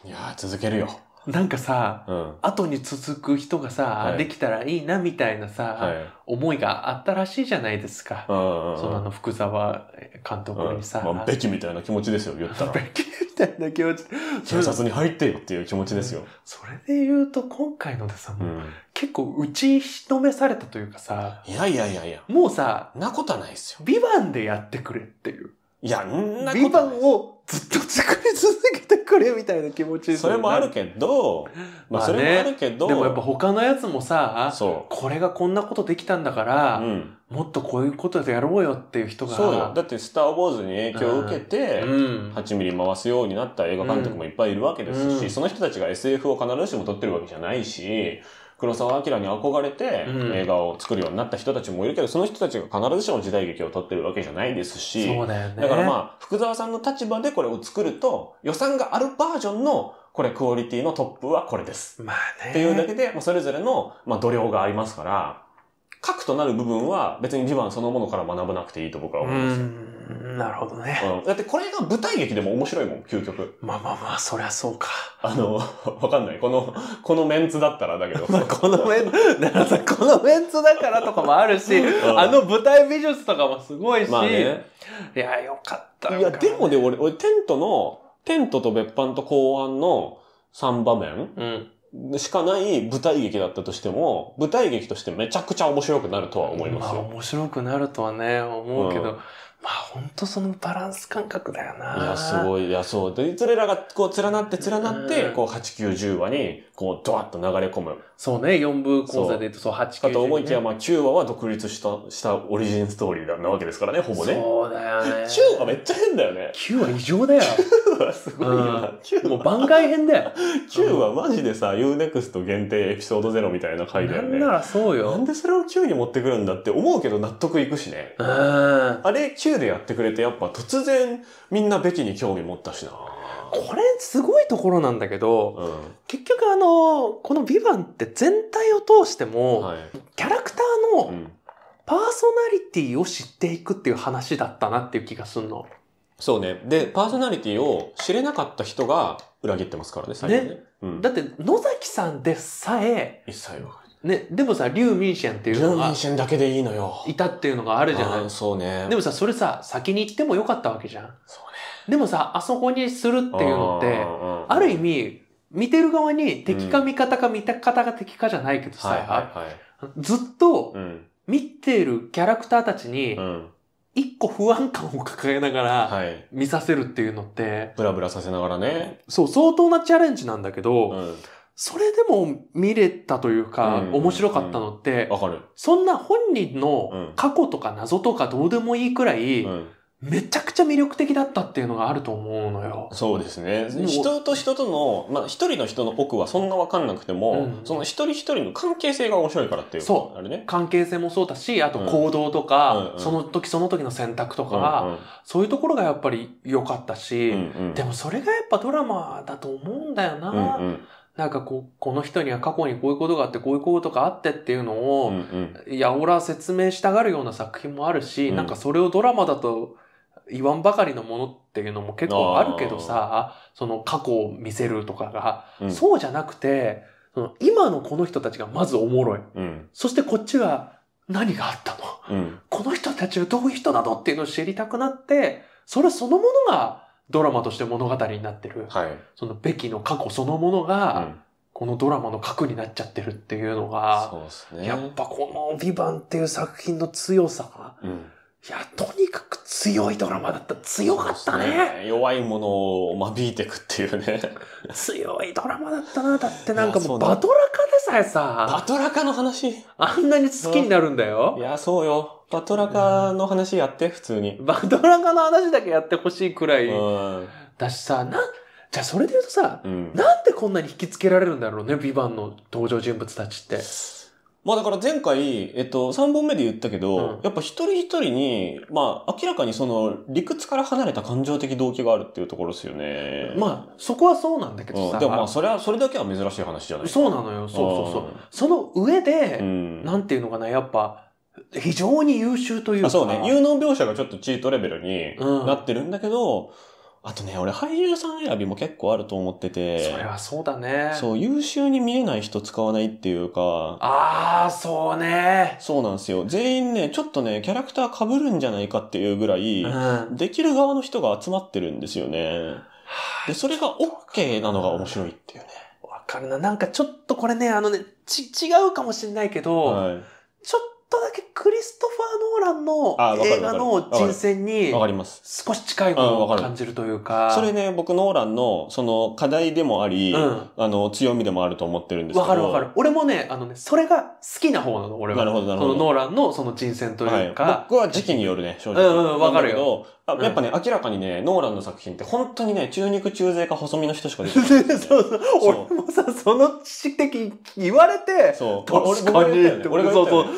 いや続けるよ。なんかさ、うん、後に続く人がさ、はい、できたらいいなみたいなさ、はい、思いがあったらしいじゃないですか。そのあの福沢監督にさ。うんまあ、べきみたいな気持ちですよ、言ったら。べきみたいな気持ち。警察に入ってよっていう気持ちですよ。それで言うと、今回のでさ、もう、うん、結構打ちひとめされたというかさ。いやいやいやいや。もうさ、なことはないですよ。ビバンでやってくれっていう。いや、んなことない。ビバンをずっと作り続けてくれみたいな気持ち、ね、それもあるけど、まあ、それもあるけど、ね、でもやっぱ他のやつもさ、そう。これがこんなことできたんだから、うん、もっとこういうことでやろうよっていう人が。そうよ。だってスターウォーズに影響を受けて、うん、8ミリ回すようになった映画監督もいっぱいいるわけですし、うん、その人たちが SF を必ずしも撮ってるわけじゃないし、うん黒澤明に憧れて映画を作るようになった人たちもいるけど、その人たちが必ずしも時代劇を撮ってるわけじゃないですし、そうだよね。だからまあ、福沢さんの立場でこれを作ると、予算があるバージョンのこれクオリティのトップはこれです。まあね。っていうだけで、それぞれの、まあ、度量がありますから、核となる部分は別に地盤そのものから学ばなくていいと僕は思うんすなるほどね、うん、だってこれが舞台劇でも面白いもん、究極。まあまあまあ、そりゃそうか。あの、わかんない。この、このメンツだったらだけど。このメンツ、だからさ、このメンツだからとかもあるし、あの舞台美術とかもすごいし。まあね、いや、よかったいや、でもね、俺、俺、テントの、テントと別班と公安の3場面、うん、しかない舞台劇だったとしても、舞台劇としてめちゃくちゃ面白くなるとは思いますよ。まあ、面白くなるとはね、思うけど、うん、まあ本当そのバランス感覚だよな。いや、すごい、いや、そう。で、それらがこう連なって連なって、こう8、9、10話に、こうドワッと流れ込む。そうね、4部講座で言うとそう、8、9、ね。かと思いきや、まあ9話は独立した、したオリジンストーリーなわけですからね、ほぼね。そうだよね。9 話めっちゃ変だよね。9話異常だよ。すごいようもう番外編だよ。9はマジでさ、UNEXT 限定エピソード0みたいな回だよね。なんならそうよ。なんでそれを9に持ってくるんだって思うけど納得いくしね。あれ9でやってくれてやっぱ突然みんなべきに興味持ったしな。これすごいところなんだけど、うん、結局あの、この「ビバンって全体を通しても、はい、キャラクターのパーソナリティを知っていくっていう話だったなっていう気がすんの。そうね。で、パーソナリティを知れなかった人が裏切ってますからね、最近ね。ねうん、だって、野崎さんでさえ、一切わね、でもさ、リュウ・ミンシェンっていうのが、ミンシェンだけでいいのよ。いたっていうのがあるじゃないそうね。でもさ、それさ、先に行ってもよかったわけじゃん。そうね。でもさ、あそこにするっていうのって、ある意味、見てる側に敵か味方か見た方が敵かじゃないけどさ、ずっと見てるキャラクターたちに、一個不安感を抱えながら、見させるっていうのって、はい、ブラブラさせながらね。そう、相当なチャレンジなんだけど、うん、それでも見れたというか、うん、面白かったのって、わ、うん、かる。そんな本人の過去とか謎とかどうでもいいくらい、うんめちゃくちゃ魅力的だったっていうのがあると思うのよ。そうですね。人と人との、まあ一人の人の奥はそんなわかんなくても、うん、その一人一人の関係性が面白いからっていう。そう。あれね。関係性もそうだし、あと行動とか、うん、その時その時の選択とか、うんうん、そういうところがやっぱり良かったし、うんうん、でもそれがやっぱドラマだと思うんだよな。うんうんなんかこう、この人には過去にこういうことがあって、こういうことがあってっていうのを、うんうん、いや、俺は説明したがるような作品もあるし、うん、なんかそれをドラマだと言わんばかりのものっていうのも結構あるけどさ、その過去を見せるとかが、うん、そうじゃなくて、その今のこの人たちがまずおもろい。うん、そしてこっちが何があったの、うん、この人たちはどういう人なのっていうのを知りたくなって、それそのものがドラマとして物語になってる。はい、そのべきの過去そのものが、このドラマの核になっちゃってるっていうのが、ね、やっぱこの「ヴィヴァンっていう作品の強さ、うん、いや、とにかく強いドラマだった。強かったね。ね弱いものを間引いていくっていうね。強いドラマだったな。だってなんかもうバトラカでさえさ。バトラカの話あんなに好きになるんだよ。いや、そうよ。バトラカの話やって、普通に。バトラカの話だけやってほしいくらい。だしさ、な、じゃあそれで言うとさ、うん、なんでこんなに引きつけられるんだろうね、ヴィヴァンの登場人物たちって。まあだから前回、えっと、3本目で言ったけど、うんやっぱ一人一人に、まあ明らかにその理屈から離れた感情的動機があるっていうところですよね。まあ、そこはそうなんだけどうさ。ん、でもまあそれは、それだけは珍しい話じゃないそうなのよ。そうそうそう。その上で、うん。なんていうのかな、やっぱ、非常に優秀というか。そうね。有能描写がちょっとチートレベルになってるんだけど、あとね、俺俳優さん選びも結構あると思ってて。それはそうだね。そう、優秀に見えない人使わないっていうか。ああ、そうね。そうなんですよ。全員ね、ちょっとね、キャラクター被るんじゃないかっていうぐらい、うん、できる側の人が集まってるんですよね。で、それが OK なのが面白いっていうね。わかるな。なんかちょっとこれね、あのね、ち、違うかもしれないけど、はい、ちょっとだけクリストファー・ノーランの映画の人選に、わかります。少し近いものを感じるというか。それね、僕、ノーランの、その、課題でもあり、うん、あの、強みでもあると思ってるんですけど。わかるわかる。俺もね、あのね、それが好きな方なの、俺は。なるほど、なるほど。そのノーランのその人選というか。はい、僕は時期によるね、正直。うん、うん、わかるよ。やっぱね、うん、明らかにね、ノーランの作品って本当にね、中肉中背か細身の人しか出てない、そうそう。俺もさ、その知的に言われて、そう。確かに俺がそうそう。確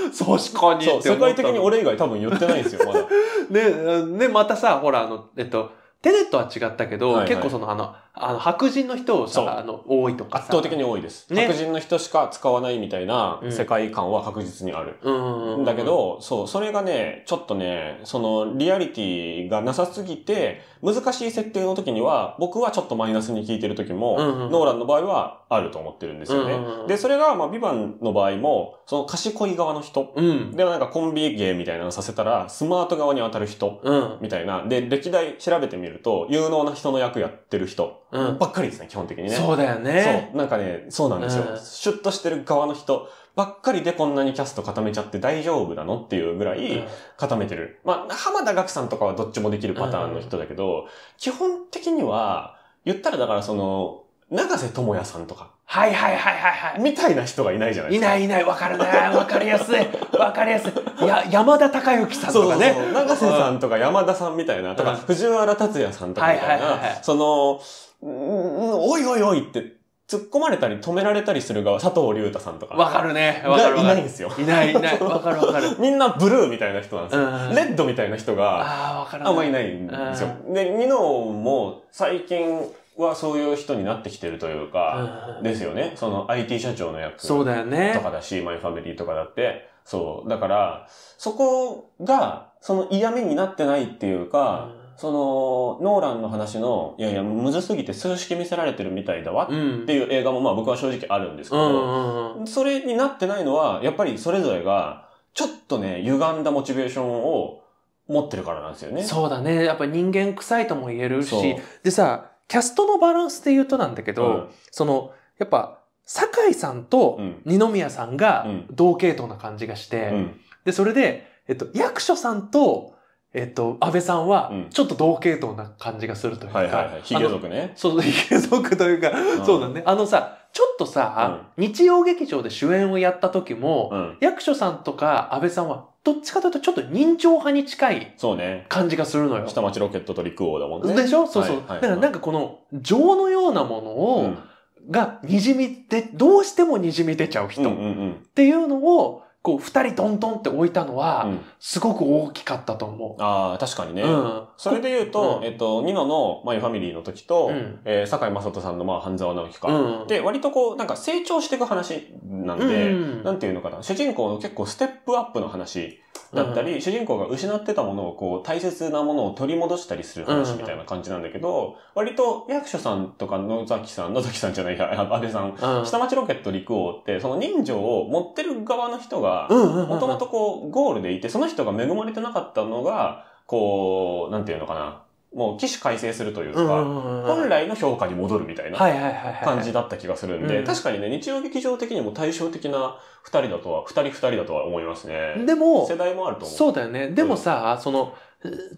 かにそう、世界的に俺以外多分言ってないんですよ、まだ。ね、ね、またさ、ほら、あの、えっと、テネットは違ったけど、はいはい、結構その、あの、あの、白人の人をさ、あの、多いとか圧倒的に多いです、ね、白人の人しか使わないみたいな世界観は確実にある。うん、だけど、そう、それがね、ちょっとね、その、リアリティがなさすぎて、難しい設定の時には、僕はちょっとマイナスに聞いてる時も、うんうん、ノーランの場合はあると思ってるんですよね。うんうん、で、それが、まあ、ビバンの場合も、その賢い側の人、うん、で、なんかコンビ芸みたいなのさせたら、スマート側に当たる人、みたいな、で、歴代調べてみると、有能な人の役やってる人、ばっかりですね、うん、基本的にね。そうだよね。そう。なんかね、そうなんですよ、うん。シュッとしてる側の人ばっかりでこんなにキャスト固めちゃって大丈夫なのっていうぐらい固めてる。まあ、浜田岳さんとかはどっちもできるパターンの人だけど、基本的には、言ったらだからその、長瀬智也さんとか。はいはいはいはいはい。みたいな人がいないじゃないですか。いないいない、わかるね。わかりやすい。わかりやすい。や、山田孝之さんとかね。そうそうそう長瀬さんとか山田さんみたいな、とか、藤原達也さんとかみたいな、はいはいはい、その、おいおいおいって、突っ込まれたり止められたりする側、佐藤隆太さんとか。わかるね。わかる。いないんですよ。いないいない。わかるわかる。みんなブルーみたいな人なんですよ。レッドみたいな人が、ああ、わかる。あんまいないんですよ。で、ニノも最近はそういう人になってきてるというか、ですよね。その IT 社長の役そうだよね。とかだし、マイファミリーとかだって。そう。だから、そこが、その嫌味になってないっていうか、その、ノーランの話の、いやいや、むずすぎて数式見せられてるみたいだわっていう映画もまあ僕は正直あるんですけど、それになってないのは、やっぱりそれぞれが、ちょっとね、歪んだモチベーションを持ってるからなんですよね。そうだね。やっぱ人間臭いとも言えるし、でさ、キャストのバランスで言うとなんだけど、うん、その、やっぱ、酒井さんと二宮さんが同系統な感じがして、うんうん、で、それで、えっと、役所さんとえっと、安倍さんは、ちょっと同系統な感じがするというか。はいはいはい。ヒゲ族ね。そう、ヒゲ族というか、うん、そうだね。あのさ、ちょっとさ、うん、日曜劇場で主演をやった時も、うん、役所さんとか安倍さんは、どっちかというとちょっと人情派に近い感じがするのよ。ね、下町ロケットと陸王だもんね。でしょそうそう。はいはい、だからなんかこの、情のようなものを、が、にじみで、どうしてもにじみ出ちゃう人っていうのを、こう、二人トントンって置いたのは、すごく大きかったと思う。うん、ああ、確かにね。うん、それで言うと、うん、えっと、ニノの、マイファミリーの時と、うん、えー、坂井正人さんの、まあ、半沢直樹か、うん、で、割とこう、なんか成長していく話なんで、うん、なんていうのかな、主人公の結構ステップアップの話だったり、うん、主人公が失ってたものをこう、大切なものを取り戻したりする話みたいな感じなんだけど、うん割と役所さんとか野崎さん、野崎さんじゃないや、安部さん、うん、下町ロケット陸王って、その人情を持ってる側の人が、もともとこう、ゴールでいて、その人が恵まれてなかったのが、こう、なんていうのかな、もう起死回生するというか、本来の評価に戻るみたいな感じだった気がするんで、確かにね、日曜劇場的にも対照的な二人だとは、二人二人だとは思いますね。でも、世代もあると思う。そうだよね。でもさ、その、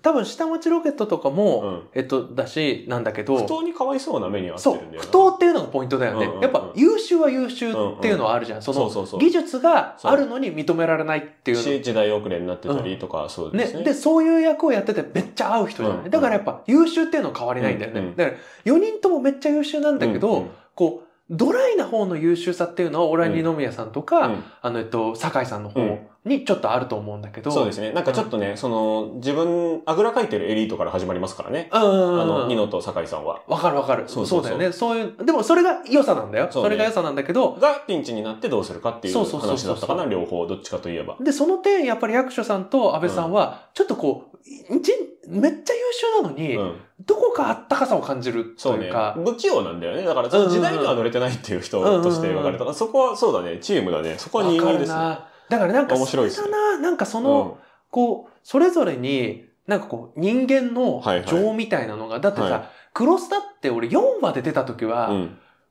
多分下町ロケットとかも、うん、えっと、だし、なんだけど。不当にかわいそうな目にはそう。不当っていうのがポイントだよね。うんうんうん、やっぱ優秀は優秀っていうのはあるじゃん。うんうん、そのそうそうそう、技術があるのに認められないっていう。時代遅れになってたりとか、そうですね、ね、で、そういう役をやっててめっちゃ合う人じゃない、うんうん、だからやっぱ優秀っていうのは変わりないんだよね。うんうん、だから4人ともめっちゃ優秀なんだけど、うんうん、こう、ドライな方の優秀さっていうのは、オーニノ二宮さんとか、うん、あの、えっと、酒井さんの方にちょっとあると思うんだけど。そうですね。なんかちょっとね、うん、その、自分、あぐらかいてるエリートから始まりますからね。うん。あの、ニノと酒井さんは。わかるわかる。そうそうだよね。そういう、でもそれが良さなんだよ。そ,、れが良さなんだけど。がピンチになってどうするかっていう話だったかな、両方、どっちかといえば。で、その点、やっぱり役所さんと安倍さんは、ちょっとこう、うんめっちゃ優秀なのに、うん、どこかあったかさを感じるというか。そうね。不器用なんだよね。だから、その時代には乗れてないっていう人として分かれた。そこは、そうだね。チームだね。そこは人間ですね。だからなんか、面白いそれな、なんかその、こう、それぞれに、なんかこう、人間の情みたいなのが、だってさ、クロスだって俺4話で出た時は、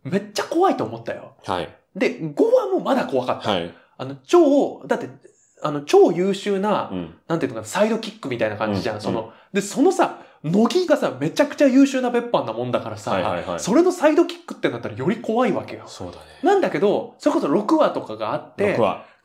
めっちゃ怖いと思ったよ。はい。で、5話もまだ怖かった。はい。あの、超、だって、あの、超優秀な、うん、なんていうのかな、サイドキックみたいな感じじゃん。うん、その、で、そのさ、乃木がさ、めちゃくちゃ優秀な別班なもんだからさ、はいはいはい、それのサイドキックってなったらより怖いわけよ。そうだね。なんだけど、それこそ6話とかがあって、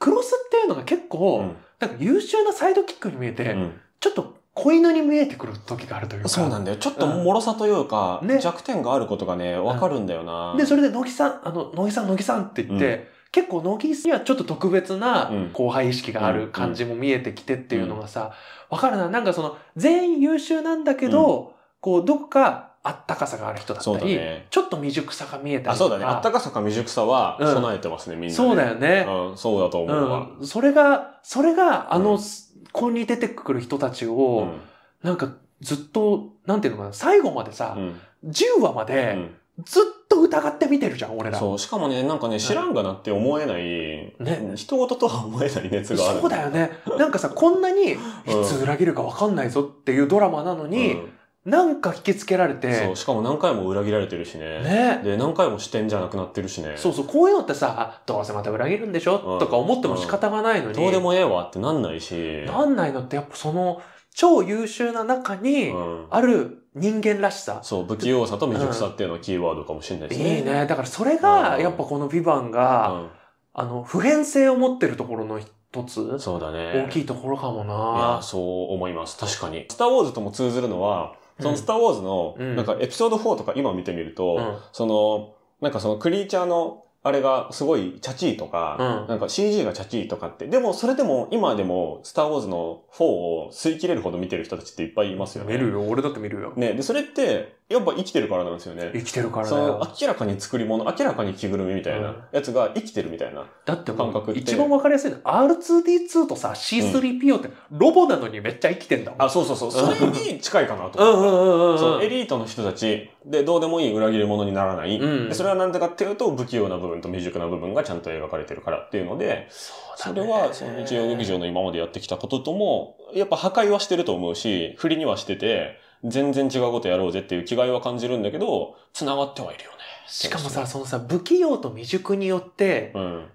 クロスっていうのが結構、なんか優秀なサイドキックに見えて、ちょっと子犬に見えてくる時があるというか。そうなんだよ。ちょっと脆さというか、うんね、弱点があることがね、わかるんだよな、で、それで、乃木さん、あの、乃木さん、乃木さんって言って、うん、結構乃木にはちょっと特別な後輩意識がある感じも見えてきてっていうのがさ、わ、かるな。なんかその、全員優秀なんだけど、こう、どこかあったかさがある人だったり、ね、ちょっと未熟さが見えたりとか。あ、そうだね。あったかさか未熟さは備えてますね、うん、みんな、ね、そうだよね。うん、そうだと思うわ、うん、それが、それが、あの、うん、ここに出てくる人たちを、なんかずっと、なんていうのかな、最後までさ、うん、10話まで、ずっと疑って見てるじゃん、俺ら。そう、しかもね、なんかね、知らんがなって思えない、ね、人事とは思えない熱がある。そうだよね。なんかさ、こんなに、いつ裏切るかわかんないぞっていうドラマなのに、うんなんか引きつけられて。そう、しかも何回も裏切られてるしね。ね。で、何回も視点じゃなくなってるしね。そうそう、こういうのってさ、どうせまた裏切るんでしょ、うん、とか思っても仕方がないのに、うん、どうでもええわってなんないし。なんないのってやっぱその、超優秀な中に、ある人間らしさ、うん、そう、不器用さと未熟さっていうのはキーワードかもしれないですね。いいね。だからそれが、やっぱこのビバンが、あの、普遍性を持ってるところの一つそうだね。大きいところかもな。いや、そう思います。確かに。スターウォーズとも通ずるのは、そのスターウォーズの、なんかエピソード4とか今見てみると、その、なんかそのクリーチャーのあれがすごいチャチーとか、うん、なんか CG がチャチーとかって。でもそれでも今でもスターウォーズの4を吸い切れるほど見てる人たちっていっぱいいますよね。見るよ。俺だって見るよ。ね。で、それってやっぱ生きてるからなんですよね。生きてるからだそよ。明らかに作り物、明らかに着ぐるみみたいなやつが生きてるみたいな。だってう感覚って一番わかりやすいの R2D2 とさ C3PO ってロボなのにめっちゃ生きてんだもん。あ、そうそうそう。それに近いかなとうんうんうんうんそのエリートの人たちでどうでもいい裏切り者にならない、うんでそれはなんでかっていうと不器用な部分と未熟な部分がちゃんと描かれてるからっていうのでそ,、れはその日曜劇場の今までやってきたことともやっぱ破壊はしてると思うし振りにはしてて全然違うことやろうぜっていう気概は感じるんだけど、繋がってはいるよね。しかもさ、そのさ、不器用と未熟によって、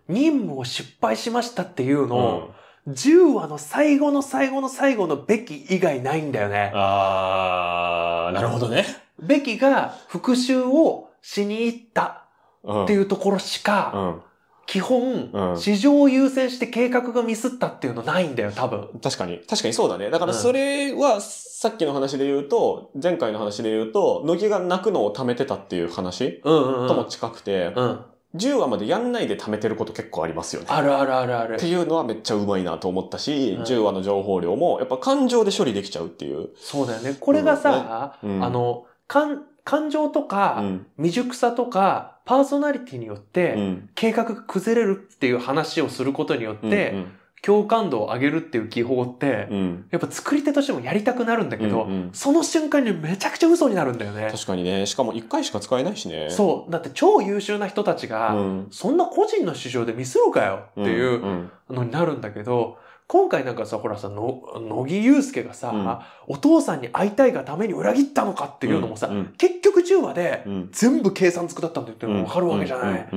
任務を失敗しましたっていうのを、うん、10話の最後の最後の最後のべき以外ないんだよね。あー、なるほどね。べきが復讐をしに行ったっていうところしか、基本、うん、市場を優先して計画がミスったっていうのないんだよ、多分。確かに。確かにそうだね。だからそれは、さっきの話で言うと、前回の話で言うと、乃木が泣くのを貯めてたっていう話、うんうん、とも近くて、うん10話までやんないで貯めてること結構ありますよね。あるあるあるある。っていうのはめっちゃうまいなと思ったし、うん、10話の情報量もやっぱ感情で処理できちゃうっていう。そうだよね。これがさ、うんん、あの、感、感情とか、未熟さとか、パーソナリティによって、計画が崩れるっていう話をすることによって、共感度を上げるっていう技法って、やっぱ作り手としてもやりたくなるんだけど、その瞬間にめちゃくちゃ嘘になるんだよね。確かにね。しかも一回しか使えないしね。そう。だって超優秀な人たちが、そんな個人の市場でミスるかよっていうのになるんだけど、今回なんかさ、ほらさ、の乃木祐介がさ、うん、お父さんに会いたいがために裏切ったのかっていうのもさ、うん、結局10話で全部計算つくだったんだってのがわかるわけじゃない。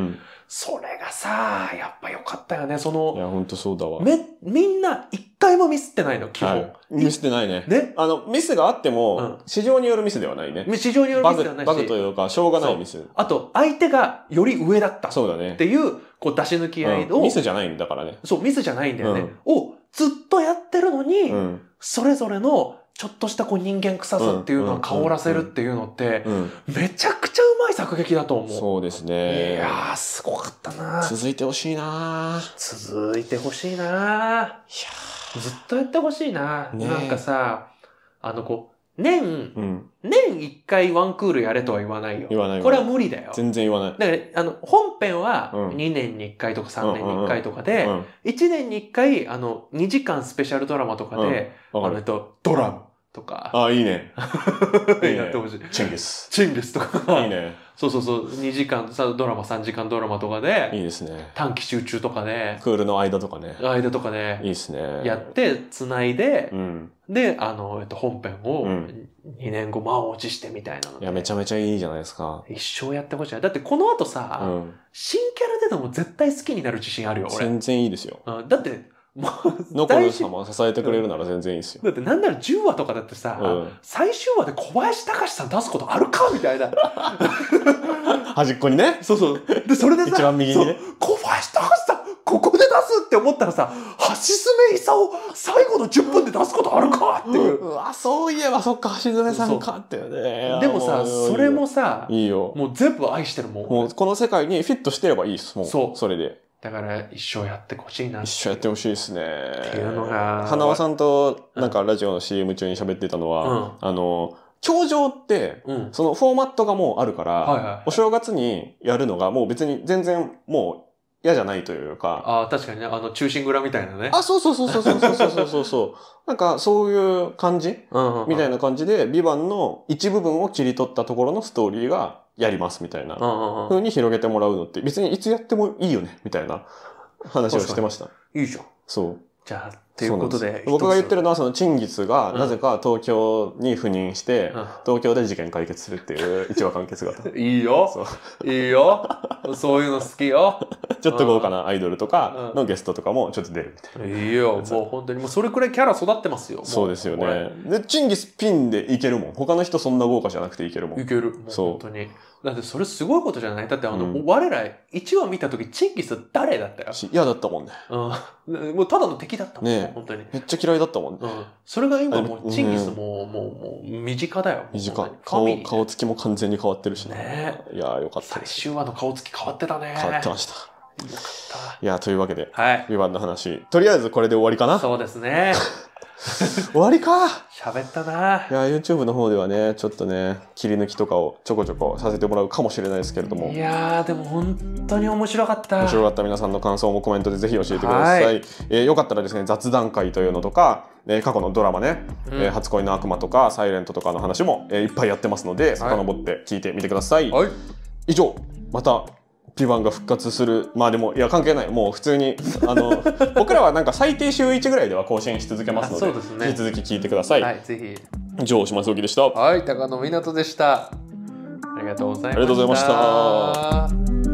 それがさ、やっぱ良かったよね。その、いや、本当そうだわ。め、みんな一回もミスってないの、基本。はい、ミスってないね。ねあの、ミスがあっても、うん、市場によるミスではないね。市場によるミスではないし。バグというか、しょうがないミス。あと、相手がより上だった。そうだね。っていう、こう、出し抜き合いを、うん、ミスじゃないんだからね。そう、ミスじゃないんだよね。うん、を、ずっとやってるのに、それぞれのちょっとしたこう人間臭さっていうのを香らせるっていうのって、めちゃくちゃうまい作劇だと思う。そうですね。いやー、すごかったな続いてほしいな続いてほしいないやずっとやってほしいな、ね、なんかさ、あのこう、年、うん、年一回ワンクールやれとは言わないよ。言わないこれは無理だよ。全然言わない。だから、あの、本編は2年に1回とか3年に1回とかで、1年に1回、あの、2時間スペシャルドラマとかで、うん、あの、えっと、ドラム。とか。ああ、いいね。いいやってほしい。チェンゲス。チェンゲスとか。いいね。そうそうそう、2時間、さドラマ、3時間ドラマとかで。いいですね。短期集中とかね。クールの間とかね。間とかね。いいですね。やって、つないで、うん、で、あの、えっと、本編を2年後、満を持してみたいなの。いや、めちゃめちゃいいじゃないですか。一生やってほしい。だって、この後さ、うん、新キャラででも絶対好きになる自信あるよ、俺。全然いいですよ。うん、だって、もう、のる様支えてくれるなら全然いいですよ。だってなんなら10話とかだってさ、うん、最終話で小林隆さん出すことあるかみたいな。端っこにね。そうそう。で、それでさ、一番右にね。小林隆さん、ここで出すって思ったらさ、橋爪功最後の10分で出すことあるかっていう。うわ、そういえばそっか、橋爪さんかってね。でもさ、それもさ、いいよ。もう全部愛してるもん。もうこの世界にフィットしてればいいっす、もう。そう。それで。だから一生やってほしいな一生やってほしいですね。っていうのが。花輪さんとなんかラジオの CM 中に喋ってたのは、うん、あの、教場って、うん、そのフォーマットがもうあるから、はいはい、お正月にやるのがもう別に全然もう嫌じゃないというか。ああ、確かにね。あの、中心蔵みたいなね。あ、そうそうそうそうそうそうそうそう なんか、そういう感じ、うんうん、みたいな感じで、ビバンの一部分を切り取ったところのストーリーがやりますみたいな風に広げてもらうのって別にいつやってもいいよねみたいな話をしてました。いいじゃん。そう。じゃあ、ということで僕が言ってるのは、その、チンギスが、なぜか東京に赴任して、うん、東京で事件解決するっていう 一話完結型。いいよ。いいよ。そういうの好きよ。ちょっと豪華なアイドルとかのゲストとかもちょっと出るみたいな。いいよ。もう本当に、もうそれくらいキャラ育ってますよ。そうですよね。で、チンギスピンでいけるもん。他の人そんな豪華じゃなくていけるもん。いける。そう。本当に。だってそれすごいことじゃないだってあの、うん、我ら1話見た時チンギス誰だったよ嫌だったもんね、うん、もうただの敵だったもんね本当にめっちゃ嫌いだったもんね、うん、それが今もうチンギスも、もうもう身近だよ身近顔顔つきも完全に変わってるしね、ね、いやよかった最終話の顔つき変わってたね変わってましたいやというわけで、はい、v の話とりあえずこれで終わりかなそうですね 終わりか喋ったないや YouTube の方ではねちょっとね切り抜きとかをちょこちょこさせてもらうかもしれないですけれどもいやでも本当に面白かった面白かった皆さんの感想もコメントでぜひ教えてください、はい、えー、よかったらですね雑談会というのとかえ過去のドラマね、うん、えー、初恋の悪魔とか、サイレントとかの話も、えー、いっぱいやってますので、遡って聞いてみてください。はい、以上、またピバンが復活するまあでもいや関係ないもう普通にあの 僕らはなんか最低週1ぐらいでは更新し続けますので、ね、引き続き聞いてください。はい、ぜひ。上島聡でした。はい、高野湊でした。ありがとうございました。ありがとうございました。